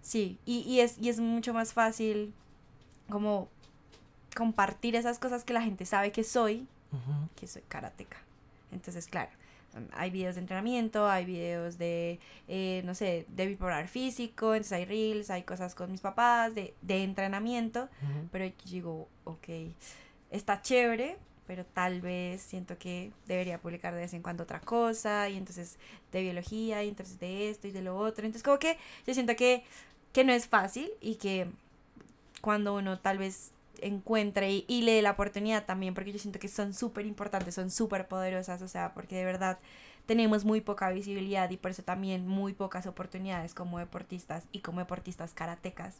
sí, y, es, y es mucho más fácil como compartir esas cosas que la gente sabe que soy, que soy karateca. Entonces, claro, hay videos de entrenamiento, hay videos de, eh, no sé, de bipolar físico, entonces hay reels, hay cosas con mis papás, de, de entrenamiento, pero digo, ok, está chévere, pero tal vez siento que debería publicar de vez en cuando otra cosa, y entonces de biología, y entonces de esto y de lo otro, entonces como que yo siento que, que no es fácil y que cuando uno tal vez encuentre y, y le dé la oportunidad también, porque yo siento que son súper importantes, son súper poderosas, o sea, porque de verdad tenemos muy poca visibilidad y por eso también muy pocas oportunidades como deportistas y como deportistas karatecas.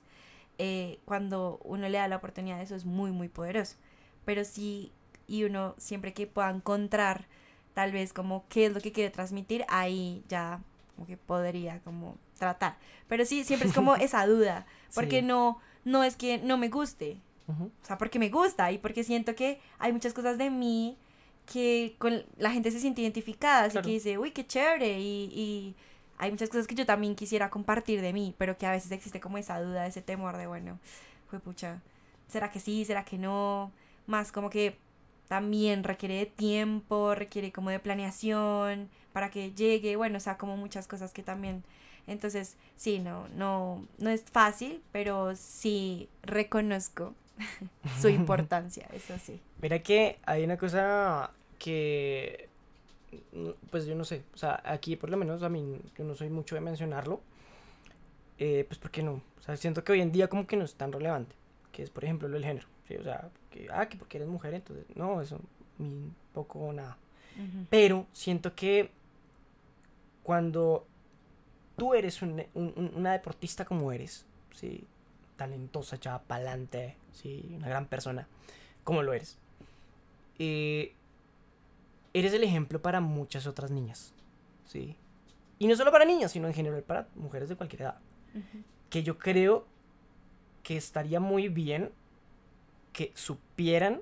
Eh, cuando uno le da la oportunidad, eso es muy, muy poderoso. Pero sí, y uno siempre que pueda encontrar tal vez como qué es lo que quiere transmitir, ahí ya que podría como tratar. Pero sí, siempre es como <laughs> esa duda, porque no, no es que no me guste, o sea, porque me gusta y porque siento que hay muchas cosas de mí que con la gente se siente identificada, así que dice, uy, qué chévere. Y, y, hay muchas cosas que yo también quisiera compartir de mí, pero que a veces existe como esa duda, ese temor de, bueno, fue pucha, ¿será que sí? ¿Será que no? Más como que también requiere de tiempo, requiere como de planeación para que llegue, bueno, o sea, como muchas cosas que también entonces, sí, no, no, no es fácil, pero sí reconozco <laughs> su importancia, eso sí. Mira que hay una cosa que, pues yo no sé, o sea, aquí por lo menos a mí yo no soy mucho de mencionarlo, eh, pues porque no, o sea, siento que hoy en día como que no es tan relevante, que es por ejemplo lo del género, o sea, que, ah, que porque eres mujer, entonces, no, eso, ni poco o nada. Pero siento que cuando tú eres una deportista como eres, ¿sí? talentosa, chava pa'lante, ¿sí? una gran persona, como lo eres. Eh, eres el ejemplo para muchas otras niñas, ¿sí? Y no solo para niñas, sino en general para mujeres de cualquier edad. Que yo creo que estaría muy bien que supieran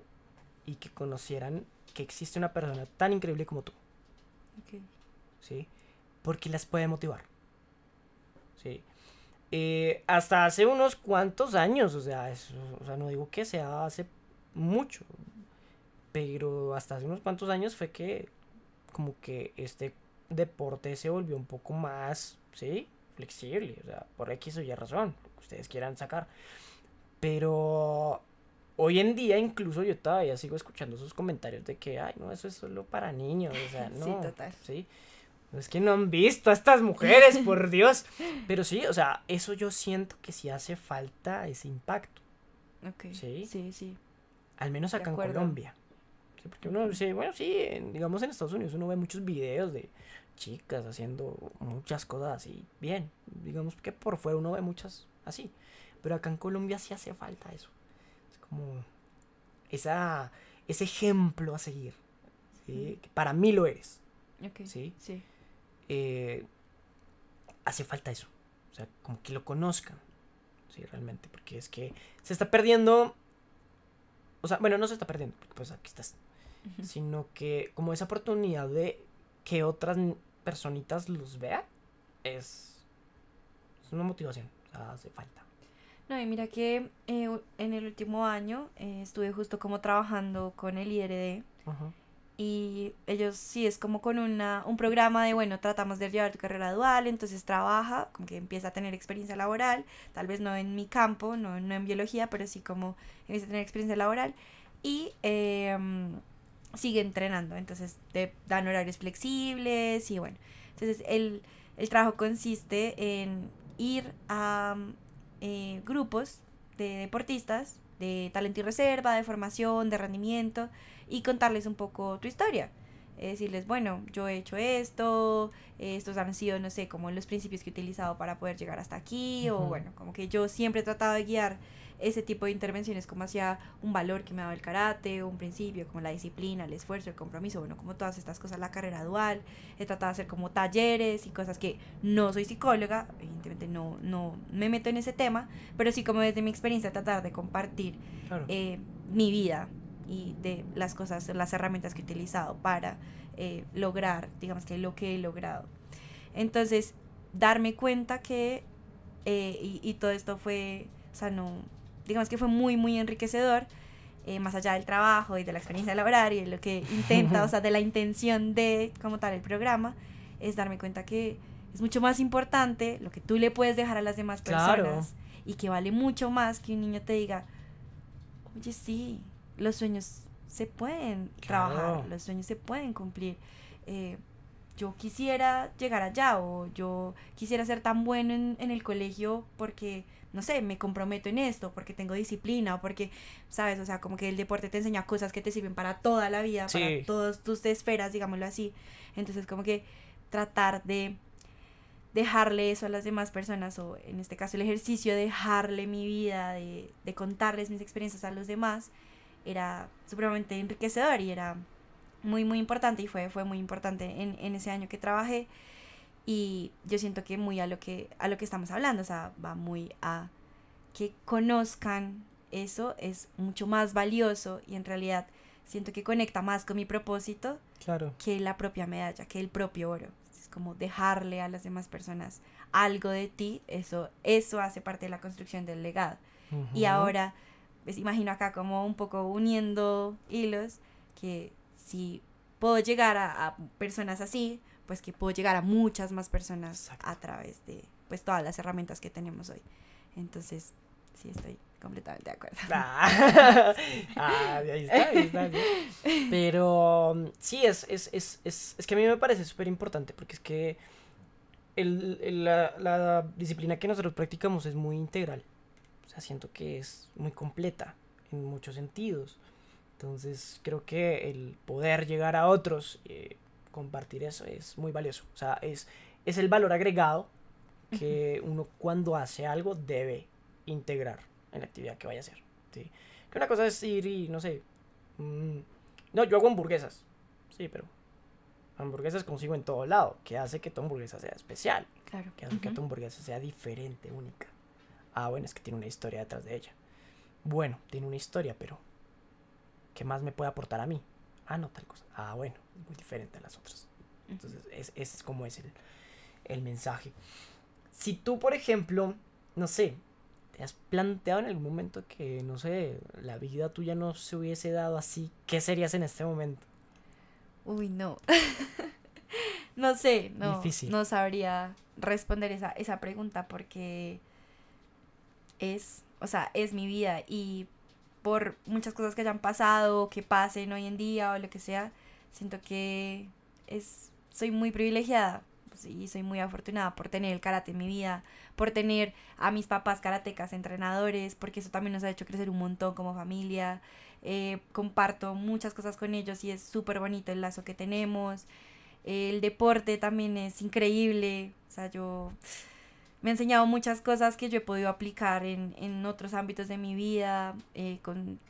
y que conocieran que existe una persona tan increíble como tú. ¿Sí? Porque las puede motivar. Eh, hasta hace unos cuantos años, o sea, sea, no digo que sea hace mucho, pero hasta hace unos cuantos años fue que como que este deporte se volvió un poco más, ¿sí? Flexible, o sea, por X o Y razón, lo que ustedes quieran sacar. Pero hoy en día incluso yo todavía sigo escuchando sus comentarios de que, ay, no, eso es solo para niños, o sea, <laughs> no. Sí, total. Sí. Es que no han visto a estas mujeres, <laughs> por Dios. Pero sí, o sea, eso yo siento que sí hace falta ese impacto. Ok, Sí. Sí, sí. Al menos acá en Colombia. Sí, porque uno, sí, bueno, sí, digamos en Estados Unidos uno ve muchos videos de chicas haciendo muchas cosas así. Bien, digamos que por fuera uno ve muchas así. Pero acá en Colombia sí hace falta eso. Es como esa, ese ejemplo a seguir. ¿sí? para mí lo eres. Okay. ¿sí? Sí. Eh, hace falta eso. O sea, como que lo conozcan. Sí, realmente, porque es que se está perdiendo. O sea, bueno, no se está perdiendo, pues aquí estás. Sino que como esa oportunidad de que otras personitas los vean es, una motivación. O sea, hace falta. No, y mira que eh, en el último año eh, estuve justo como trabajando con el IRD. Ajá y ellos sí es como con una, un programa de, bueno, tratamos de llevar tu carrera dual, entonces trabaja, como que empieza a tener experiencia laboral, tal vez no en mi campo, no, en biología, pero sí como empieza a tener experiencia laboral y em, sigue entrenando, entonces te dan horarios flexibles y bueno, entonces el, trabajo consiste en ir a eh, grupos de deportistas, de talento y reserva, de formación, de rendimiento, y contarles un poco tu historia. Eh, decirles, bueno, yo he hecho esto, estos han sido, no sé, como los principios que he utilizado para poder llegar hasta aquí, o bueno, como que yo siempre he tratado de guiar ese tipo de intervenciones como hacia un valor que me ha dado el karate, un principio como la disciplina, el esfuerzo, el compromiso, bueno, como todas estas cosas, la carrera dual, he tratado de hacer como talleres y cosas que no soy psicóloga, evidentemente no, no me meto en ese tema, pero sí como desde mi experiencia tratar de compartir eh, mi vida y de las cosas, las herramientas que he utilizado para eh, lograr, digamos que lo que he logrado. Entonces, darme cuenta que, eh, y, todo esto fue, o digamos que fue muy, muy enriquecedor, eh, más allá del trabajo y de la experiencia laboral y de lo que <laughs> intenta, o sea, de la intención de, como tal, el programa, es darme cuenta que es mucho más importante lo que tú le puedes dejar a las demás personas y que vale mucho más que un niño te diga, oye, sí, los sueños se pueden trabajar, los sueños se pueden cumplir. Eh, yo quisiera llegar allá o yo quisiera ser tan bueno en, en, el colegio porque, no sé, me comprometo en esto, porque tengo disciplina o porque, ¿sabes? O sea, como que el deporte te enseña cosas que te sirven para toda la vida, para todas tus esferas, digámoslo así. Entonces, como que tratar de dejarle eso a las demás personas o en este caso el ejercicio, dejarle mi vida, de, de contarles mis experiencias a los demás era supremamente enriquecedor y era muy, muy importante y fue, fue muy importante en, en ese año que trabajé. Y yo siento que muy a lo que, a lo que estamos hablando, o sea, va muy a que conozcan eso, es mucho más valioso y en realidad siento que conecta más con mi propósito claro. que la propia medalla, que el propio oro. Es como dejarle a las demás personas algo de ti, eso, eso hace parte de la construcción del legado. Y ahora pues, imagino acá como un poco uniendo hilos, que si puedo llegar a, personas así, pues que puedo llegar a muchas más personas a través de pues todas las herramientas que tenemos hoy. Entonces, sí, estoy completamente de acuerdo. Ah, <laughs> <laughs> ah está, está. Pero sí, es, es, que a mí me parece súper importante porque es que la, la, disciplina que nosotros practicamos es muy integral. O sea, siento que es muy completa en muchos sentidos. Entonces creo que el poder llegar a otros, y eh, compartir eso es muy valioso. O sea, es, es el valor agregado que uno cuando hace algo debe integrar en la actividad que vaya a hacer. ¿sí? Que una cosa es ir y, no sé, mm, no, yo hago hamburguesas. Sí, pero hamburguesas consigo en todo lado, que hace que tu hamburguesa sea especial. Claro. Que hace que tu hamburguesa sea diferente, única. Ah, bueno, es que tiene una historia detrás de ella. Bueno, tiene una historia, pero ¿qué más me puede aportar a mí? Ah, no, tal cosa. Ah, bueno, muy diferente a las otras. Entonces, ese es como es el, mensaje. Si tú, por ejemplo, no sé, ¿Te has planteado en algún momento que, no sé, la vida tuya no se hubiese dado así? ¿Qué serías en este momento? Uy, no. <laughs> no sé, no, no sabría responder esa pregunta porque es, o sea, es mi vida y por muchas cosas que hayan pasado, que pasen hoy en día o lo que sea, siento que es, soy muy privilegiada pues, y soy muy afortunada por tener el karate en mi vida, por tener a mis papás karatecas entrenadores, porque eso también nos ha hecho crecer un montón como familia. Eh, comparto muchas cosas con ellos y es súper bonito el lazo que tenemos. el deporte también es increíble. O sea, yo me ha enseñado muchas cosas que yo he podido aplicar en, otros ámbitos de mi vida, eh,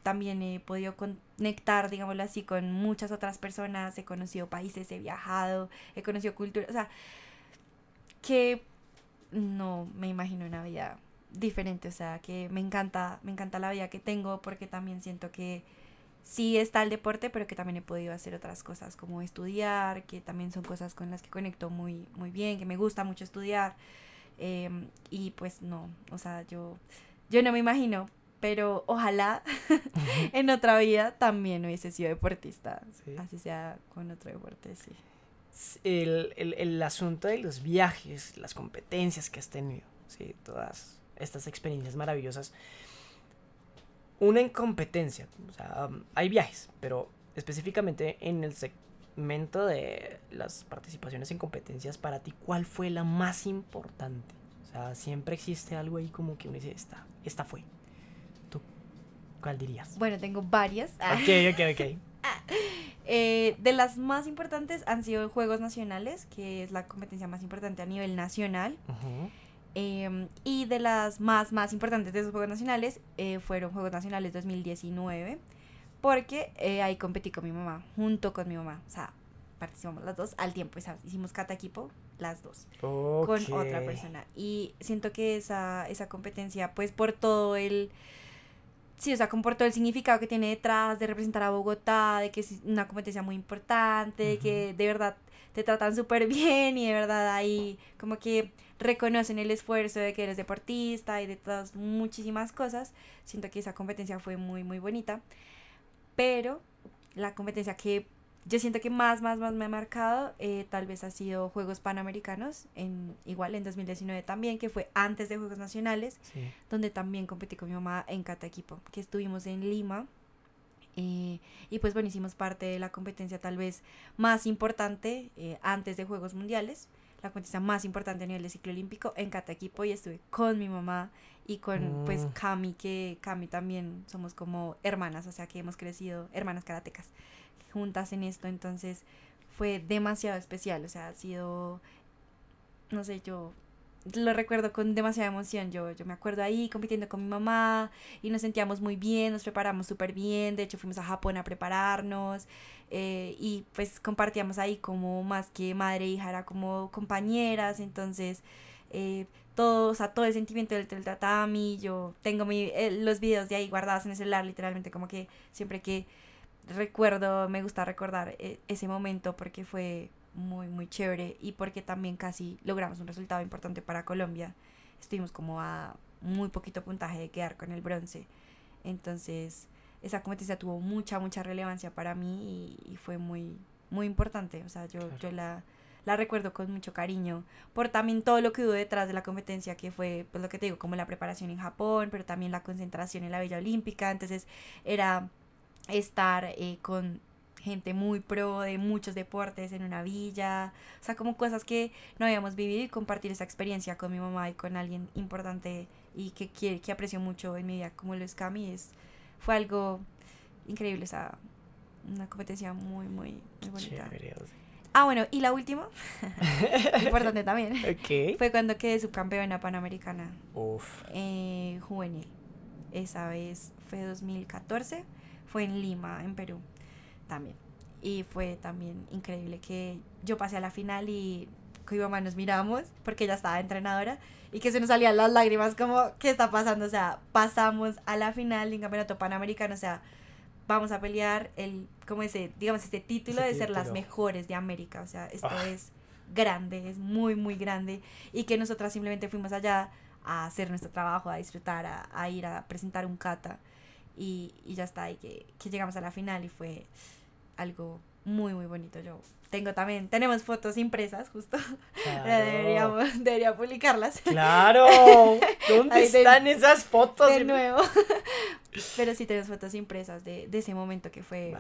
también he podido conectar, digámoslo así, con muchas otras personas, he conocido países, he viajado, he conocido culturas, o sea, que no me imagino una vida diferente, o sea, que me encanta, me encanta la vida que tengo porque también siento que sí está el deporte, pero que también he podido hacer otras cosas como estudiar, que también son cosas con las que conecto muy, muy bien, que me gusta mucho estudiar. Em, y pues no, o sea, yo, yo no me imagino, pero ojalá <laughs> en otra vida también hubiese sido deportista, así sea con otro deporte, sí. El, asunto de los viajes, las competencias que has tenido, ¿sí? todas estas experiencias maravillosas. Una incompetencia, o sea, um, hay viajes, pero específicamente en el sector Mento de las participaciones en competencias, para ti, ¿cuál fue la más importante? O sea, siempre existe algo ahí como que uno dice, esta, esta fue. ¿Tú cuál dirías? Bueno, tengo varias. Ok, ok, ok. <laughs> Eh, de las más importantes han sido Juegos Nacionales, que es la competencia más importante a nivel nacional. Em, y de las más, más importantes de esos Juegos Nacionales eh, fueron Juegos Nacionales 2019 porque eh, ahí competí con mi mamá, junto con mi mamá. O sea, participamos las dos al tiempo. Hicimos cada equipo las dos con otra persona. Y siento que esa, esa competencia, pues por todo el. Sí, o sea, con por todo el significado que tiene detrás de representar a Bogotá, de que es una competencia muy importante, que de verdad te tratan súper bien y de verdad ahí como que reconocen el esfuerzo de que eres deportista y de todas muchísimas cosas. Siento que esa competencia fue muy, muy bonita pero la competencia que yo siento que más, más, más me ha marcado eh, tal vez ha sido Juegos Panamericanos, en, igual en 2019 también, que fue antes de Juegos Nacionales, donde también competí con mi mamá en cata equipo, que estuvimos en Lima. Eh, y pues bueno, hicimos parte de la competencia tal vez más importante eh, antes de Juegos Mundiales, la competencia más importante a nivel de ciclo olímpico en cata equipo y estuve con mi mamá y con pues mm. Cami, que Cami también somos como hermanas, o sea que hemos crecido hermanas karatecas juntas en esto, entonces fue demasiado especial, o sea, ha sido, no sé, yo lo recuerdo con demasiada emoción, yo, yo me acuerdo ahí compitiendo con mi mamá y nos sentíamos muy bien, nos preparamos súper bien, de hecho fuimos a Japón a prepararnos eh, y pues compartíamos ahí como más que madre e hija, era como compañeras, entonces eh, todo, o sea, todo el sentimiento del, a tatami, yo tengo mi, eh, los videos de ahí guardados en el celular, literalmente, como que siempre que recuerdo, me gusta recordar eh, ese momento porque fue muy, muy chévere y porque también casi logramos un resultado importante para Colombia. Estuvimos como a muy poquito puntaje de quedar con el bronce. Entonces, esa competencia tuvo mucha, mucha relevancia para mí y, fue muy, muy importante. O sea, yo, yo la la recuerdo con mucho cariño, por también todo lo que hubo detrás de la competencia, que fue, pues lo que te digo, como la preparación en Japón, pero también la concentración en la Villa Olímpica, entonces era estar eh, con gente muy pro de muchos deportes en una villa, o sea, como cosas que no habíamos vivido y compartir esa experiencia con mi mamá y con alguien importante y que, que, que aprecio mucho en mi vida como lo es Cami, fue algo increíble, o sea, una competencia muy, muy, bonita. Ah, bueno, y la última, <laughs> importante también, fue cuando quedé subcampeona panamericana Uf. Eh, juvenil. Esa vez fue 2014, fue en Lima, en Perú, también. Y fue también increíble que yo pasé a la final y con mi mamá nos miramos, porque ella estaba entrenadora, y que se nos salían las lágrimas como, ¿qué está pasando? O sea, pasamos a la final en campeonato panamericano, o sea, vamos a pelear el, como ese, digamos, este título de ser las mejores de América. O sea, esto ah. es grande, es muy, muy grande. Y que nosotras simplemente fuimos allá a hacer nuestro trabajo, a disfrutar, a, ir a presentar un kata. Y, ya está, y que, llegamos a la final y fue algo muy, muy bonito. Yo tengo también, tenemos fotos impresas, justo. <laughs> Deberíamos, debería publicarlas. Claro. <laughs> ¿Dónde Ahí están esas fotos? De nuevo. <laughs> Pero sí tenemos fotos impresas de, ese momento que fue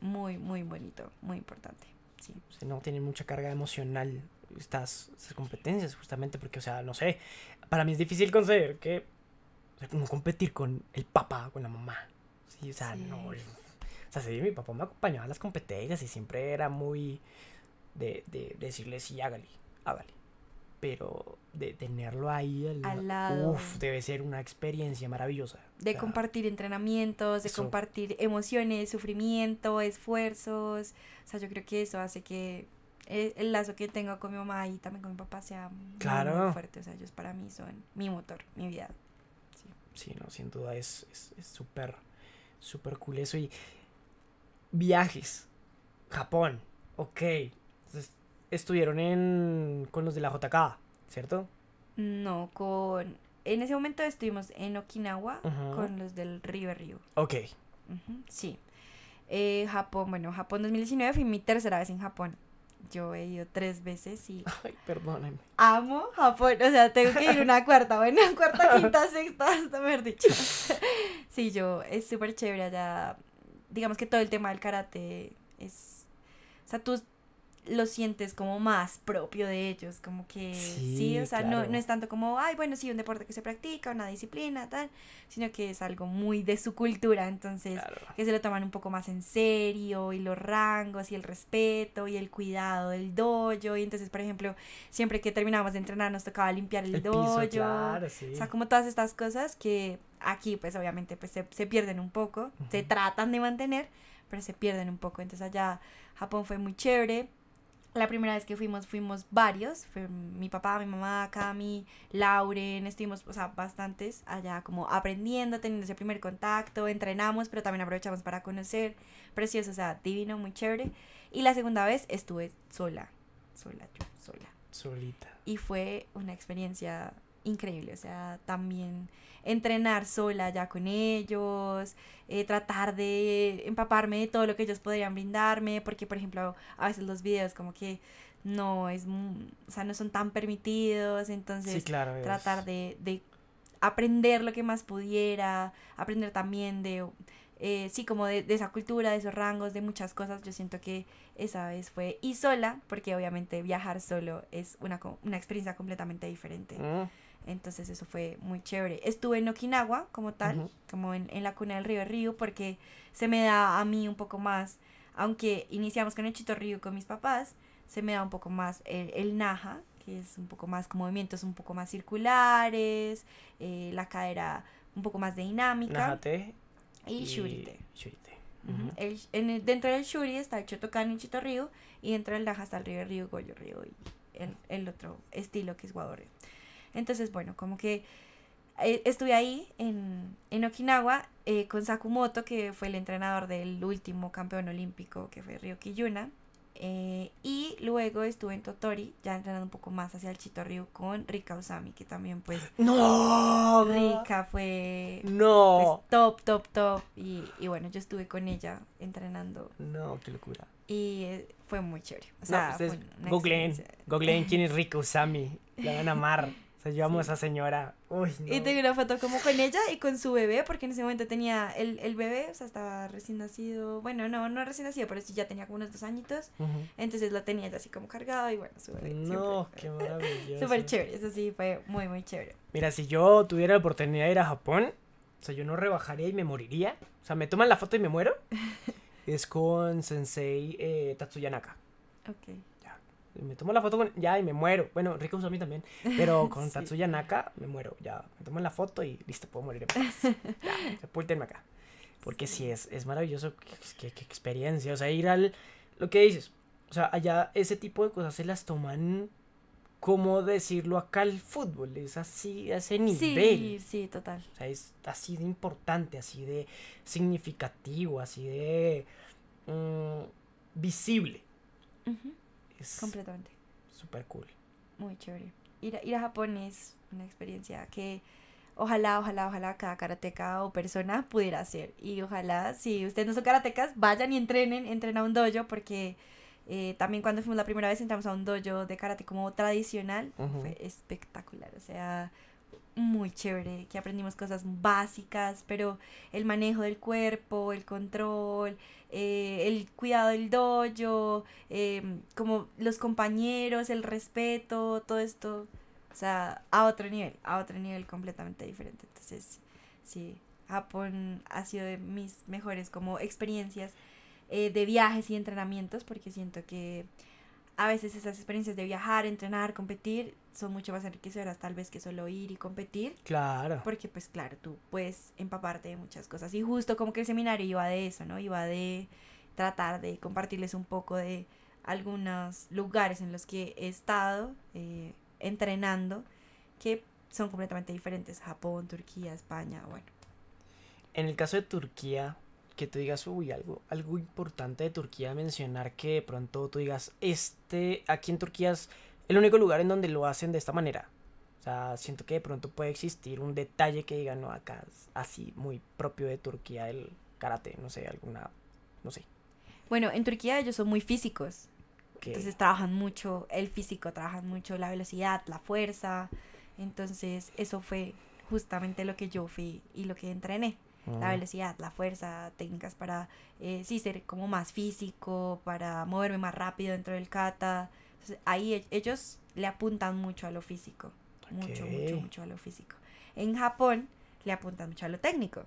muy, muy bonito, muy importante. Sí. no tienen mucha carga emocional estas, competencias, justamente porque, o sea, no sé, para mí es difícil conceder que o sea, como competir con el papá, con la mamá. Sí, o sea, no, o sea, mi papá me acompañaba a las competencias y siempre era muy de, de decirle sí, hágale, hágale. Pero de tenerlo ahí al, lado. debe ser una experiencia maravillosa. De compartir entrenamientos, de compartir emociones, sufrimiento, esfuerzos. O sea, yo creo que eso hace que e, el, lazo que tengo con mi mamá y también con mi papá sea muy, fuerte. O sea, ellos para mí son mi motor, mi vida. Sí, sí no, sin duda es súper, súper cool eso. Y, Viajes. Japón. Ok. Entonces, estuvieron en con los de la JK, ¿cierto? No, con... En ese momento estuvimos en Okinawa con los del Río Río. Ok. Sí. Eh, Japón, bueno, Japón 2019 fui mi tercera vez en Japón. Yo he ido tres veces y... <laughs> Ay, perdónenme. Amo Japón, o sea, tengo que ir una <laughs> cuarta, bueno, cuarta, quinta, sexta, hasta mejor dicho. <laughs> sí, yo, es súper chévere allá digamos que todo el tema del karate es, o sea, tú lo sientes como más propio de ellos, como que sí, o sea, no, es tanto como, ay, bueno, sí, un deporte que se practica, una disciplina, tal, sino que es algo muy de su cultura, entonces que se lo toman un poco más en serio y los rangos y el respeto y el cuidado del dojo, y entonces, por ejemplo, siempre que terminábamos de entrenar nos tocaba limpiar el, dojo, o sea, como todas estas cosas que aquí pues obviamente pues se, pierden un poco, se tratan de mantener, pero se pierden un poco, entonces allá Japón fue muy chévere la primera vez que fuimos, fuimos varios. Fue mi papá, mi mamá, Cami, Lauren, estuvimos, o sea, bastantes allá como aprendiendo, teniendo ese primer contacto, entrenamos, pero también aprovechamos para conocer. Precioso, o sea, divino, muy chévere. Y la segunda vez estuve sola, sola, yo, sola. Solita. Y fue una experiencia increíble, o sea, también entrenar sola ya con ellos, eh, tratar de empaparme de todo lo que ellos podrían brindarme, porque por ejemplo a veces los videos como que no es, o sea, no son tan permitidos, entonces tratar de, aprender lo que más pudiera, aprender también de, eh, sí, como de, esa cultura, de esos rangos, de muchas cosas, yo siento que esa vez fue, y sola, porque obviamente viajar solo es una, experiencia completamente diferente. Mm. Entonces eso fue muy chévere. Estuve en Okinawa como tal, como en, en, la cuna del río Río, porque se me da a mí un poco más, aunque iniciamos con el Chito Río con mis papás, se me da un poco más el, el Naja, que es un poco más con movimientos un poco más circulares, eh, la cadera un poco más dinámica. Y y, y Shurite. el, en dentro del Shuri está el Chotokan y el Chito Río, y dentro del Naja está el Río Río, Goyo Río y el, el otro estilo que es Guado entonces, bueno, como que eh, estuve ahí en, Okinawa eh, con Sakumoto, que fue el entrenador del último campeón olímpico, que fue Ryuki Kiyuna. Eh, y luego estuve en Totori, ya entrenando un poco más hacia el Ryu con Rika Usami, que también pues... <gasps> ¡No! Rika fue... ¡No! Pues, top, top, top. Y, bueno, yo estuve con ella entrenando. ¡No, qué locura! Y fue muy chévere. O sea, pues, Googleen, quién es <laughs> Rika Usami. La van a amar. <laughs> O sea, yo amo a esa señora. Uy, no. Y tengo una foto como con ella y con su bebé, porque en ese momento tenía el, bebé, o sea, estaba recién nacido. Bueno, no, no recién nacido, pero sí ya tenía como unos dos añitos. Entonces la tenía así como cargado y bueno, su bebé. No, qué maravilloso. Súper <laughs> chévere, eso sí, fue muy, muy chévere. Mira, si yo tuviera la oportunidad de ir a Japón, o sea, yo no rebajaría y me moriría. O sea, me toman la foto y me muero. <laughs> es con Sensei eh, Tatsuyanaka. Ok me tomo la foto con ya y me muero. Bueno, a mí también, pero <laughs> con Tatsuya Naka me muero, ya, me tomo la foto y listo, puedo morir en paz. <laughs> acá. Porque sí, es, es, maravilloso, qué, pues, experiencia, o sea, ir al, lo que dices, o sea, allá ese tipo de cosas se las toman, como decirlo acá el fútbol, es así, nivel. Sí, sí, total. O sea, es así de importante, así de significativo, así de mm, visible. Completamente. Súper cool. Muy chévere. Ir a, ir a Japón es una experiencia que ojalá, ojalá, ojalá cada karateca o persona pudiera hacer. Y ojalá, si ustedes no son karatecas, vayan y entrenen, entren a un dojo, porque eh, también cuando fuimos la primera vez entramos a un dojo de karate como tradicional, fue espectacular. O sea, muy chévere, que aprendimos cosas básicas, pero el manejo del cuerpo, el control, eh, el cuidado del dojo, em, como los compañeros, el respeto, todo esto, o sea, a otro nivel, a otro nivel completamente diferente. Entonces, sí, Japón ha sido de mis mejores como experiencias eh, de viajes y entrenamientos, porque siento que a veces esas experiencias de viajar, entrenar, competir, son mucho más enriquecedoras tal vez que solo ir y competir. Claro. Porque pues claro, tú puedes empaparte de muchas cosas. Y justo como que el seminario iba de eso, ¿no? Iba de tratar de compartirles un poco de algunos lugares en los que he estado eh, entrenando que son completamente diferentes. Japón, Turquía, España, bueno. En el caso de Turquía, que tú digas, uy, algo, algo importante de Turquía mencionar que de pronto tú digas, este, aquí en Turquía es el único lugar en donde lo hacen de esta manera. O sea, siento que de pronto puede existir un detalle que digan, no, acá así, muy propio de Turquía el karate, no sé, alguna, no sé. Bueno, en Turquía ellos son muy físicos. Entonces trabajan mucho el físico, trabajan mucho la velocidad, la fuerza. Entonces eso fue justamente lo que yo fui y lo que entrené. Ah. la velocidad, la fuerza, técnicas para eh, sí ser como más físico, para moverme más rápido dentro del kata. ahí e, ellos le apuntan mucho a lo físico, mucho, mucho, mucho a lo físico. En Japón le apuntan mucho a lo técnico.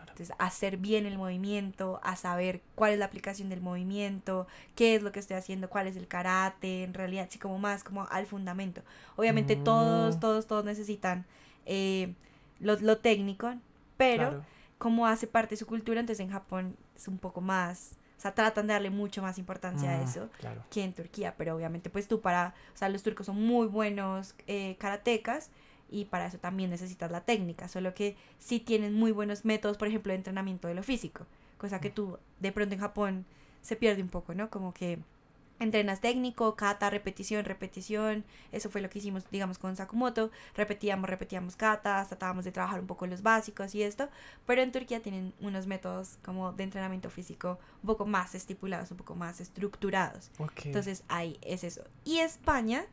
Entonces, hacer bien el movimiento, a saber cuál es la aplicación del movimiento, qué es lo que estoy haciendo, cuál es el karate, en realidad, sí, como más, como al fundamento. Obviamente, todos, mm. todos, todos necesitan eh, lo, lo, técnico, pero como hace parte de su cultura, entonces en Japón es un poco más, o sea, tratan de darle mucho más importancia a mm, eso que en Turquía, pero obviamente pues tú para, o sea, los turcos son muy buenos eh, karatecas y para eso también necesitas la técnica, solo que sí tienen muy buenos métodos, por ejemplo, de entrenamiento de lo físico, cosa que mm. tú de pronto en Japón se pierde un poco, ¿no? Como que entrenas técnico, kata, repetición, repetición. Eso fue lo que hicimos, digamos, con Sakumoto. Repetíamos, repetíamos kata, tratábamos de trabajar un poco los básicos y esto. Pero en Turquía tienen unos métodos como de entrenamiento físico un poco más estipulados, un poco más estructurados. Entonces ahí es eso. Y España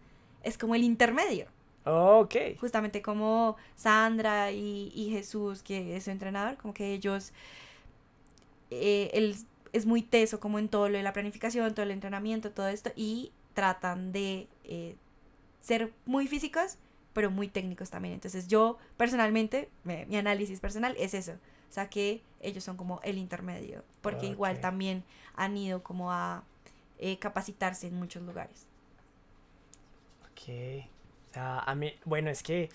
es como el intermedio. Ok. Justamente como Sandra y, y Jesús, que es su entrenador, como que ellos... Eh, el es muy teso como en todo lo de la planificación, todo el entrenamiento, todo esto, y tratan de eh, ser muy físicos, pero muy técnicos también. Entonces yo personalmente, mi análisis personal es eso, o sea que ellos son como el intermedio, porque ah, igual también han ido como a eh, capacitarse en muchos lugares. Ok, a mí, bueno, es que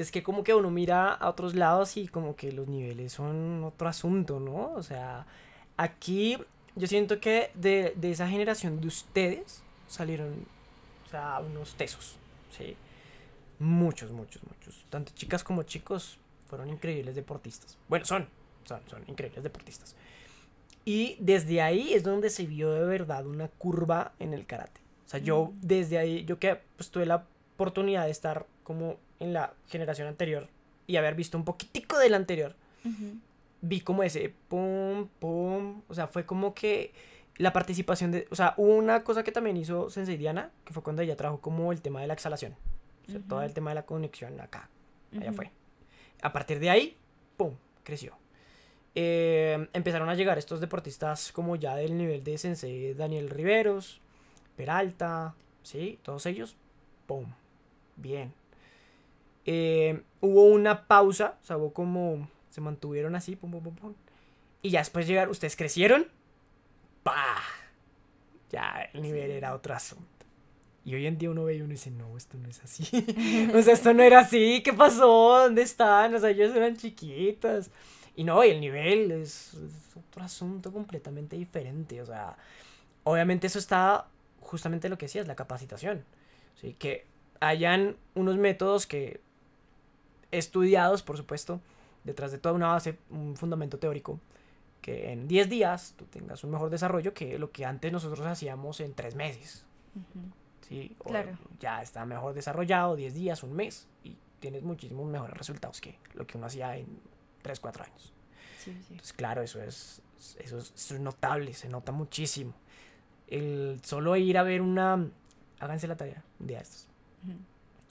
es que como que uno mira a otros lados y como que los niveles son otro asunto, ¿no? O sea, aquí yo siento que de, esa generación de ustedes salieron, o sea, unos tesos, ¿sí? Muchos, muchos, muchos. Tanto chicas como chicos fueron increíbles deportistas. Bueno, son, son, son increíbles deportistas. Y desde ahí es donde se vio de verdad una curva en el karate. O sea, yo mm. desde ahí, yo que pues tuve la oportunidad de estar como en la generación anterior y haber visto un poquitico de la anterior, vi como ese pum, pum, o sea, fue como que la participación de, o sea, una cosa que también hizo Sensei Diana, que fue cuando ella trajo como el tema de la exhalación, o sea, todo el tema de la conexión acá, allá fue. A partir de ahí, pum, creció. Em, empezaron a llegar estos deportistas como ya del nivel de Sensei Daniel Riveros, Peralta, ¿sí? Todos ellos, ¡pum! Bien, eh, hubo una pausa, o cómo Se mantuvieron así, Y ya después llegaron, ustedes crecieron. ¡Pah! Ya el nivel era otro asunto. Y hoy en día uno ve y uno dice, no, esto no es así. <laughs> o sea, esto no era así. ¿Qué pasó? ¿Dónde están? O sea, ellos eran chiquitas. Y no, y el nivel es, otro asunto completamente diferente. O sea, obviamente eso está justamente lo que decías, la capacitación. Así Que hayan unos métodos que estudiados, por supuesto, detrás de toda una base, un fundamento teórico, que en 10 días tú tengas un mejor desarrollo que lo que antes nosotros hacíamos en 3 meses. ¿sí? O Ya está mejor desarrollado, 10 días, un mes, y tienes muchísimos mejores resultados que lo que uno hacía en 3, 4 años. Sí, sí. Entonces, claro, eso es, eso es, notable, se nota muchísimo. El solo ir a ver una... Háganse la tarea un día estos.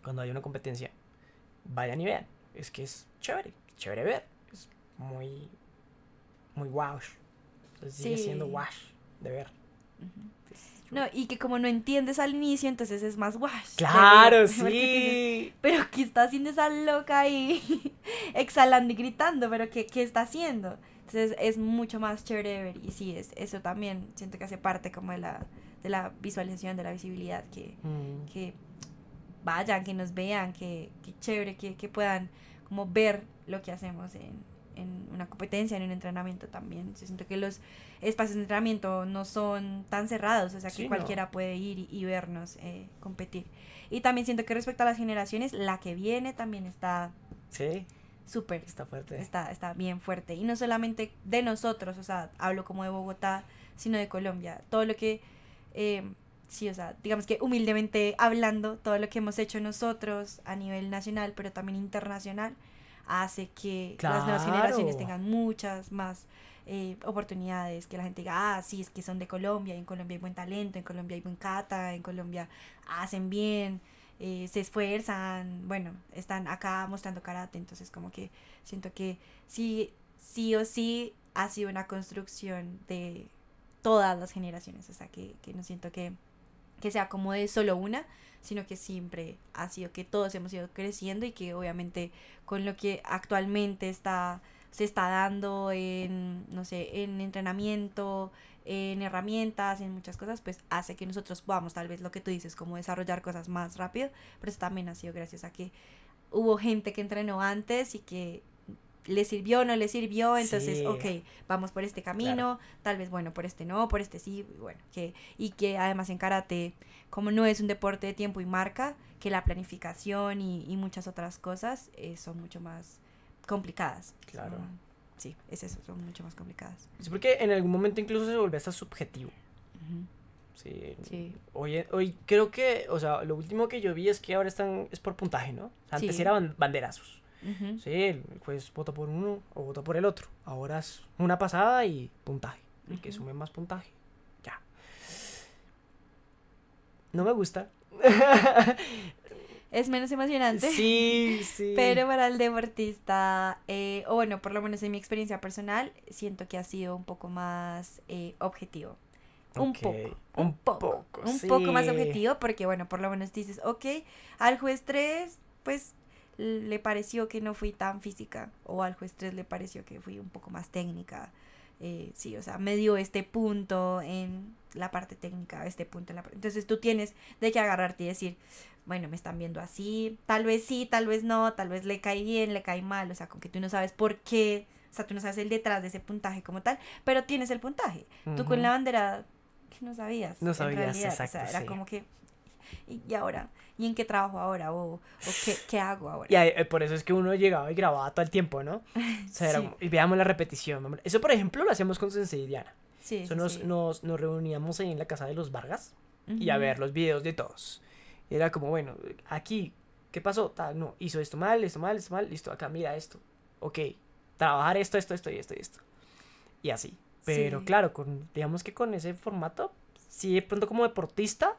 Cuando hay una competencia, vayan y vean. Es que es chévere, chévere ver. Es muy, muy wow. sigue siendo wash de ver. No, y que como no entiendes al inicio, entonces es más wash. Claro, sí. pero ¿qué está haciendo esa loca ahí? <laughs> exhalando y gritando, pero ¿qué, está haciendo? Entonces es mucho más chévere ver. Y sí, es, eso también siento que hace parte como de la, de la visualización, de la visibilidad, que, mm. que vayan, que nos vean, que, chévere, que, que, puedan como ver lo que hacemos en, en, una competencia, en un entrenamiento también. siento que los espacios de entrenamiento no son tan cerrados, o sea que cualquiera puede ir y, vernos eh, competir. Y también siento que respecto a las generaciones, la que viene también está... Sí súper. Está fuerte. Está, está bien fuerte. Y no solamente de nosotros, o sea, hablo como de Bogotá, sino de Colombia. Todo lo que eh, sí, o sea, digamos que humildemente hablando, todo lo que hemos hecho nosotros a nivel nacional, pero también internacional, hace que las nuevas generaciones tengan muchas más eh, oportunidades, que la gente diga, ah, sí, es que son de Colombia, en Colombia hay buen talento, en Colombia hay buen cata, en Colombia hacen bien, eh, se esfuerzan, bueno, están acá mostrando karate, entonces como que siento que sí, sí o sí ha sido una construcción de todas las generaciones, o sea, que no siento que que sea como de solo una, sino que siempre ha sido que todos hemos ido creciendo y que obviamente con lo que actualmente está se está dando en, no sé, en entrenamiento, en herramientas, en muchas cosas, pues hace que nosotros podamos, tal vez lo que tú dices, como desarrollar cosas más rápido, pero eso también ha sido gracias a que hubo gente que entrenó antes y que le sirvió, no le sirvió, entonces, ok, vamos por este camino, tal vez, bueno, por este no, por este sí, bueno, que, y que además en karate, como no es un deporte de tiempo y marca, que la planificación y, muchas otras cosas eh, son mucho más complicadas. Claro. sí, es eso, son mucho más complicadas. Sí, porque en algún momento incluso se volvió hasta subjetivo. Sí. Hoy, creo que, o sea, lo último que yo vi es que ahora están, es por puntaje, ¿no? Antes sí. eran banderazos. Sí, el juez vota por uno o vota por el otro. Ahora es una pasada y puntaje. El que sume más puntaje, ya. No me gusta. <laughs> es menos emocionante. Sí, sí. <laughs> Pero para el deportista, eh, o bueno, por lo menos en mi experiencia personal, siento que ha sido un poco más eh, objetivo. Un, poco, un, poco. Un Un poco más objetivo porque, bueno, por lo menos dices, ok, al juez 3, pues le pareció que no fui tan física o al juez 3 le pareció que fui un poco más técnica. Eh, sí, o sea, me dio este punto en la parte técnica, este punto en la parte... Entonces tú tienes de qué agarrarte y decir, bueno, me están viendo así, tal vez sí, tal vez no, tal vez le cae bien, le cae mal, o sea, con que tú no sabes por qué, o sea, tú no sabes el detrás de ese puntaje como tal, pero tienes el puntaje. Tú con la bandera que no sabías. No sabías, exacto, era como que... y ahora... ¿y en qué trabajo ahora? ¿O, qué, hago ahora? Y eh, por eso es que uno llegaba y grababa todo el tiempo, ¿no? <laughs> y veamos la repetición. Eso, por ejemplo, lo hacíamos con Sensei y Diana. Sí, nos, reuníamos ahí en la casa de los Vargas y a ver los videos de todos. Y era como, bueno, aquí, ¿qué pasó? no, hizo esto mal, esto mal, esto mal, listo, acá, mira esto. Ok, trabajar esto, esto, esto y esto y esto. Y así. Pero claro, digamos que con ese formato, si de pronto como deportista,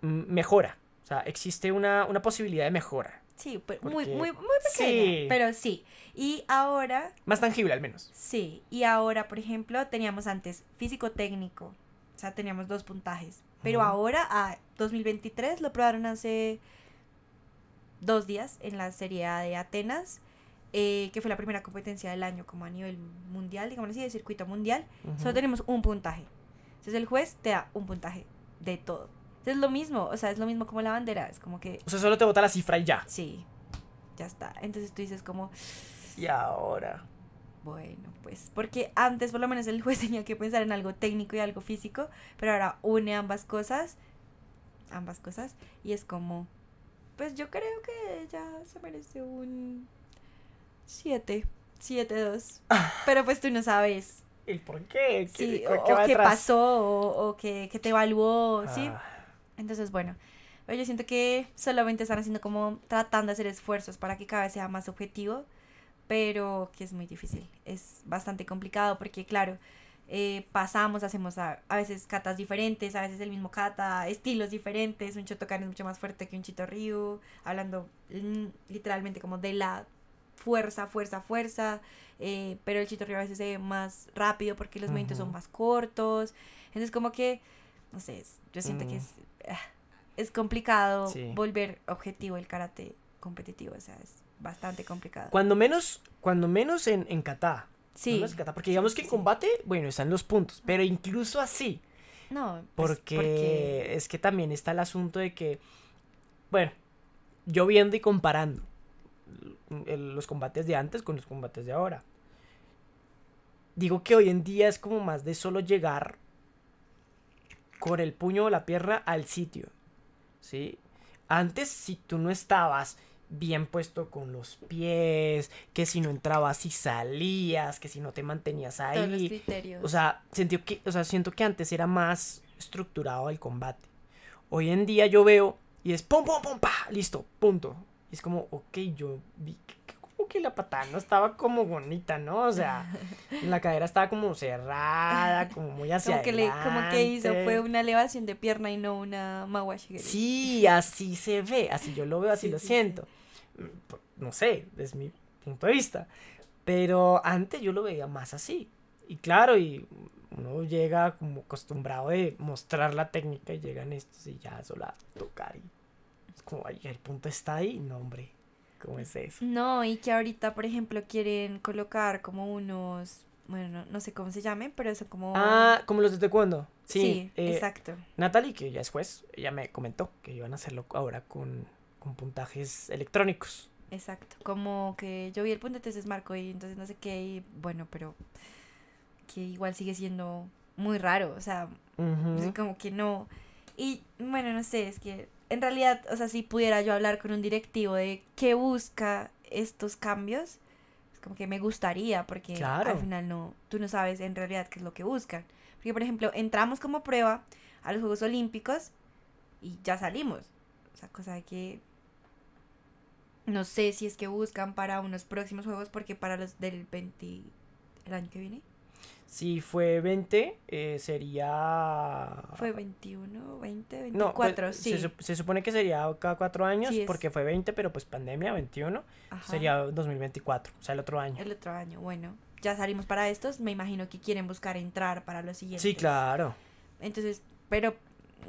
mejora existe una, posibilidad de mejora. Sí, pero pues, muy, muy, pequeña, pero sí. Y ahora... Más tangible al menos. Sí, y ahora, por ejemplo, teníamos antes físico-técnico, o sea, teníamos dos puntajes, pero ahora a 2023 lo probaron hace dos días en la Serie A de Atenas, eh, que fue la primera competencia del año como a nivel mundial, digamos así, de circuito mundial, solo tenemos un puntaje. Entonces el juez te da un puntaje de todo es lo mismo, o sea, es lo mismo como la bandera, es como que... O sea, solo te bota la cifra y ya. Sí, ya está. Entonces tú dices como... Y ahora. Bueno, pues porque antes por lo menos el juez <laughs> tenía que pensar en algo técnico y algo físico, pero ahora une ambas cosas, ambas cosas, y es como, pues yo creo que ella se merece un 7, 7, 2, pero pues tú no sabes. ¿El por qué? ¿Qué sí, o, qué, pasó, o, te evaluó, ¿sí? Ah. Entonces, bueno, yo siento que solamente están haciendo como tratando de hacer esfuerzos para que cada vez sea más objetivo, pero que es muy difícil, es bastante complicado porque claro, eh, pasamos, hacemos a, veces catas diferentes, a veces el mismo cata, estilos diferentes, un Shotokan es mucho más fuerte que un chito río hablando literalmente como de la fuerza, fuerza, fuerza, eh, pero el río a veces es más rápido porque los momentos son más cortos, entonces como que no sé, yo siento que mm. es, ah, es complicado volver objetivo el karate competitivo, o sea, es bastante complicado. Cuando menos, cuando menos en, en kata. Sí. porque digamos que en combate, bueno, están los puntos, pero incluso así. No, pues, porque, es que también está el asunto de que, bueno, yo viendo y comparando los combates de antes con los combates de ahora. Digo que hoy en día es como más de solo llegar con el puño o la pierna al sitio. ¿Sí? Antes, si tú no estabas bien puesto con los pies, que si no entrabas y salías, que si no te mantenías ahí. O sea, que, sea, siento que antes era más estructurado el combate. Hoy en día yo veo y es pum, pum, pum, pa, listo, punto. Y es como, ok, yo vi que que la patada no estaba como bonita, ¿no? O sea, <laughs> la cadera estaba como cerrada, como muy hacia como que Le, como que hizo, fue una elevación de pierna y no una mawashi. Sí, así se ve, así yo lo veo, así lo siento. No sé, es mi punto de vista. Pero antes yo lo veía más así. Y claro, y uno llega como acostumbrado de mostrar la técnica y llegan estos y ya solo a tocar y es como, ay, el punto está ahí, no hombre. ¿Cómo es eso? No, y que ahorita, por ejemplo, quieren colocar como unos bueno, no sé cómo se llamen, pero son como... Ah, como los de taekwondo. Sí, eh, exacto. Natalie, que ya es juez, ella me comentó que iban a hacerlo ahora con, puntajes electrónicos. Exacto, como que yo vi el punto de Marco y entonces no sé qué, y bueno, pero que igual sigue siendo muy raro, o sea, como que no... Y bueno, no sé, es que en realidad, o sea, si pudiera yo hablar con un directivo de qué busca estos cambios, es como que me gustaría, porque al final no, tú no sabes en realidad qué es lo que buscan. Porque, por ejemplo, entramos como prueba a los Juegos Olímpicos y ya salimos. O sea, cosa que no sé si es que buscan para unos próximos Juegos, porque para los del 20... ¿El año que viene? Si fue 20, eh, sería... Fue 21, 20, 24, no, sí. Se, supone que sería cada cuatro años, porque fue 20, pero pues pandemia, 21, sería 2024, o sea, el otro año. El otro año, bueno. Ya salimos para estos, me imagino que quieren buscar entrar para los siguientes. Sí, claro. Entonces, pero,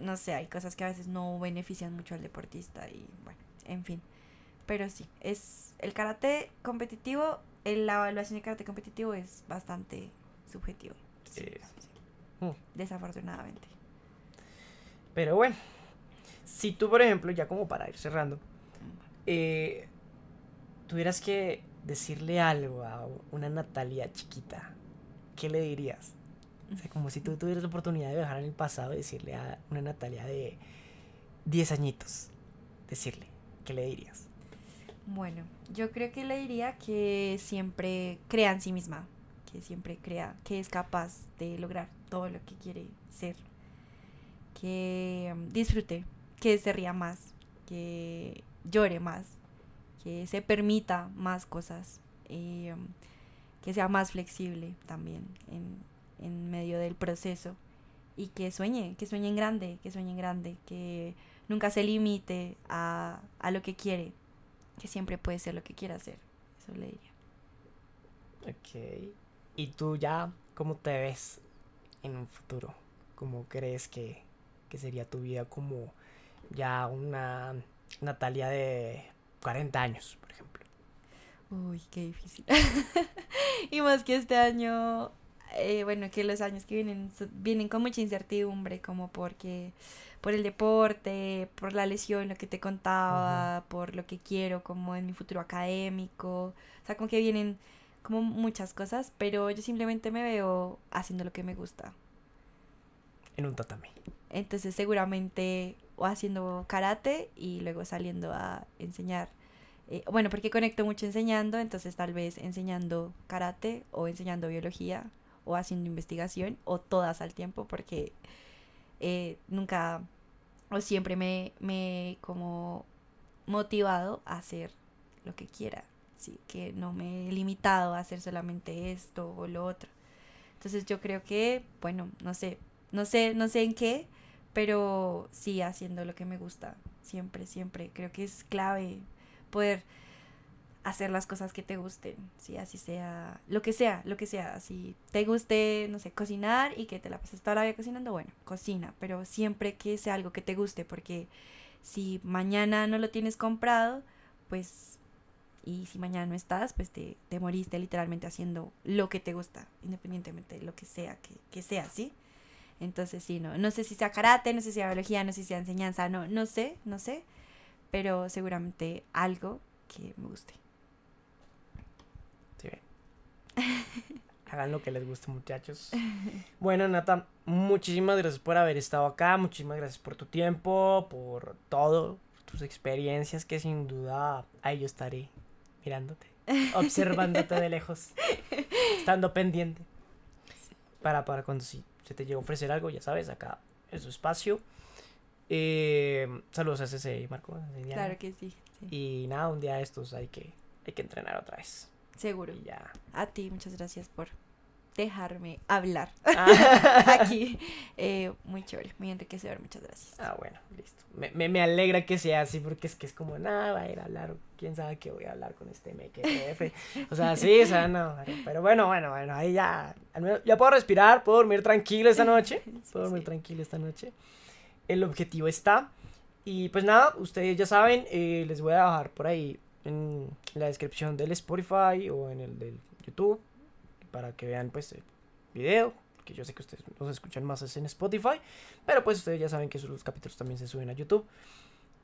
no sé, hay cosas que a veces no benefician mucho al deportista y, bueno, en fin. Pero sí, es el karate competitivo, la evaluación de karate competitivo es bastante subjetivo. Sí, eh, mm. Desafortunadamente. Pero bueno, si tú, por ejemplo, ya como para ir cerrando, mm. eh, tuvieras que decirle algo a una Natalia chiquita, ¿qué le dirías? como si tú tuvieras la oportunidad de viajar en el pasado y decirle a una Natalia de 10 añitos, decirle, ¿qué le dirías? Bueno, yo creo que le diría que siempre crea en sí misma, que siempre crea que es capaz de lograr todo lo que quiere ser. Que mm, disfrute, que se ría más, que llore más, que se permita más cosas, mm, que sea más flexible también en, medio del proceso y que sueñe, que sueñe en grande, que sueñe en grande, que nunca se limite a, lo que quiere, que siempre puede ser lo que quiera hacer. Eso le diría. Ok. ¿Y tú ya cómo te ves en un futuro? ¿Cómo crees que, sería tu vida como ya una Natalia de 40 años, por ejemplo? Uy, qué difícil. <laughs> y más que este año, eh, bueno, que los años que vienen vienen con mucha incertidumbre, como porque por el deporte, por la lesión, lo que te contaba, por lo que quiero, como en mi futuro académico, o sea, como que vienen como muchas cosas, pero yo simplemente me veo haciendo lo que me gusta. En un tatami. Entonces seguramente o haciendo karate y luego saliendo a enseñar. Eh, bueno, porque conecto mucho enseñando, entonces tal vez enseñando karate o enseñando biología o haciendo investigación o todas al tiempo porque eh, nunca o siempre me, me como motivado a hacer lo que quiera que no me he limitado a hacer solamente esto o lo otro. Entonces yo creo que, bueno, no sé, no sé, no sé en qué, pero sí haciendo lo que me gusta, siempre, siempre. Creo que es clave poder hacer las cosas que te gusten, sí, así sea, lo que sea, lo que sea, si te guste, no sé, cocinar y que te la pases toda la vida cocinando, bueno, cocina, pero siempre que sea algo que te guste, porque si mañana no lo tienes comprado, pues y si mañana no estás, pues te, te moriste literalmente haciendo lo que te gusta, independientemente de lo que sea que, sea, ¿sí? Entonces, sí, no, no sé si sea karate, no sé si sea biología, no sé si sea enseñanza, no, no sé, no sé, pero seguramente algo que me guste. Sí, bien. <laughs> Hagan lo que les guste, muchachos. Bueno, Nata, muchísimas gracias por haber estado acá, muchísimas gracias por tu tiempo, por todo, tus experiencias que sin duda ahí yo estaré mirándote, observándote de lejos, <laughs> estando pendiente. Para, para cuando si se te llega a ofrecer algo, ya sabes, acá es su espacio. Eh, saludos a ese Marco. Claro que sí, Y nada, un día estos hay que, hay que entrenar otra vez. Seguro. ya. A ti, muchas gracias por dejarme hablar ah. <laughs> aquí. Eh, muy chévere, muy enriquecedor, muchas gracias. Ah, bueno, listo. Me, alegra que sea así porque es que es como, nada, va a ir a hablar, quién sabe qué voy a hablar con este MQF. o sea, sí, o sea, no. Pero bueno, bueno, bueno, ahí ya, ya puedo respirar, puedo dormir tranquilo esta noche. <laughs> puedo dormir tranquilo esta noche. El objetivo está. Y pues nada, ustedes ya saben, eh, les voy a dejar por ahí en la descripción del Spotify o en el del YouTube para que vean pues el video, que yo sé que ustedes nos escuchan más es en Spotify, pero pues ustedes ya saben que los capítulos también se suben a YouTube.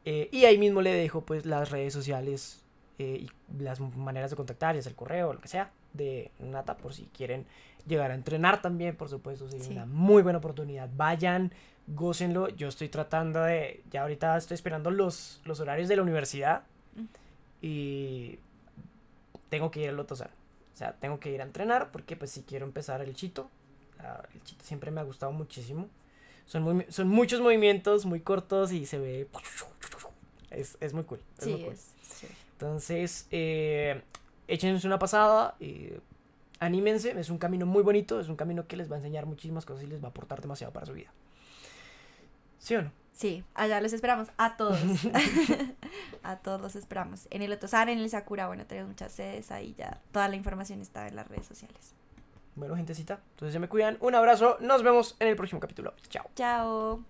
Eh, y ahí mismo le dejo pues las redes sociales eh, y las maneras de contactar, ya sea el correo o lo que sea, de Nata, por si quieren llegar a entrenar también, por supuesto, es una muy buena oportunidad. Vayan, gócenlo. Yo estoy tratando de, ya ahorita estoy esperando los, los horarios de la universidad mm. y tengo que ir al sea, o sea, tengo que ir a entrenar porque pues si quiero empezar el chito, el chito siempre me ha gustado muchísimo. Son, son muchos movimientos muy cortos y se ve... Es, muy cool. Entonces, eh, échense una pasada, y eh, anímense, es un camino muy bonito, es un camino que les va a enseñar muchísimas cosas y les va a aportar demasiado para su vida. ¿Sí o no? Sí, allá los esperamos, a todos. <laughs> <laughs> a todos los esperamos. En el Otosan, en el Sakura, bueno, tenemos muchas sedes, ahí ya toda la información está en las redes sociales. Bueno, gentecita, entonces ya me cuidan. Un abrazo, nos vemos en el próximo capítulo. Chao. Chao.